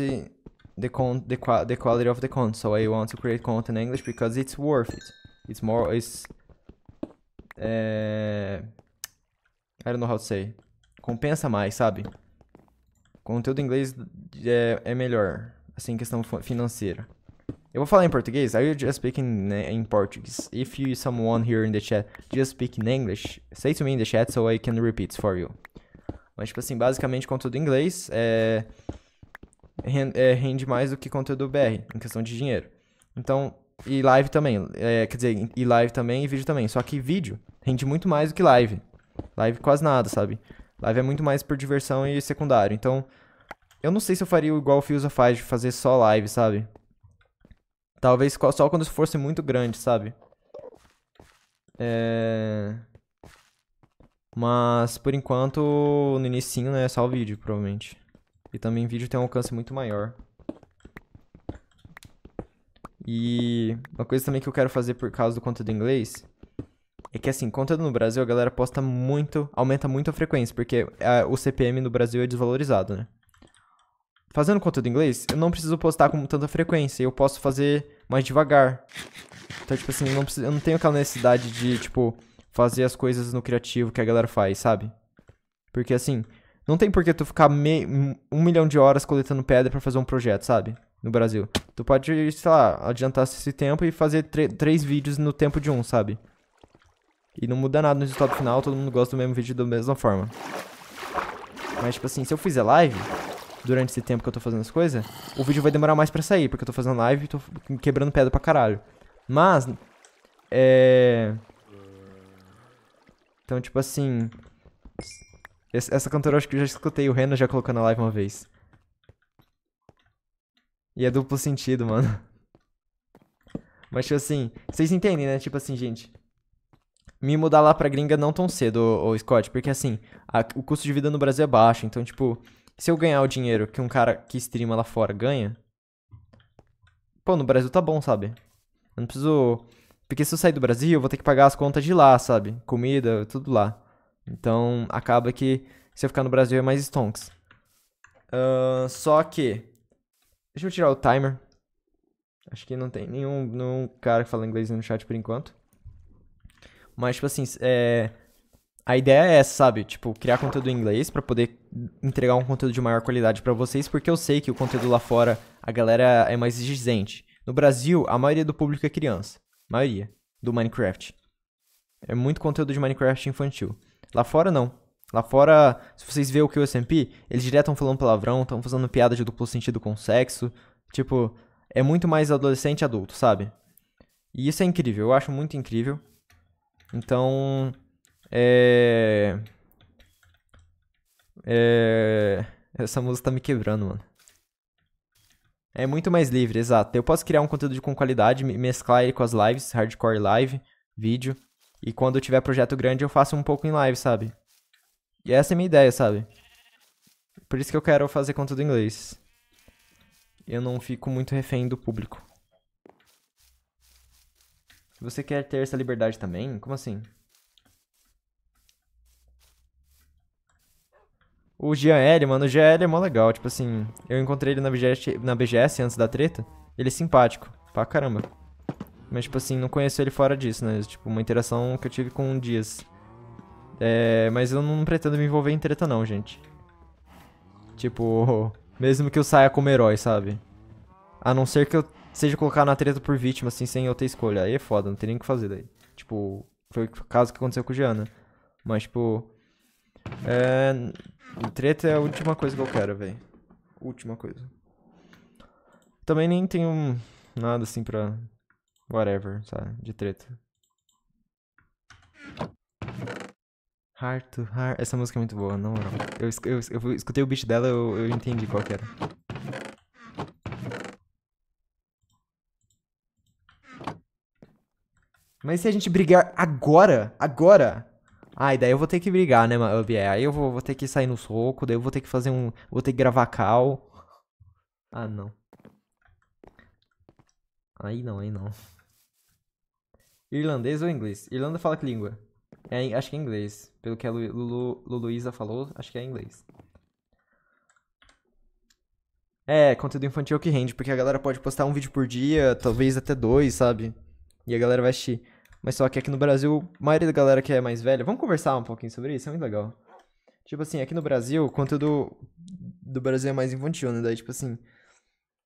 S2: the, con the, qua the quality of the content. So I want to create content in English because it's worth it. It's more, it's... É... I don't know how to say. Compensa mais, sabe? Conteúdo em inglês é, é melhor, assim, questão financeira. Eu vou falar em português. Are you just speaking in Portuguese? If you someone here in the chat just speak in English, say to me in the chat so I can repeat for you. Mas tipo assim, basicamente conteúdo em inglês é é, rende mais do que conteúdo BR, em questão de dinheiro. Então, e live também. É, quer dizer, e live também e vídeo também. Só que vídeo rende muito mais do que live. Live quase nada, sabe? Live é muito mais por diversão e secundário. Então, eu não sei se eu faria igual o Fiusa faz, de fazer só live, sabe? Talvez só quando isso fosse muito grande, sabe? É... Mas, por enquanto, no início, né, é só o vídeo, provavelmente. E também vídeo tem um alcance muito maior. E uma coisa também que eu quero fazer por causa do conteúdo em inglês é que assim, conteúdo no Brasil a galera posta muito, aumenta muito a frequência, porque a, é, o CPM no Brasil é desvalorizado, né? Fazendo conteúdo em inglês, eu não preciso postar com tanta frequência, eu posso fazer mais devagar. Então, tipo assim, eu não, preciso, eu não tenho aquela necessidade de, tipo, fazer as coisas no criativo que a galera faz, sabe? Porque assim, não tem por que tu ficar me... um milhão de horas coletando pedra para fazer um projeto, sabe? No Brasil. Tu pode, sei lá, adiantar esse tempo e fazer três vídeos no tempo de um, sabe? E não muda nada no resultado final, todo mundo gosta do mesmo vídeo da mesma forma. Mas, tipo assim, se eu fizer live, durante esse tempo que eu tô fazendo as coisas, o vídeo vai demorar mais pra sair, porque eu tô fazendo live e tô quebrando pedra pra caralho. Mas, é... Então, tipo assim... Essa cantora eu acho que eu já escutei, o Renan já colocou na live uma vez. E é duplo sentido, mano. Mas, tipo assim, vocês entendem, né? Tipo assim, gente. Me mudar lá pra gringa não tão cedo, ô, Scott, porque assim, a, o custo de vida no Brasil é baixo. Então, tipo, se eu ganhar o dinheiro que um cara que streama lá fora ganha, pô, no Brasil tá bom, sabe? Eu não preciso. Porque se eu sair do Brasil, eu vou ter que pagar as contas de lá, sabe? Comida, tudo lá. Então, acaba que se eu ficar no Brasil é mais stonks. Uh, só que... Deixa eu tirar o timer. Acho que não tem nenhum, nenhum cara que fala inglês no chat por enquanto. Mas, tipo assim, é... A ideia é essa, sabe? Tipo, criar conteúdo em inglês para poder entregar um conteúdo de maior qualidade para vocês, porque eu sei que o conteúdo lá fora, a galera é mais exigente. No Brasil, a maioria do público é criança. A maioria. Do Minecraft. É muito conteúdo de Minecraft infantil. Lá fora, não. Lá fora, se vocês verem o que o S&P, eles direto estão falando palavrão, estão fazendo piada de duplo sentido com sexo. Tipo, é muito mais adolescente e adulto, sabe? E isso é incrível, eu acho muito incrível. Então, é... é... Essa música tá me quebrando, mano. É muito mais livre, exato. Eu posso criar um conteúdo com qualidade, mesclar ele com as lives, hardcore live, vídeo. E quando tiver projeto grande, eu faço um pouco em live, sabe? E essa é a minha ideia, sabe? Por isso que eu quero fazer conteúdo em inglês. Eu não fico muito refém do público. Você quer ter essa liberdade também? Como assim? O GL, mano, o GL é mó legal. Tipo assim, eu encontrei ele na BGS, na BGS antes da treta. Ele é simpático. Pra caramba. Mas, tipo assim, não conheço ele fora disso, né? Tipo, uma interação que eu tive com o Dias. É, mas eu não pretendo me envolver em treta, não, gente. Tipo, mesmo que eu saia como herói, sabe? A não ser que eu seja colocado na treta por vítima, assim, sem eu ter escolha. Aí é foda, não tem nem o que fazer daí. Tipo, foi o caso que aconteceu com o Giana. Né? Mas, tipo. É. Treta é a última coisa que eu quero, velho. Última coisa. Também nem tenho nada assim pra whatever, sabe? De treta. Heart to Heart. Essa música é muito boa, na moral. Eu, eu, eu escutei o beat dela, eu, eu entendi qual que era. Mas se a gente brigar agora, agora... Ai, ah, daí eu vou ter que brigar, né, mano? É, aí eu vou, vou ter que sair no soco, daí eu vou ter que fazer um... Vou ter que gravar cal. Ah, não. Aí não, aí não. Irlandês ou inglês? Irlanda fala que língua? É, acho que é inglês. Pelo que a Lulu, Luísa falou, acho que é inglês. É, conteúdo infantil que rende, porque a galera pode postar um vídeo por dia, talvez até dois, sabe? E a galera vai assistir. Mas só que aqui no Brasil, a maioria da galera que é mais velha, vamos conversar um pouquinho sobre isso, é muito legal. Tipo assim, aqui no Brasil, o conteúdo do Brasil é mais infantil, né? Daí, tipo assim,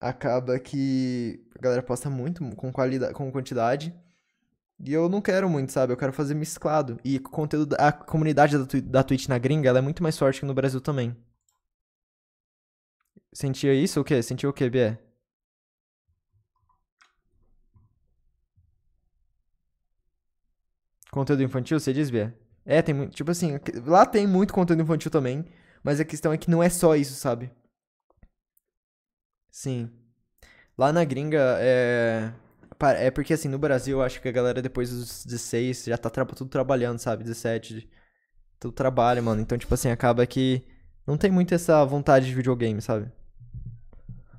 S2: acaba que a galera posta muito, com qualidade, com quantidade. E eu não quero muito, sabe? Eu quero fazer mesclado. E o conteúdo da a comunidade da, da Twitch na gringa, ela é muito mais forte que no Brasil também. Sentia isso ou o quê? Sentia o quê, Bia? Conteúdo infantil, você diz, Bia? É, tem muito. Tipo assim, lá tem muito conteúdo infantil também. Mas a questão é que não é só isso, sabe? Sim. Lá na gringa, é. É porque assim, no Brasil, eu acho que a galera depois dos 16 já tá tra tudo trabalhando, sabe? 17. Tudo trabalha, mano. Então, tipo assim, acaba que não tem muito essa vontade de videogame, sabe?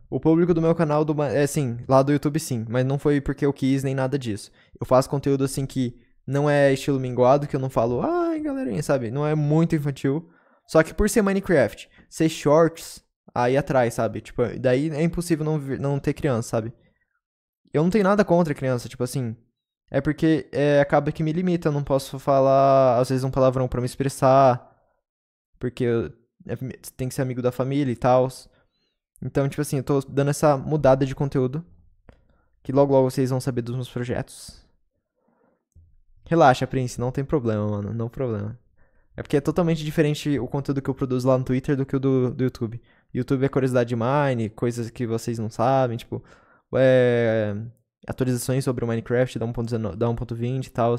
S2: O público do meu canal do é sim, lá do YouTube sim, mas não foi porque eu quis nem nada disso. Eu faço conteúdo assim que não é estilo minguado, que eu não falo, ai, galerinha, sabe? Não é muito infantil. Só que por ser Minecraft, ser shorts, aí atrás, sabe? Tipo, daí é impossível não, não ter criança, sabe? Eu não tenho nada contra criança, tipo assim. É porque é, acaba que me limita, eu não posso falar, às vezes, um palavrão para me expressar. Porque eu, é, tem que ser amigo da família e tal. Então, tipo assim, eu tô dando essa mudada de conteúdo. Que logo logo vocês vão saber dos meus projetos. Relaxa, Prince, não tem problema, mano. Não problema. É porque é totalmente diferente o conteúdo que eu produzo lá no Twitter do que o do, do YouTube. YouTube é curiosidade mine, coisas que vocês não sabem, tipo, é, atualizações sobre o Minecraft da 1.20 e tal.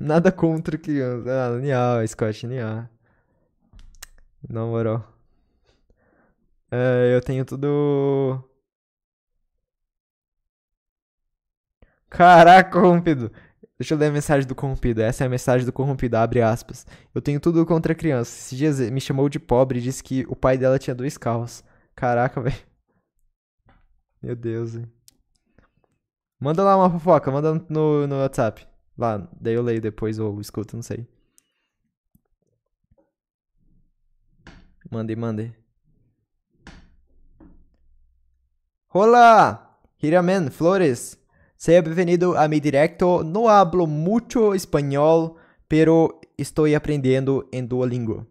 S2: Nada contra que Ah, Nia, Scott, Nia. Na moral. É, eu tenho tudo. Caraca, rompido. Deixa eu ler a mensagem do corrompido. Essa é a mensagem do corrompido, abre aspas. Eu tenho tudo contra a criança. Esses dias me chamou de pobre e disse que o pai dela tinha dois carros. Caraca, velho. Meu Deus, hein. Manda lá uma fofoca, manda no, no WhatsApp. Lá, daí eu leio depois ou escuto, não sei. Mandei, mandei. Olá! Hiraman, Flores. Seja bem-vindo a mi directo. Não hablo muito espanhol, pero estoy aprendiendo en Duolingo.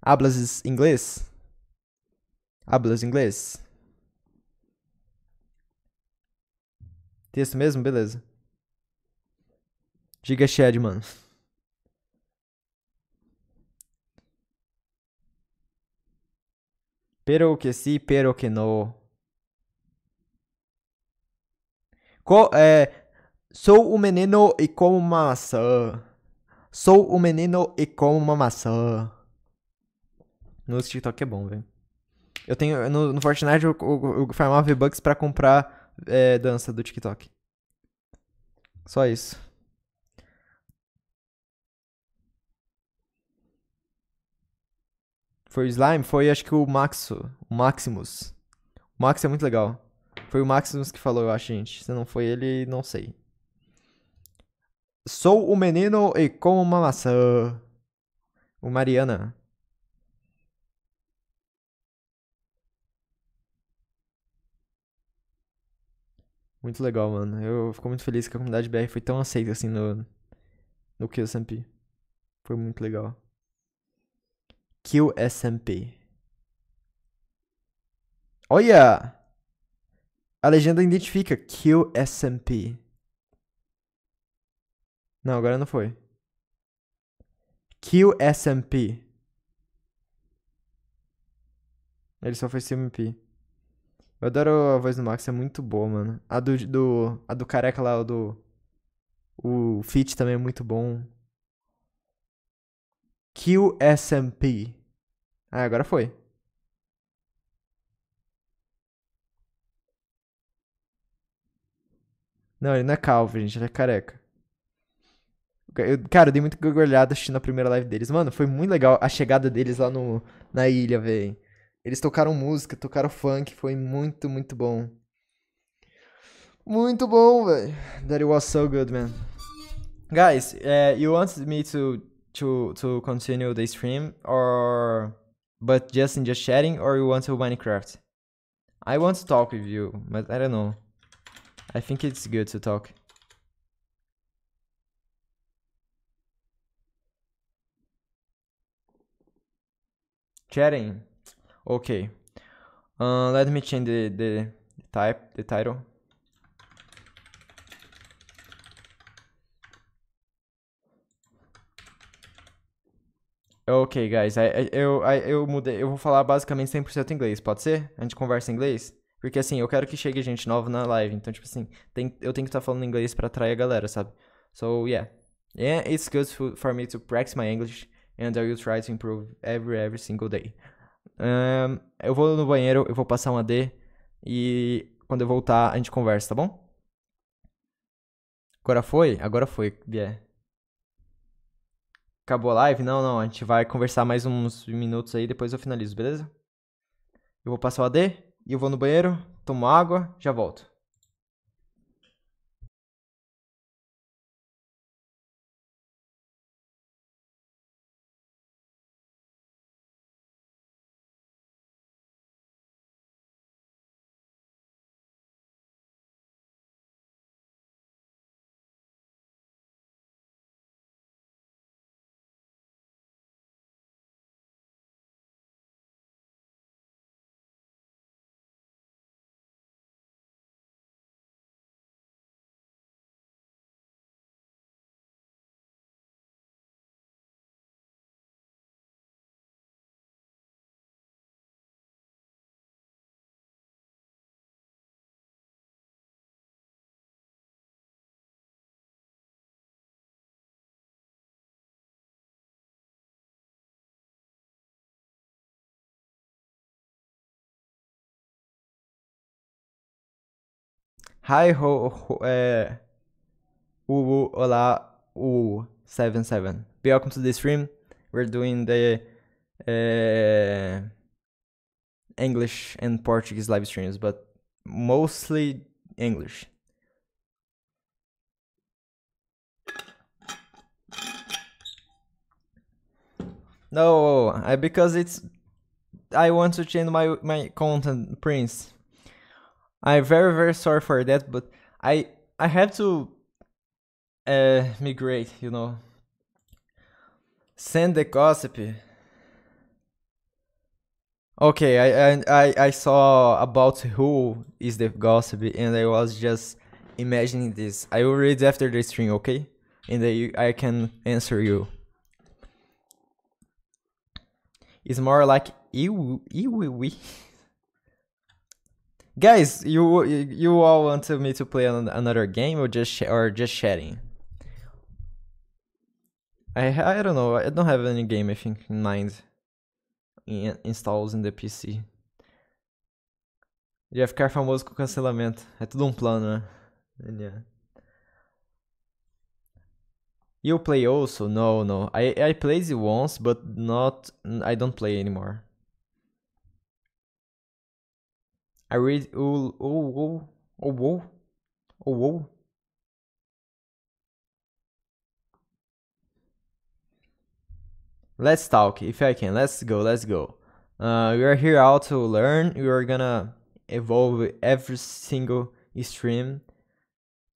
S2: Hablas inglés? Hablas inglês? Texto mesmo? Beleza. Giga Shed, mano. Pero que sim, sí, pero que não. Co é, sou um menino e como uma maçã. Sou um menino e como uma maçã. No TikTok é bom, velho. Eu tenho. No, no Fortnite eu, eu, eu farmava V-Bucks pra comprar é, dança do TikTok. Só isso. Foi o Slime? Foi acho que o Maxo. O Maximus. O Max é muito legal. Foi o Maximus que falou, eu acho, gente. Se não foi ele, não sei. Sou um menino e como uma maçã. O Mariana. Muito legal, mano. Eu fico muito feliz que a comunidade BR foi tão aceita assim no, no SMP. Foi muito legal. QSMP. SMP. Olha! A legenda identifica Kill SMP. Não, agora não foi. Kill SMP. Ele só foi CMP. Eu adoro a voz do Max, é muito boa, mano. A do, do, a do careca lá, o do. O Fit também é muito bom. Kill SMP. Ah, agora foi. Não, ele não é calvo, gente, ele é careca. Eu, cara, eu dei muito gorgolhada assistindo a primeira live deles. Mano, foi muito legal a chegada deles lá no, na ilha, velho. Eles tocaram música, tocaram funk, foi muito, muito bom. Muito bom, velho. That it was so good, man. Guys, uh, you want me to to to continue the stream or but just in just chatting or you want to Minecraft? I want to talk with you, but I don't know. I think it's good to talk. Chatting. Okay. Uh, let me change the, the, type, the title. Ok, guys, eu, eu, eu mudei, eu vou falar basicamente 100% inglês, pode ser? A gente conversa em inglês? Porque assim, eu quero que chegue gente nova na live. Então, tipo assim, tem, eu tenho que estar tá falando inglês para atrair a galera, sabe? So, yeah. Yeah, it's good for me to practice my English and I will try to improve every, every single day. Um, eu vou no banheiro, eu vou passar um AD e quando eu voltar a gente conversa, tá bom? Agora foi? Agora foi, yeah. Acabou a live? Não, não, a gente vai conversar mais uns minutos aí, depois eu finalizo, beleza? Eu vou passar o AD? E eu vou no banheiro, tomo água, já volto. Hi ho, ho é, eh, Uu, Welcome to the stream. We're doing the uh, English and Portuguese live streams, but mostly English. No, I, because it's I want to change my my content, Prince. I'm very very sorry for that, but I I have to uh, migrate, you know. Send the gossip. Okay, I, I I saw about who is the gossip, and I was just imagining this. I will read after the stream, okay? And I, I can answer you. It's more like ew, ew, ew guys, you you all wanted me to play an, another game or just or just chatting? I I don't know. I don't have any game I think in mind. In, installs in the PC. Ia ficar famoso com cancelamento. É tudo um plano, né? Yeah. You play also? No, no. I I played it once, but not. I don't play anymore. I read oh oh oh oh oh oh. Let's talk if I can. Let's go. Let's go. Uh, we are here all to learn. We are gonna evolve every single stream,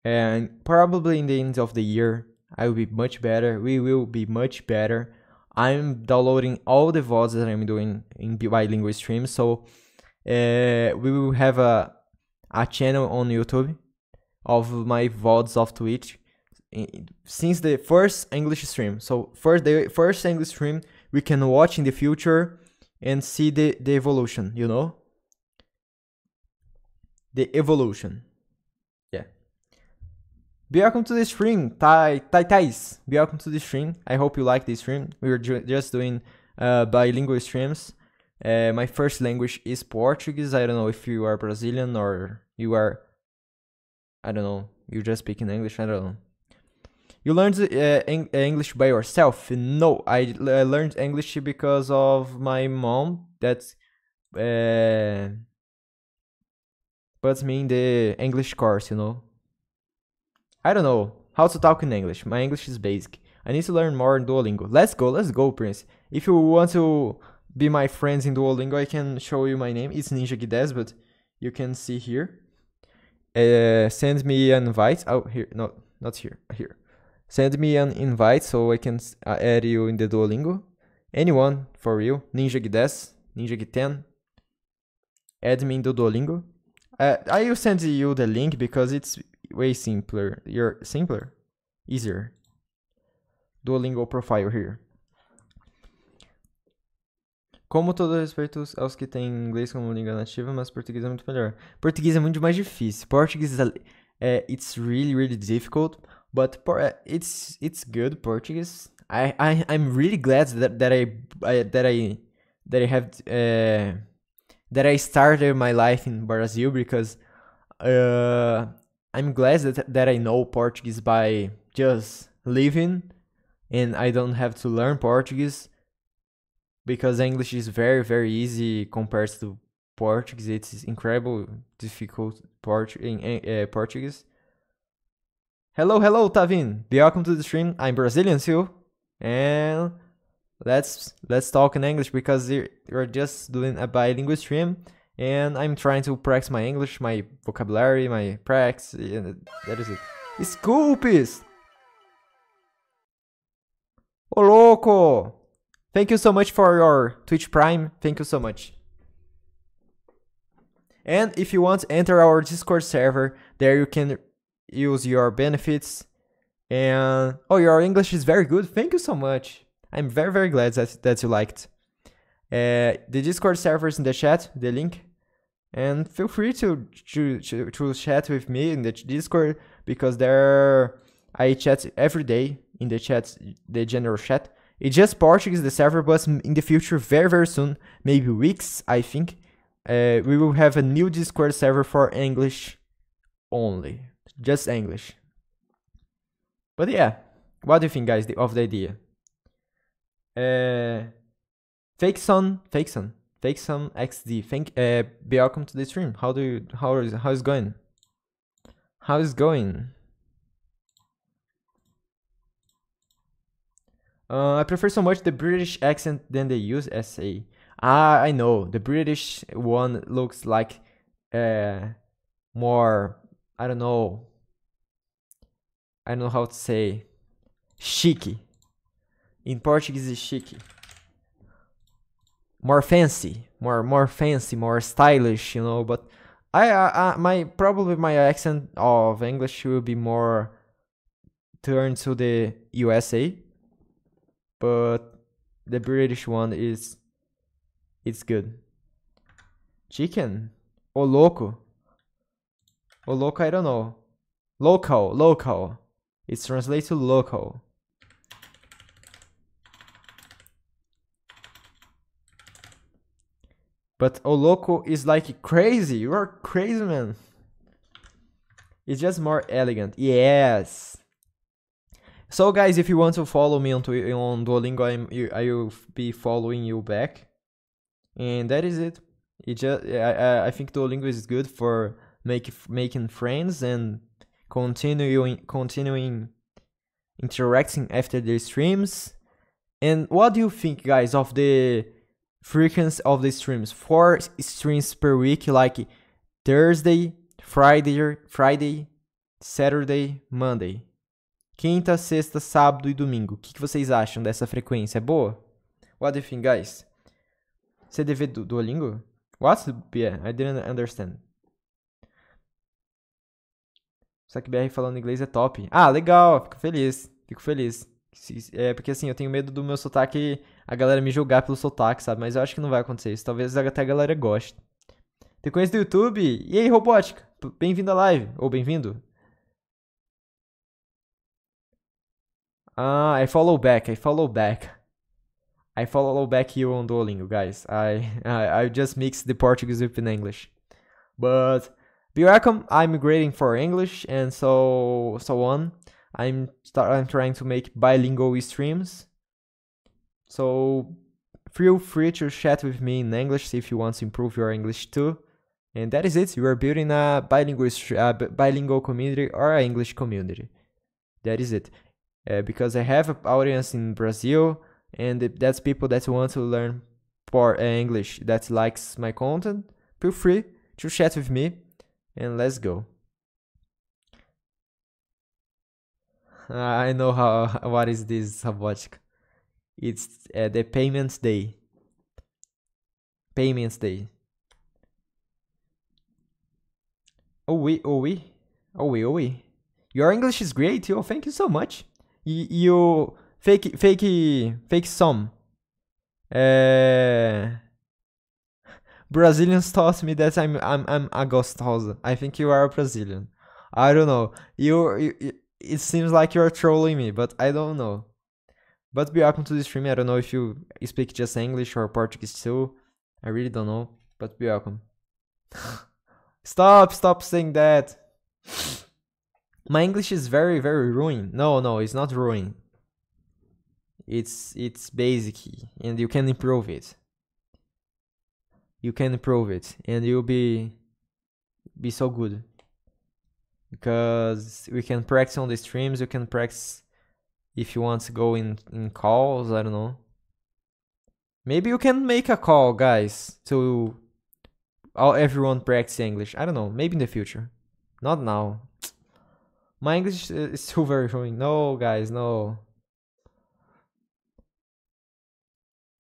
S2: and probably in the end of the year, I will be much better. We will be much better. I'm downloading all the vods that I'm doing in bilingual streams, so uh, we will have a a channel on YouTube of my VODs of Twitch since the first English stream. So first the first English stream we can watch in the future and see the, the evolution, you know? The evolution. Yeah. Welcome to the stream, Thai Thai Thais. Welcome to the stream. I hope you like this stream. We are ju just doing uh, bilingual streams. Uh, my first language is Portuguese. I don't know if you are Brazilian or you are, I don't know, you just speak in English. I don't know. You learned uh, uh English by yourself? No, I, learned English because of my mom. That's uh, puts me in the English course, you know. I don't know how to talk in English. My English is basic. I need to learn more in Duolingo. Let's go, let's go, Prince. If you want to be my friends in Duolingo, I can show you my name. It's Ninja Gides, but you can see here. Uh, send me an invite. Oh, here, no, not here, here. Send me an invite so I can uh, add you in the Duolingo. Anyone, for real. Ninja Gides, Ninja Giten. Add me in the Duolingo. Uh, I will send you the link because it's way simpler. You're simpler, easier. Duolingo profile here. Como todo respeito aos que têm inglês como língua nativa, mas português é muito melhor. Português é muito mais difícil. Português é it's really really difficult, but it's it's good Portuguese. I I I'm really glad that that I, I that I that I have uh, that I started my life in Brazil because uh, I'm glad that that I know Portuguese by just living and I don't have to learn Portuguese because English is very very easy compared to Portuguese. It's incredible difficult port in uh, Portuguese. Hello, hello, Tavin. Welcome to the stream. I'm Brazilian too, and let's let's talk in English because you're just doing a bilingual stream, and I'm trying to practice my English, my vocabulary, my practice. And that is it. Scoops. Ô oh, louco! Thank you so much for your Twitch Prime. Thank you so much. And if you want, to enter our Discord server. There you can use your benefits. And oh, your English is very good. Thank you so much. I'm very, very glad that, that you liked. Uh, the Discord server is in the chat, the link. And feel free to, to, to, to chat with me in the Discord because there I chat every day in the chat, the general chat. It's just Portuguese, the server, but in the future, very, very soon, maybe weeks, I think, uh, we will have a new Discord server for English only. Just English. But yeah, what do you think, guys, of the idea? Uh, fake son, fake son, fake son XD. Thank, uh, welcome to the stream. How do you, how is, how is going? How is going? Uh, I prefer so much the British accent than the USA. Ah, I know. The British one looks like uh, more, I don't know. I don't know how to say. Chique. In Portuguese, it's chique. More fancy, more more fancy, more stylish, you know. But I, uh, my probably my accent of English will be more turned to the USA but the British one is it's good. Chicken. Or loco. Or loco, I don't know. Local, local. It's translated to local. But oh loco is like crazy. You are crazy man. It's just more elegant. Yes. So guys, if you want to follow me on, on Duolingo, i will be following you back. And that is it. It just I I think Duolingo is good for make making friends and continuing continuing interacting after the streams. And what do you think, guys, of the frequency of the streams? Four streams per week, like Thursday, Friday, Friday, Saturday, Monday. Quinta, sexta, sábado e domingo. O que, que vocês acham dessa frequência? É boa? What do you think, guys? CDV do Duolingo? What? I didn't understand. Só que BR falando inglês é top. Ah, legal. Fico feliz. Fico feliz. É porque assim, eu tenho medo do meu sotaque, a galera me julgar pelo sotaque, sabe? Mas eu acho que não vai acontecer isso. Talvez até a galera goste. Tem conhece do YouTube? E aí, robótica? Bem-vindo à live. Ou bem-vindo? Uh, I follow back. I follow back. I follow back here on Duolingo, guys. I, I, I just mixed the Portuguese with in English. But be welcome. I'm grading for English and so so on. I'm start. I'm trying to make bilingual streams. So feel free to chat with me in English if you want to improve your English too. And that is it. You are building a bilingual, a bilingual community or an English community. That is it uh, because I have an audience in Brazil, and that's people that want to learn for uh, English that likes my content. Feel free to chat with me, and let's go. I know how what is this Sabotica. It's uh, the payments day. Payments day. Oh we, oh we, oh we, oh we. Your English is great, yo. Thank you so much. E, e o fake, fake, fake some. É... Brazilians me that I'm, I'm, I'm a gostosa. I think you are a Brazilian. I don't know. You, you, it seems like you're trolling me, but I don't know. But be welcome to the stream. I don't know if you speak just English or Portuguese too. I really don't know. But be welcome. stop, stop saying that. My English is very, very ruined. No, no, it's not ruined. It's it's basic and you can improve it. You can improve it and you'll be be so good. Because we can practice on the streams, you can practice if you want to go in, in calls, I don't know. Maybe you can make a call, guys, to all everyone practice English. I don't know, maybe in the future. Not now. My English is too very ruined. No, guys, no.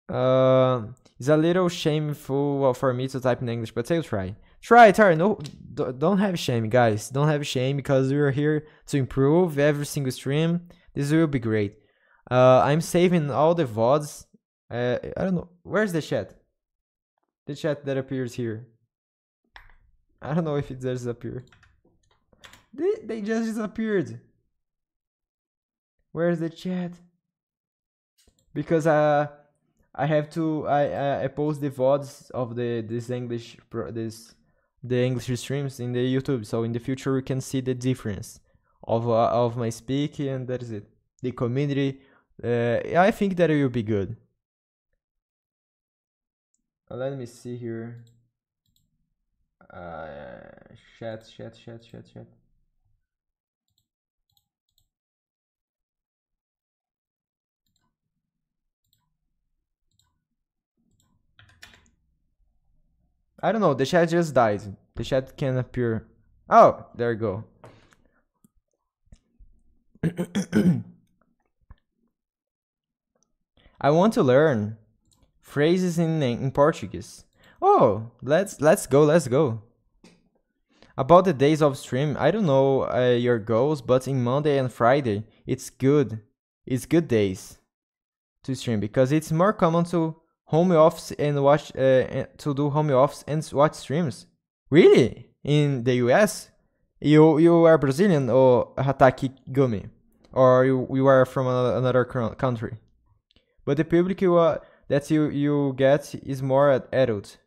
S2: Uh, it's a little shameful for me to type in English, but I'll try. Try, try. No, don't have shame, guys. Don't have shame because we are here to improve every single stream. This will be great. Uh, I'm saving all the vods. Uh, I don't know. Where's the chat? The chat that appears here. I don't know if it does appear. They, they just disappeared. Where's the chat? Because uh, I have to I I post the vods of the this English this the English streams in the YouTube, so in the future we can see the difference of uh, of my speaking and that is it. The community, uh, I think that it will be good. Uh, let me see here. Uh, chat, chat, chat, chat, chat. I don't know. The chat just died. The chat can appear. Oh, there you go. I want to learn phrases in in Portuguese. Oh, let's let's go, let's go. About the days of stream, I don't know uh, your goals, but in Monday and Friday, it's good. It's good days to stream because it's more common to home office and watch uh, to do home office and watch streams. Really? In the US? You you are Brazilian or oh, Hataki Gumi, or you, you are from another country. But the public you, uh, that you you get is more adult.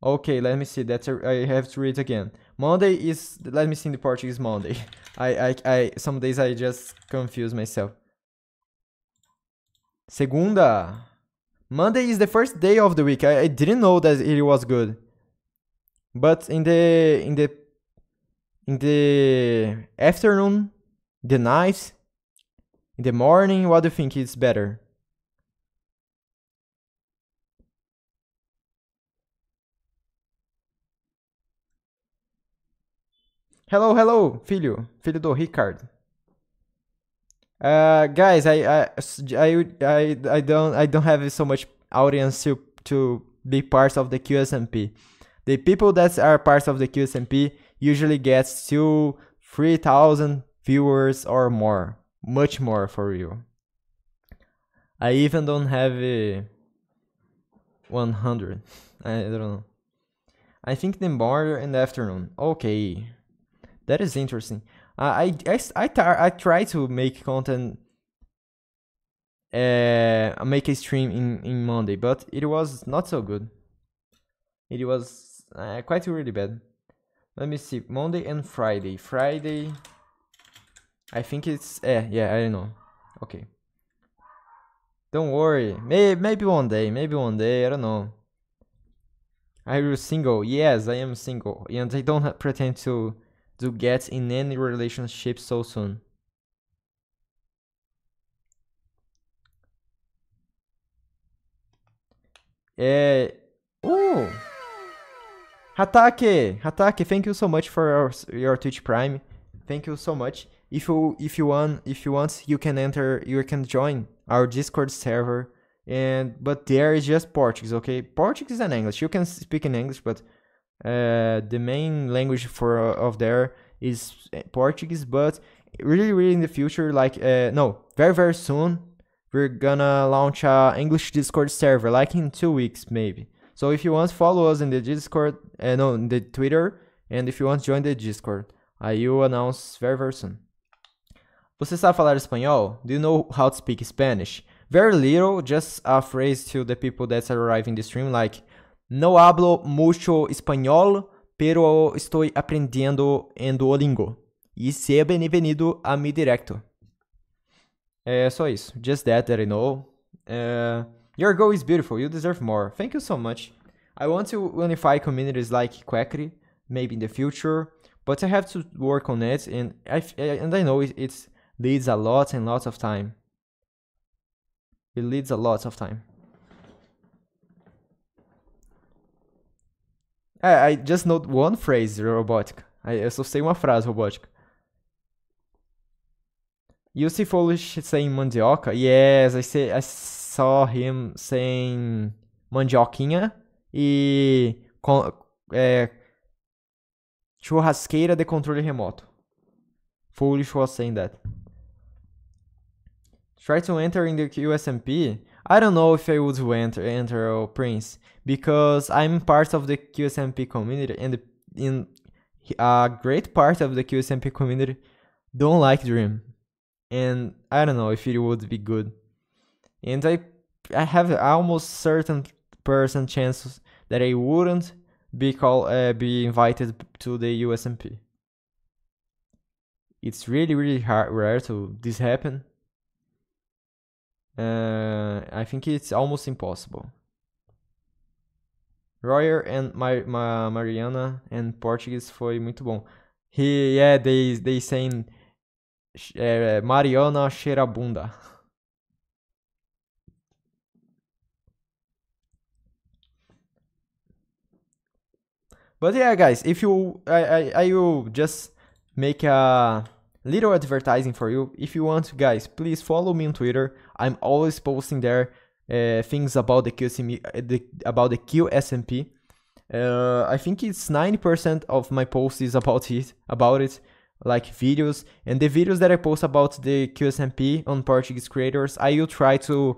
S2: Okay, let me see. That I have to read again. Monday is let me see in the Portuguese Monday. I I I some days I just confuse myself. Segunda. Monday is the first day of the week. I, I didn't know that it was good. But in the in the in the afternoon, the night, in the morning, what do you think is better? Hello, hello, filho, filho do Ricardo. Uh, guys, I, I, I, I, I don't, I don't have so much audience to, to be part of the QSMP. The people that are part of the QSMP usually gets to 3,000 viewers or more, much more for you. I even don't have a 100. I don't know. I think the morning and the afternoon. Okay, that is interesting. I I I, tar- I try to make content uh make a stream in in Monday, but it was not so good. It was uh, quite really bad. Let me see Monday and Friday. Friday I think it's eh yeah, I don't know. Okay. Don't worry. May maybe one day, maybe one day, I don't know. Are you single? Yes, I am single. And I don't pretend to to get in any relationship so soon. Eh, Uh! Hatake! Hatake, thank you so much for your, your Twitch Prime. Thank you so much. If you if you want if you want you can enter you can join our Discord server and but there is just Portuguese, okay? Portuguese and English. You can speak in English, but uh, the main language for uh, of there is eh, Portuguese, but really, really in the future, like uh, no, very, very soon, we're gonna launch a English Discord server, like in two weeks maybe. So if you want, follow us in the Discord, uh, no, in the Twitter, and if you want, join the Discord. I will announce very, very soon. Você sabe falar espanhol? Do you know how to speak Spanish? Very little, just a phrase to the people that arrive in the stream, like no hablo mucho español, pero estoy aprendiendo en Duolingo. Y seja bienvenido a mi directo. É só isso. Just that that I know. Uh, your goal is beautiful. You deserve more. Thank you so much. I want to unify communities like Quackery, maybe in the future, but I have to work on it, and I and I know it, it leads a lot and lots of time. It leads a lot of time. É, I just know one phrase robótica. Eu só sei uma frase robótica. You see Foolish saying mandioca? Yes, I, see, I saw him saying mandioquinha e com, é, churrasqueira de controle remoto. Foolish was saying that. Try to enter in the QSMP? I don't know if I would enter, enter oh, Prince. because I'm part of the QSMP community and in a great part of the QSMP community don't like Dream. And I don't know if it would be good. And I I have almost certain percent chances that I wouldn't be call uh, be invited to the USMP. It's really really hard, rare to this happen. Uh, I think it's almost impossible. Royer and my Ma Mariana and Portuguese foi muito bom. He, yeah, they, they saying uh, Mariana bunda. But yeah, guys, if you, I, I, I will just make a little advertising for you. If you want, guys, please follow me on Twitter. I'm always posting there uh, things about the QSM eh, the, about the QSMP. Uh, eh, I think it's 90% of my posts is about it, about it, like videos. And the videos that I post about the QSMP on Portuguese creators, I will try to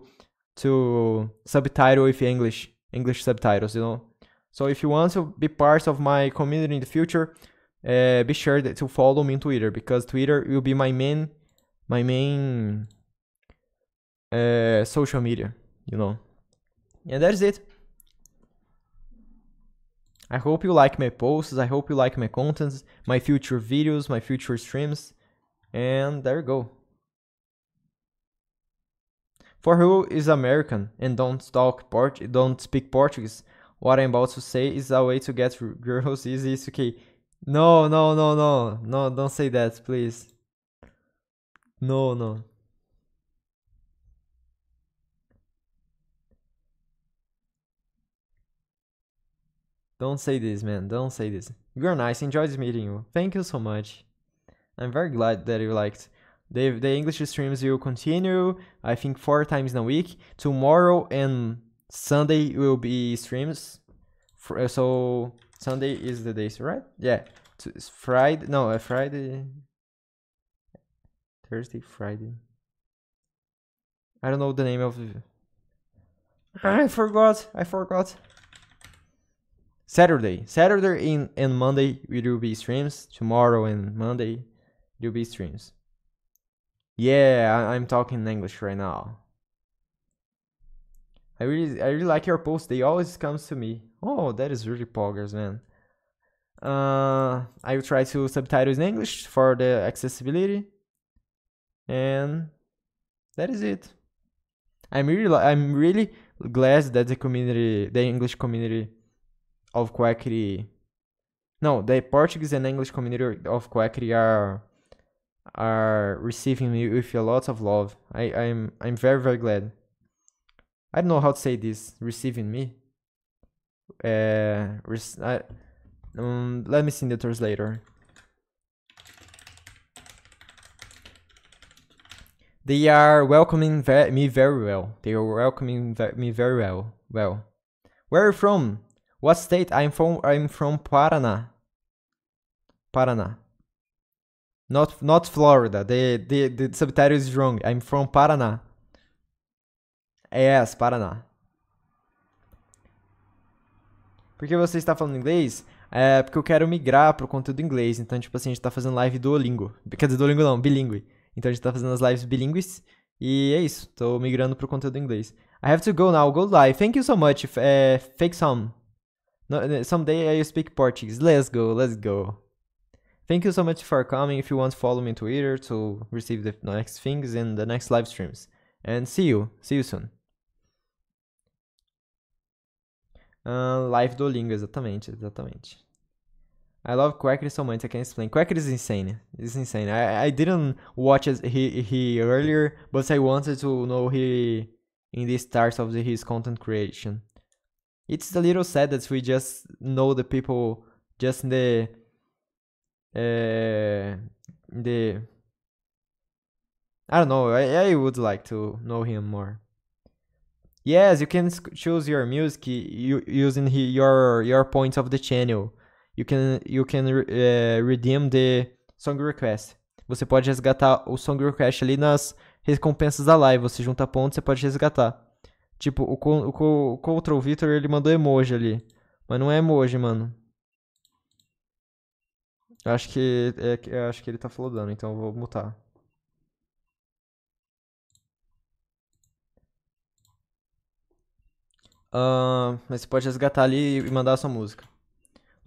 S2: to subtitle with English, English subtitles, you know. So if you want to be part of my community in the future, uh, be sure to follow me on Twitter because Twitter will be my main, my main uh, social media you know. And that is it. I hope you like my posts, I hope you like my contents, my future videos, my future streams, and there you go. For who is American and don't talk Port don't speak Portuguese, what I'm about to say is a way to get girls is is okay. No, no, no, no, no, don't say that, please. No, no. Don't say this, man. Don't say this. You're nice. Enjoyed meeting you. Thank you so much. I'm very glad that you liked. The, the English streams will continue, I think, four times in a week. Tomorrow and Sunday will be streams. Uh, so, Sunday is the days, right? Yeah. It's Friday. No, uh, Friday. Thursday, Friday. I don't know the name of. I forgot. I forgot. Saturday. Saturday and, and Monday it will be streams. Tomorrow and Monday it will be streams. Yeah, I, am talking English right now. I really I really like your posts. They always comes to me. Oh, that is really poggers, man. Uh, I will try to subtitle in English for the accessibility. And that is it. I'm really I'm really glad that the community, the English community of Quackery. No, the Portuguese and English community of Quackery are are receiving me with a lot of love. I, I'm I'm very very glad. I don't know how to say this. Receiving me. Uh, res- I, um, let me see in the translator. They are welcoming ve me very well. They are welcoming me very well. Well, where are you from? What state? I'm from I'm from Paraná. Paraná. Not not Florida. The the the subtitle is wrong. I'm from Paraná. Yes, Paraná. Por que você está falando inglês? É porque eu quero migrar pro conteúdo inglês. Então, tipo assim, a gente tá fazendo live Duolingo. Quer dizer, Duolingo não, bilíngue. Então a gente tá fazendo as lives bilíngues. E é isso. Tô migrando pro conteúdo inglês. I have to go now. Go live. Thank you so much. Uh, fake some. No, uh, someday I speak Portuguese. Let's go, let's go. Thank you so much for coming. If you want, follow me on Twitter to receive the next things and the next live streams. And see you. See you soon. Uh, live lingo, exatamente, exatamente. I love Quackery so much, I can't explain. Quackery is insane. It's insane. I, I didn't watch as he, he earlier, but I wanted to know he in the start of the, his content creation it's a little sad that we just know the people just in the uh, the I don't know. I, I would like to know him more. Yes, you can choose your music you, using he, your your points of the channel. You can you can uh, redeem the song request. Você pode resgatar o song request ali nas recompensas da live. Você junta pontos, você pode resgatar. Tipo, o, o, o Control Victor, ele mandou emoji ali. Mas não é emoji, mano. Eu acho que, é, eu acho que ele tá flodando, então eu vou mutar. Uh, mas você pode resgatar ali e mandar a sua música.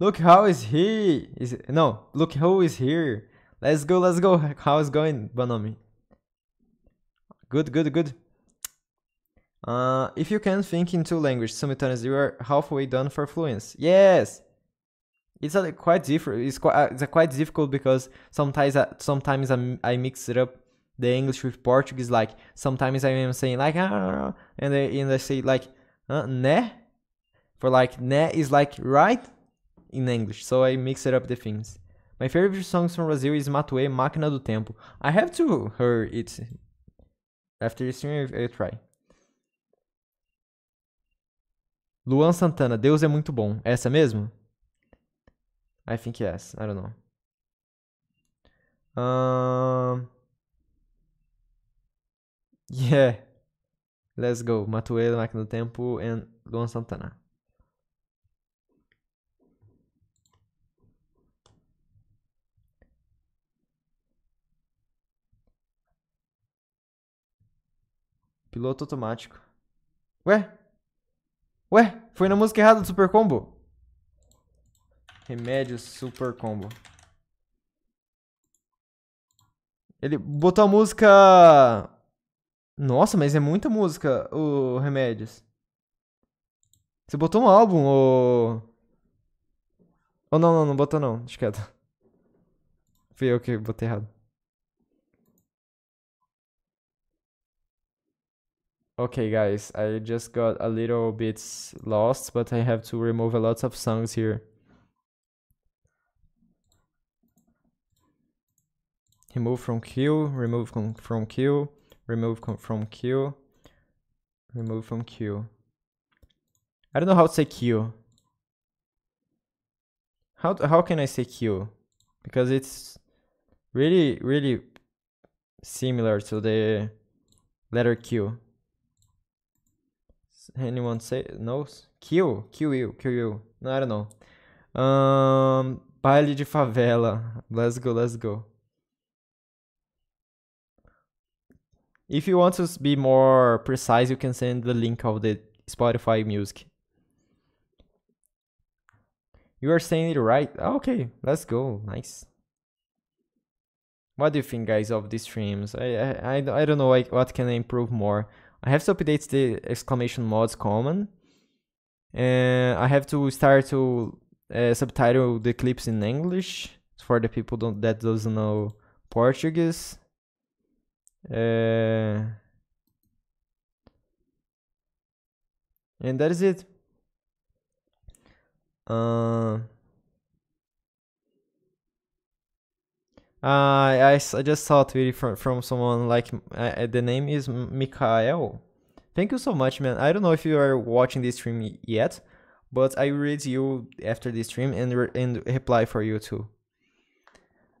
S2: Look how is he? Is, não, look who is here. Let's go, let's go. How is going? Bom Good, good, good. Uh, if you can think in two languages simultaneously, you are halfway done for fluency. Yes, it's a, quite different. It's quite uh, it's quite difficult because sometimes I, uh, sometimes I, I mix it up the English with Portuguese. Like sometimes I am saying like ah, ah, ah and they and they say like uh, né for like né is like right in English. So I mix it up the things. My favorite songs from Brazil is Matue Máquina do Tempo. I have to hear it after this stream. I try. Luan Santana, Deus é muito bom. É essa mesmo? I think yes. I don't know. Um... Yeah. Let's go. Matueira, Máquina do Tempo e Luan Santana. Piloto automático. Ué? Ué, foi na música errada do Super Combo. Remédio Super Combo. Ele botou a música... Nossa, mas é muita música, o Remédios. Você botou um álbum, ou... Ou não, não, não botou não. Acho que é... Fui eu que botei errado. Okay guys, I just got a little bit lost, but I have to remove a lot of songs here. Remove from queue, remove from queue, remove from queue, remove from queue. I don't know how to say queue. How, how can I say queue? Because it's really, really similar to the letter Q anyone say knows? Kill, kill you, kill you. No, I don't know. Um, baile de favela. Let's go, let's go. If you want to be more precise, you can send the link of the Spotify music. You are saying it right. Ah, okay, let's go. Nice. What do you think, guys, of these streams? I I, I, I don't know like, what can I improve more. I have to update the exclamation mods common. And uh, I have to start to uh, subtitle the clips in English for the people don't, that doesn't know Portuguese. Uh, and that is it. Uh, Uh, I, I just saw a tweet from, from someone like uh, uh the name is Mikael. Thank you so much, man. I don't know if you are watching this stream yet, but I read you after the stream and re and reply for you too.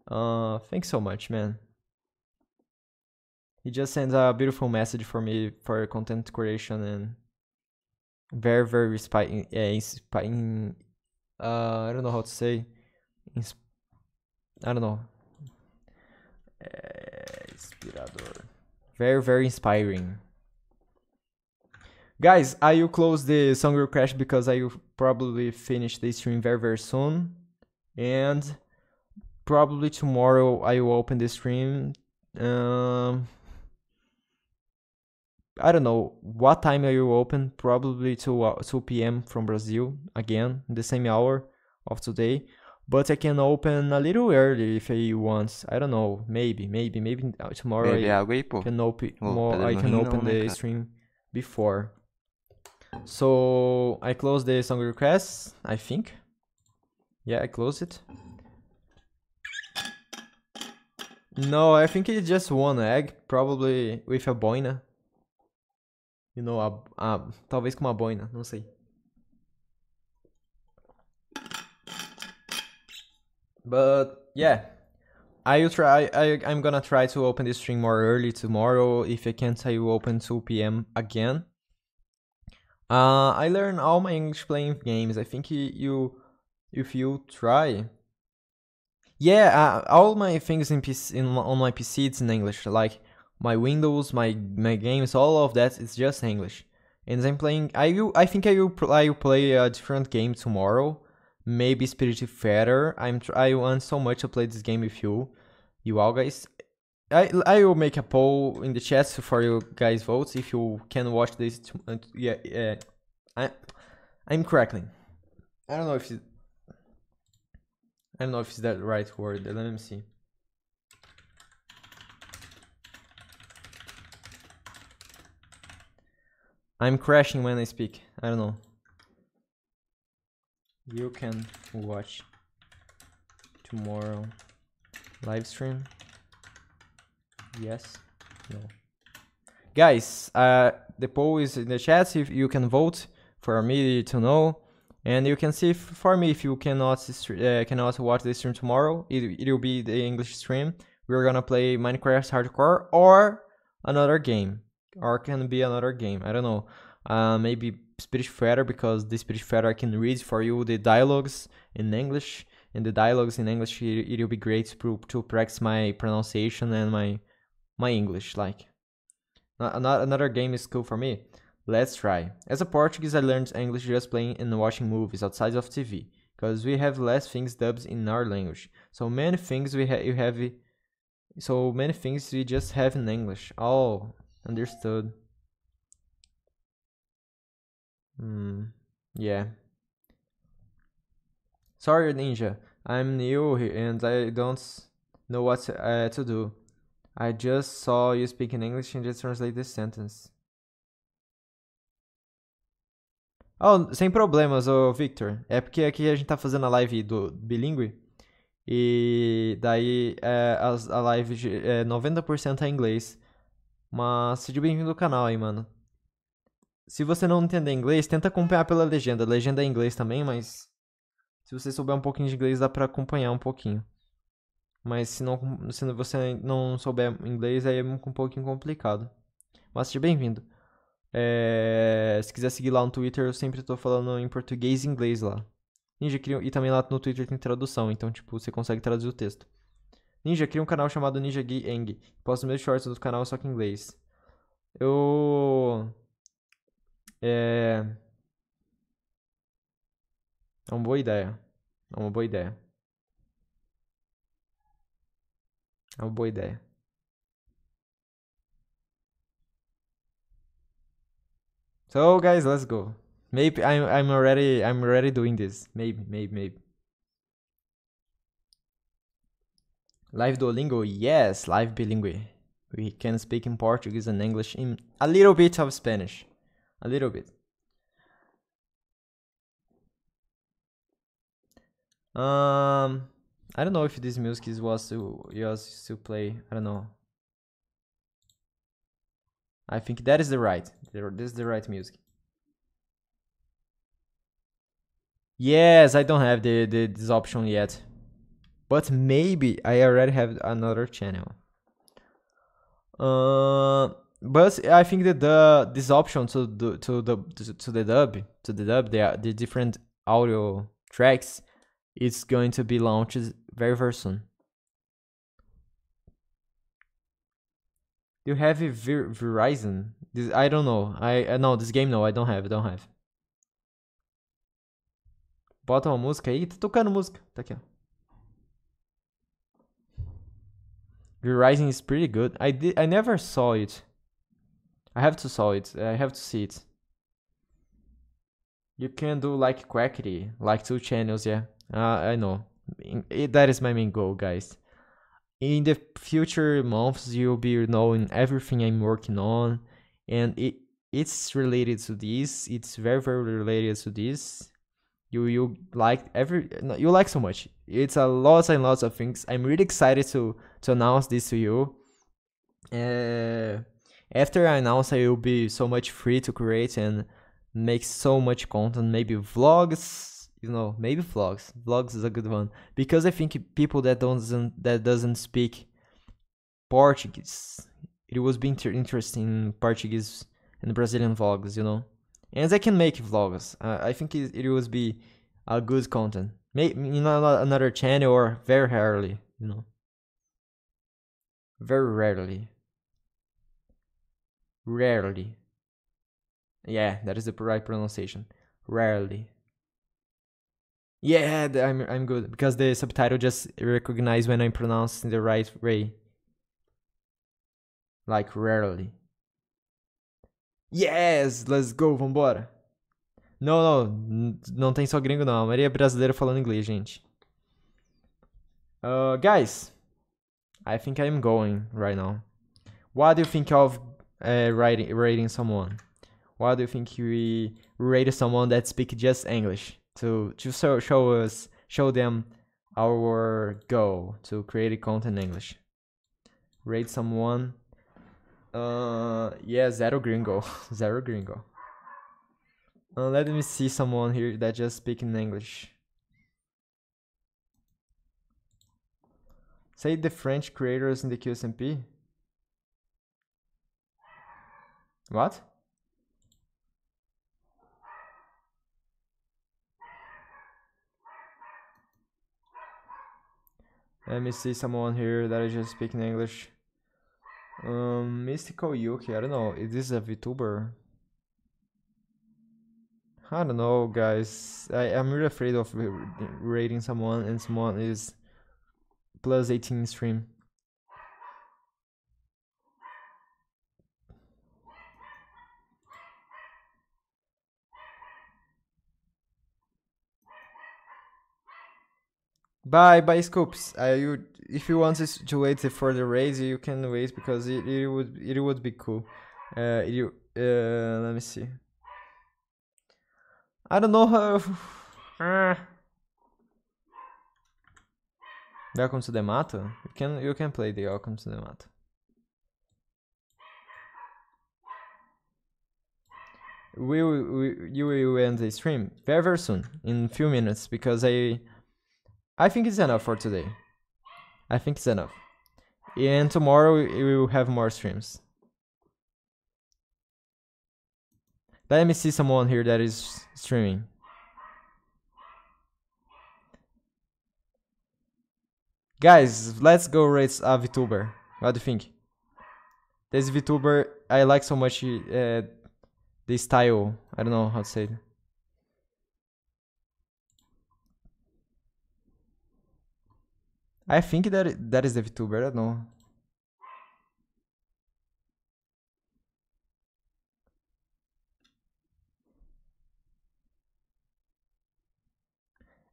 S2: Uh, thanks so much, man. He just sends a beautiful message for me for content creation and very very inspiring. Yeah, uh, inspiring. Uh, I don't know how to say. Insp I don't know inspirador. Very, very inspiring. Guys, I will close the song crash because I will probably finish the stream very, very soon. And probably tomorrow I will open the stream. Um, I don't know what time I will open. Probably 2, uh, 2 p.m. from Brazil again, the same hour of today but I can open a little early if I want. I don't know. Maybe, maybe, maybe tomorrow Bebe I pô. can open oh, more. I can open the stream before. So I close the song request. I think. Yeah, I close it. No, I think it's just one egg, probably with a boina. You know, a, a, talvez com uma boina, não sei. But yeah, I'll try. I, I'm gonna try to open this stream more early tomorrow. If I can't, I will open 2 p.m. again. Uh, I learn all my English playing games. I think you, if you try. Yeah, uh, all my things in PC, in, on my PC it's in English. Like my Windows, my my games, all of that it's just English. And I'm playing. I will. I think I will. I will play a different game tomorrow maybe Spirit Fighter. I'm tr- I want so much to play this game with you, you all guys. I I will make a poll in the chat for you guys votes if you can watch this. T- uh, yeah, yeah. I I'm crackling. I don't know if it, I don't know if it's that right word. Let me see. I'm crashing when I speak. I don't know you can watch tomorrow live stream yes no guys uh the poll is in the chat if you can vote for me to know and you can see for me if you cannot uh, cannot watch the stream tomorrow it, it will be the english stream we're gonna play minecraft hardcore or another game or can be another game i don't know uh maybe Speech Fetter because the speech Fetter can read for you the dialogues in English. And the dialogues in English, it, will be great to, to practice my pronunciation and my my English. Like, not, another game is cool for me. Let's try. As a Portuguese, I learned English just playing and watching movies outside of TV, because we have less things dubbed in our language. So many things we ha- you have, so many things we just have in English. Oh, understood. Mm, yeah. Sorry, Ninja. I'm new here and I don't know what uh, to do. I just saw you speak in English and just translate this sentence. Oh, sem problemas, ô Victor. É porque aqui a gente tá fazendo a live do bilíngue. E daí é, a, a live de, é 90% em é inglês. Mas seja bem-vindo ao canal aí, mano. Se você não entender inglês, tenta acompanhar pela legenda. A legenda é em inglês também, mas se você souber um pouquinho de inglês, dá para acompanhar um pouquinho. Mas se, não, se você não souber inglês, aí é um pouquinho complicado. Mas seja bem-vindo. É, se quiser seguir lá no Twitter, eu sempre tô falando em português e inglês lá. Ninja cria, e também lá no Twitter tem tradução, então tipo, você consegue traduzir o texto. Ninja cria um canal chamado Ninja Gui Eng. Posto meus shorts do canal só que em inglês. Eu É... é uma boa ideia. É uma boa ideia. É uma boa ideia. So guys, let's go. Maybe I'm I'm already I'm already doing this. Maybe, maybe, maybe. Live Duolingo, yes, live bilingue. We can speak in Portuguese and English in a little bit of Spanish a little bit. Um, I don't know if this music is was to yours to play. I don't know. I think that is the right. This is the right music. Yes, I don't have the, the this option yet, but maybe I already have another channel. Uh but I think that the this option to the to the to the dub to the dub the the different audio tracks is going to be launched very very soon. You have a Ver Verizon? This I don't know. I, uh, no this game no I don't have I don't have. Bota uma música aí, tá tocando música, tá aqui Verizon is pretty good. I did I never saw it. I have to saw it. I have to see it. You can do like quackity, like two channels, yeah. Uh, I know. It, that is my main goal, guys. In the future months, you'll be knowing everything I'm working on, and it it's related to this. It's very very related to this. You you like every you like so much. It's a lots and lots of things. I'm really excited to to announce this to you. Uh, after I announce I will be so much free to create and make so much content, maybe vlogs, you know, maybe vlogs. Vlogs is a good one because I think people that doesn't that doesn't speak Portuguese, it was being interesting Portuguese and Brazilian vlogs, you know. And I can make vlogs. Uh, I think it, it will be a good content. Maybe know another channel or very rarely, you know. Very rarely. Rarely. Yeah, that is the right pronunciation. Rarely. Yeah, I'm I'm good because the subtitle just recognize when I'm pronouncing the right way. Like rarely. Yes, let's go, vambora. No, no, não tem só gringo não, a maioria é brasileira falando inglês, gente. Uh, guys, I think I'm going right now. What do you think of uh, rating, rating someone? Why do you think we rated someone that speaks just English to to show us show them our goal to create content in English? Rate someone. Uh, yeah, zero gringo, zero gringo. Uh, let me see someone here that just speak in English. Say the French creators in the QSMP. What? Let me see someone here that is just speaking English. Um, Mystical Yuki, I don't know, is this a VTuber? I don't know, guys. I, I'm really afraid of rating someone and someone is plus 18 stream. Bye, bye, Scoops. I would, if you wanted to wait for the raise, you can wait because it, it would it would be cool. Uh, you uh, let me see. I don't know how. Eh. Welcome to the Mato. You can you can play the Welcome to the Mato. We will, we, you will end the stream very, very soon in few minutes because I I think it's enough for today. I think it's enough. And tomorrow we will have more streams. Let me see someone here that is streaming. Guys, let's go rate a VTuber. What do you think? This VTuber, I like so much uh, the style. I don't know how to say it. I think that, that is the VTuber, I don't know.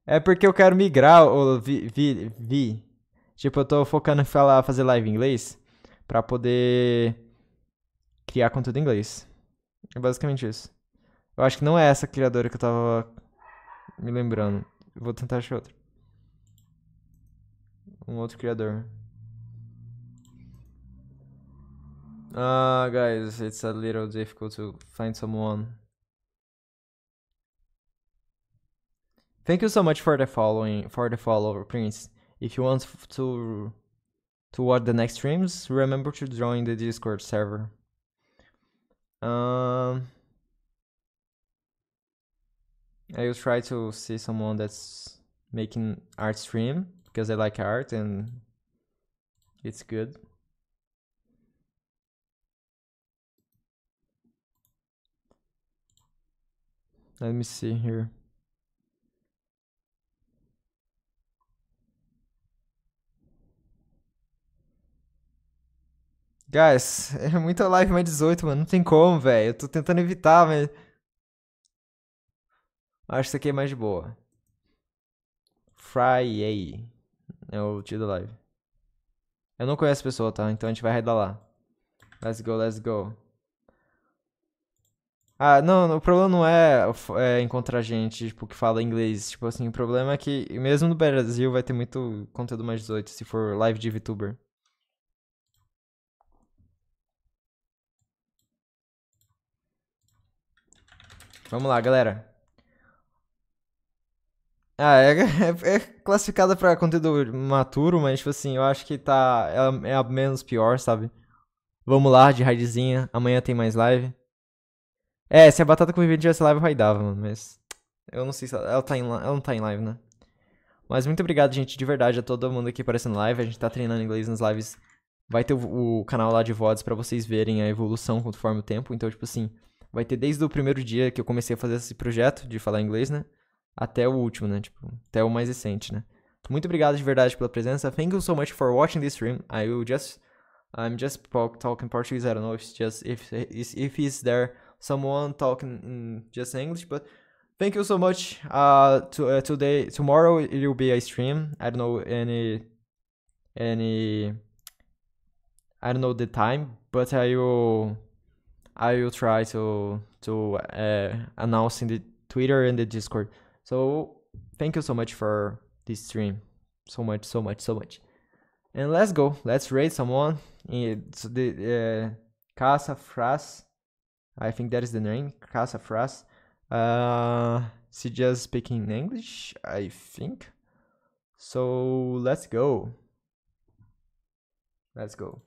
S2: É porque eu quero migrar, ou vi, vi, vi. Tipo, eu tô focando em falar, fazer live em inglês pra poder criar conteúdo em inglês. É basicamente isso. Eu acho que não é essa criadora que eu tava me lembrando. vou tentar achar outra. um outro criador. Ah, uh, guys, it's a little difficult to find someone. Thank you so much for the following, for the follow, Prince. If you want to to watch the next streams, remember to join the Discord server. Um, I will try to see someone that's making art stream because I like art and it's good. Let me see here. Guys, é muita live mais 18, mano. Não tem como, velho. Eu tô tentando evitar, mas. Acho que isso aqui é mais de boa. Friday. É o tio da live. Eu não conheço a pessoa, tá? Então a gente vai redalar. Let's go, let's go. Ah, não, o problema não é, é, encontrar gente, tipo, que fala inglês. Tipo assim, o problema é que mesmo no Brasil vai ter muito conteúdo mais 18 se for live de VTuber. Vamos lá, galera. Ah, é, é, é classificada pra conteúdo maturo, mas, tipo assim, eu acho que tá. É, é a menos pior, sabe? Vamos lá, de raidzinha. Amanhã tem mais live. É, se a batata convivente tivesse live, eu raidava, mano, mas. Eu não sei se ela, ela, tá em, ela não tá em live, né? Mas muito obrigado, gente, de verdade, a todo mundo aqui aparecendo live. A gente tá treinando inglês nas lives. Vai ter o, o canal lá de VODs para vocês verem a evolução conforme o tempo. Então, tipo assim, vai ter desde o primeiro dia que eu comecei a fazer esse projeto de falar inglês, né? até o último, né? Tipo, até o mais recente, né? Muito obrigado de verdade pela presença. Thank you so much for watching this stream. I will just I'm just talking Portuguese. I don't know if it's just if if is there someone talking in just English, but thank you so much. Uh, to, uh, today tomorrow it will be a stream. I don't know any any I don't know the time, but I will I will try to to uh, announce in the Twitter and the Discord. So thank you so much for this stream. So much, so much, so much. And let's go. Let's raid someone. It's the uh, Casa Fras. I think that is the name. Casa Fras. Uh, she just speaking English, I think. So let's go. Let's go.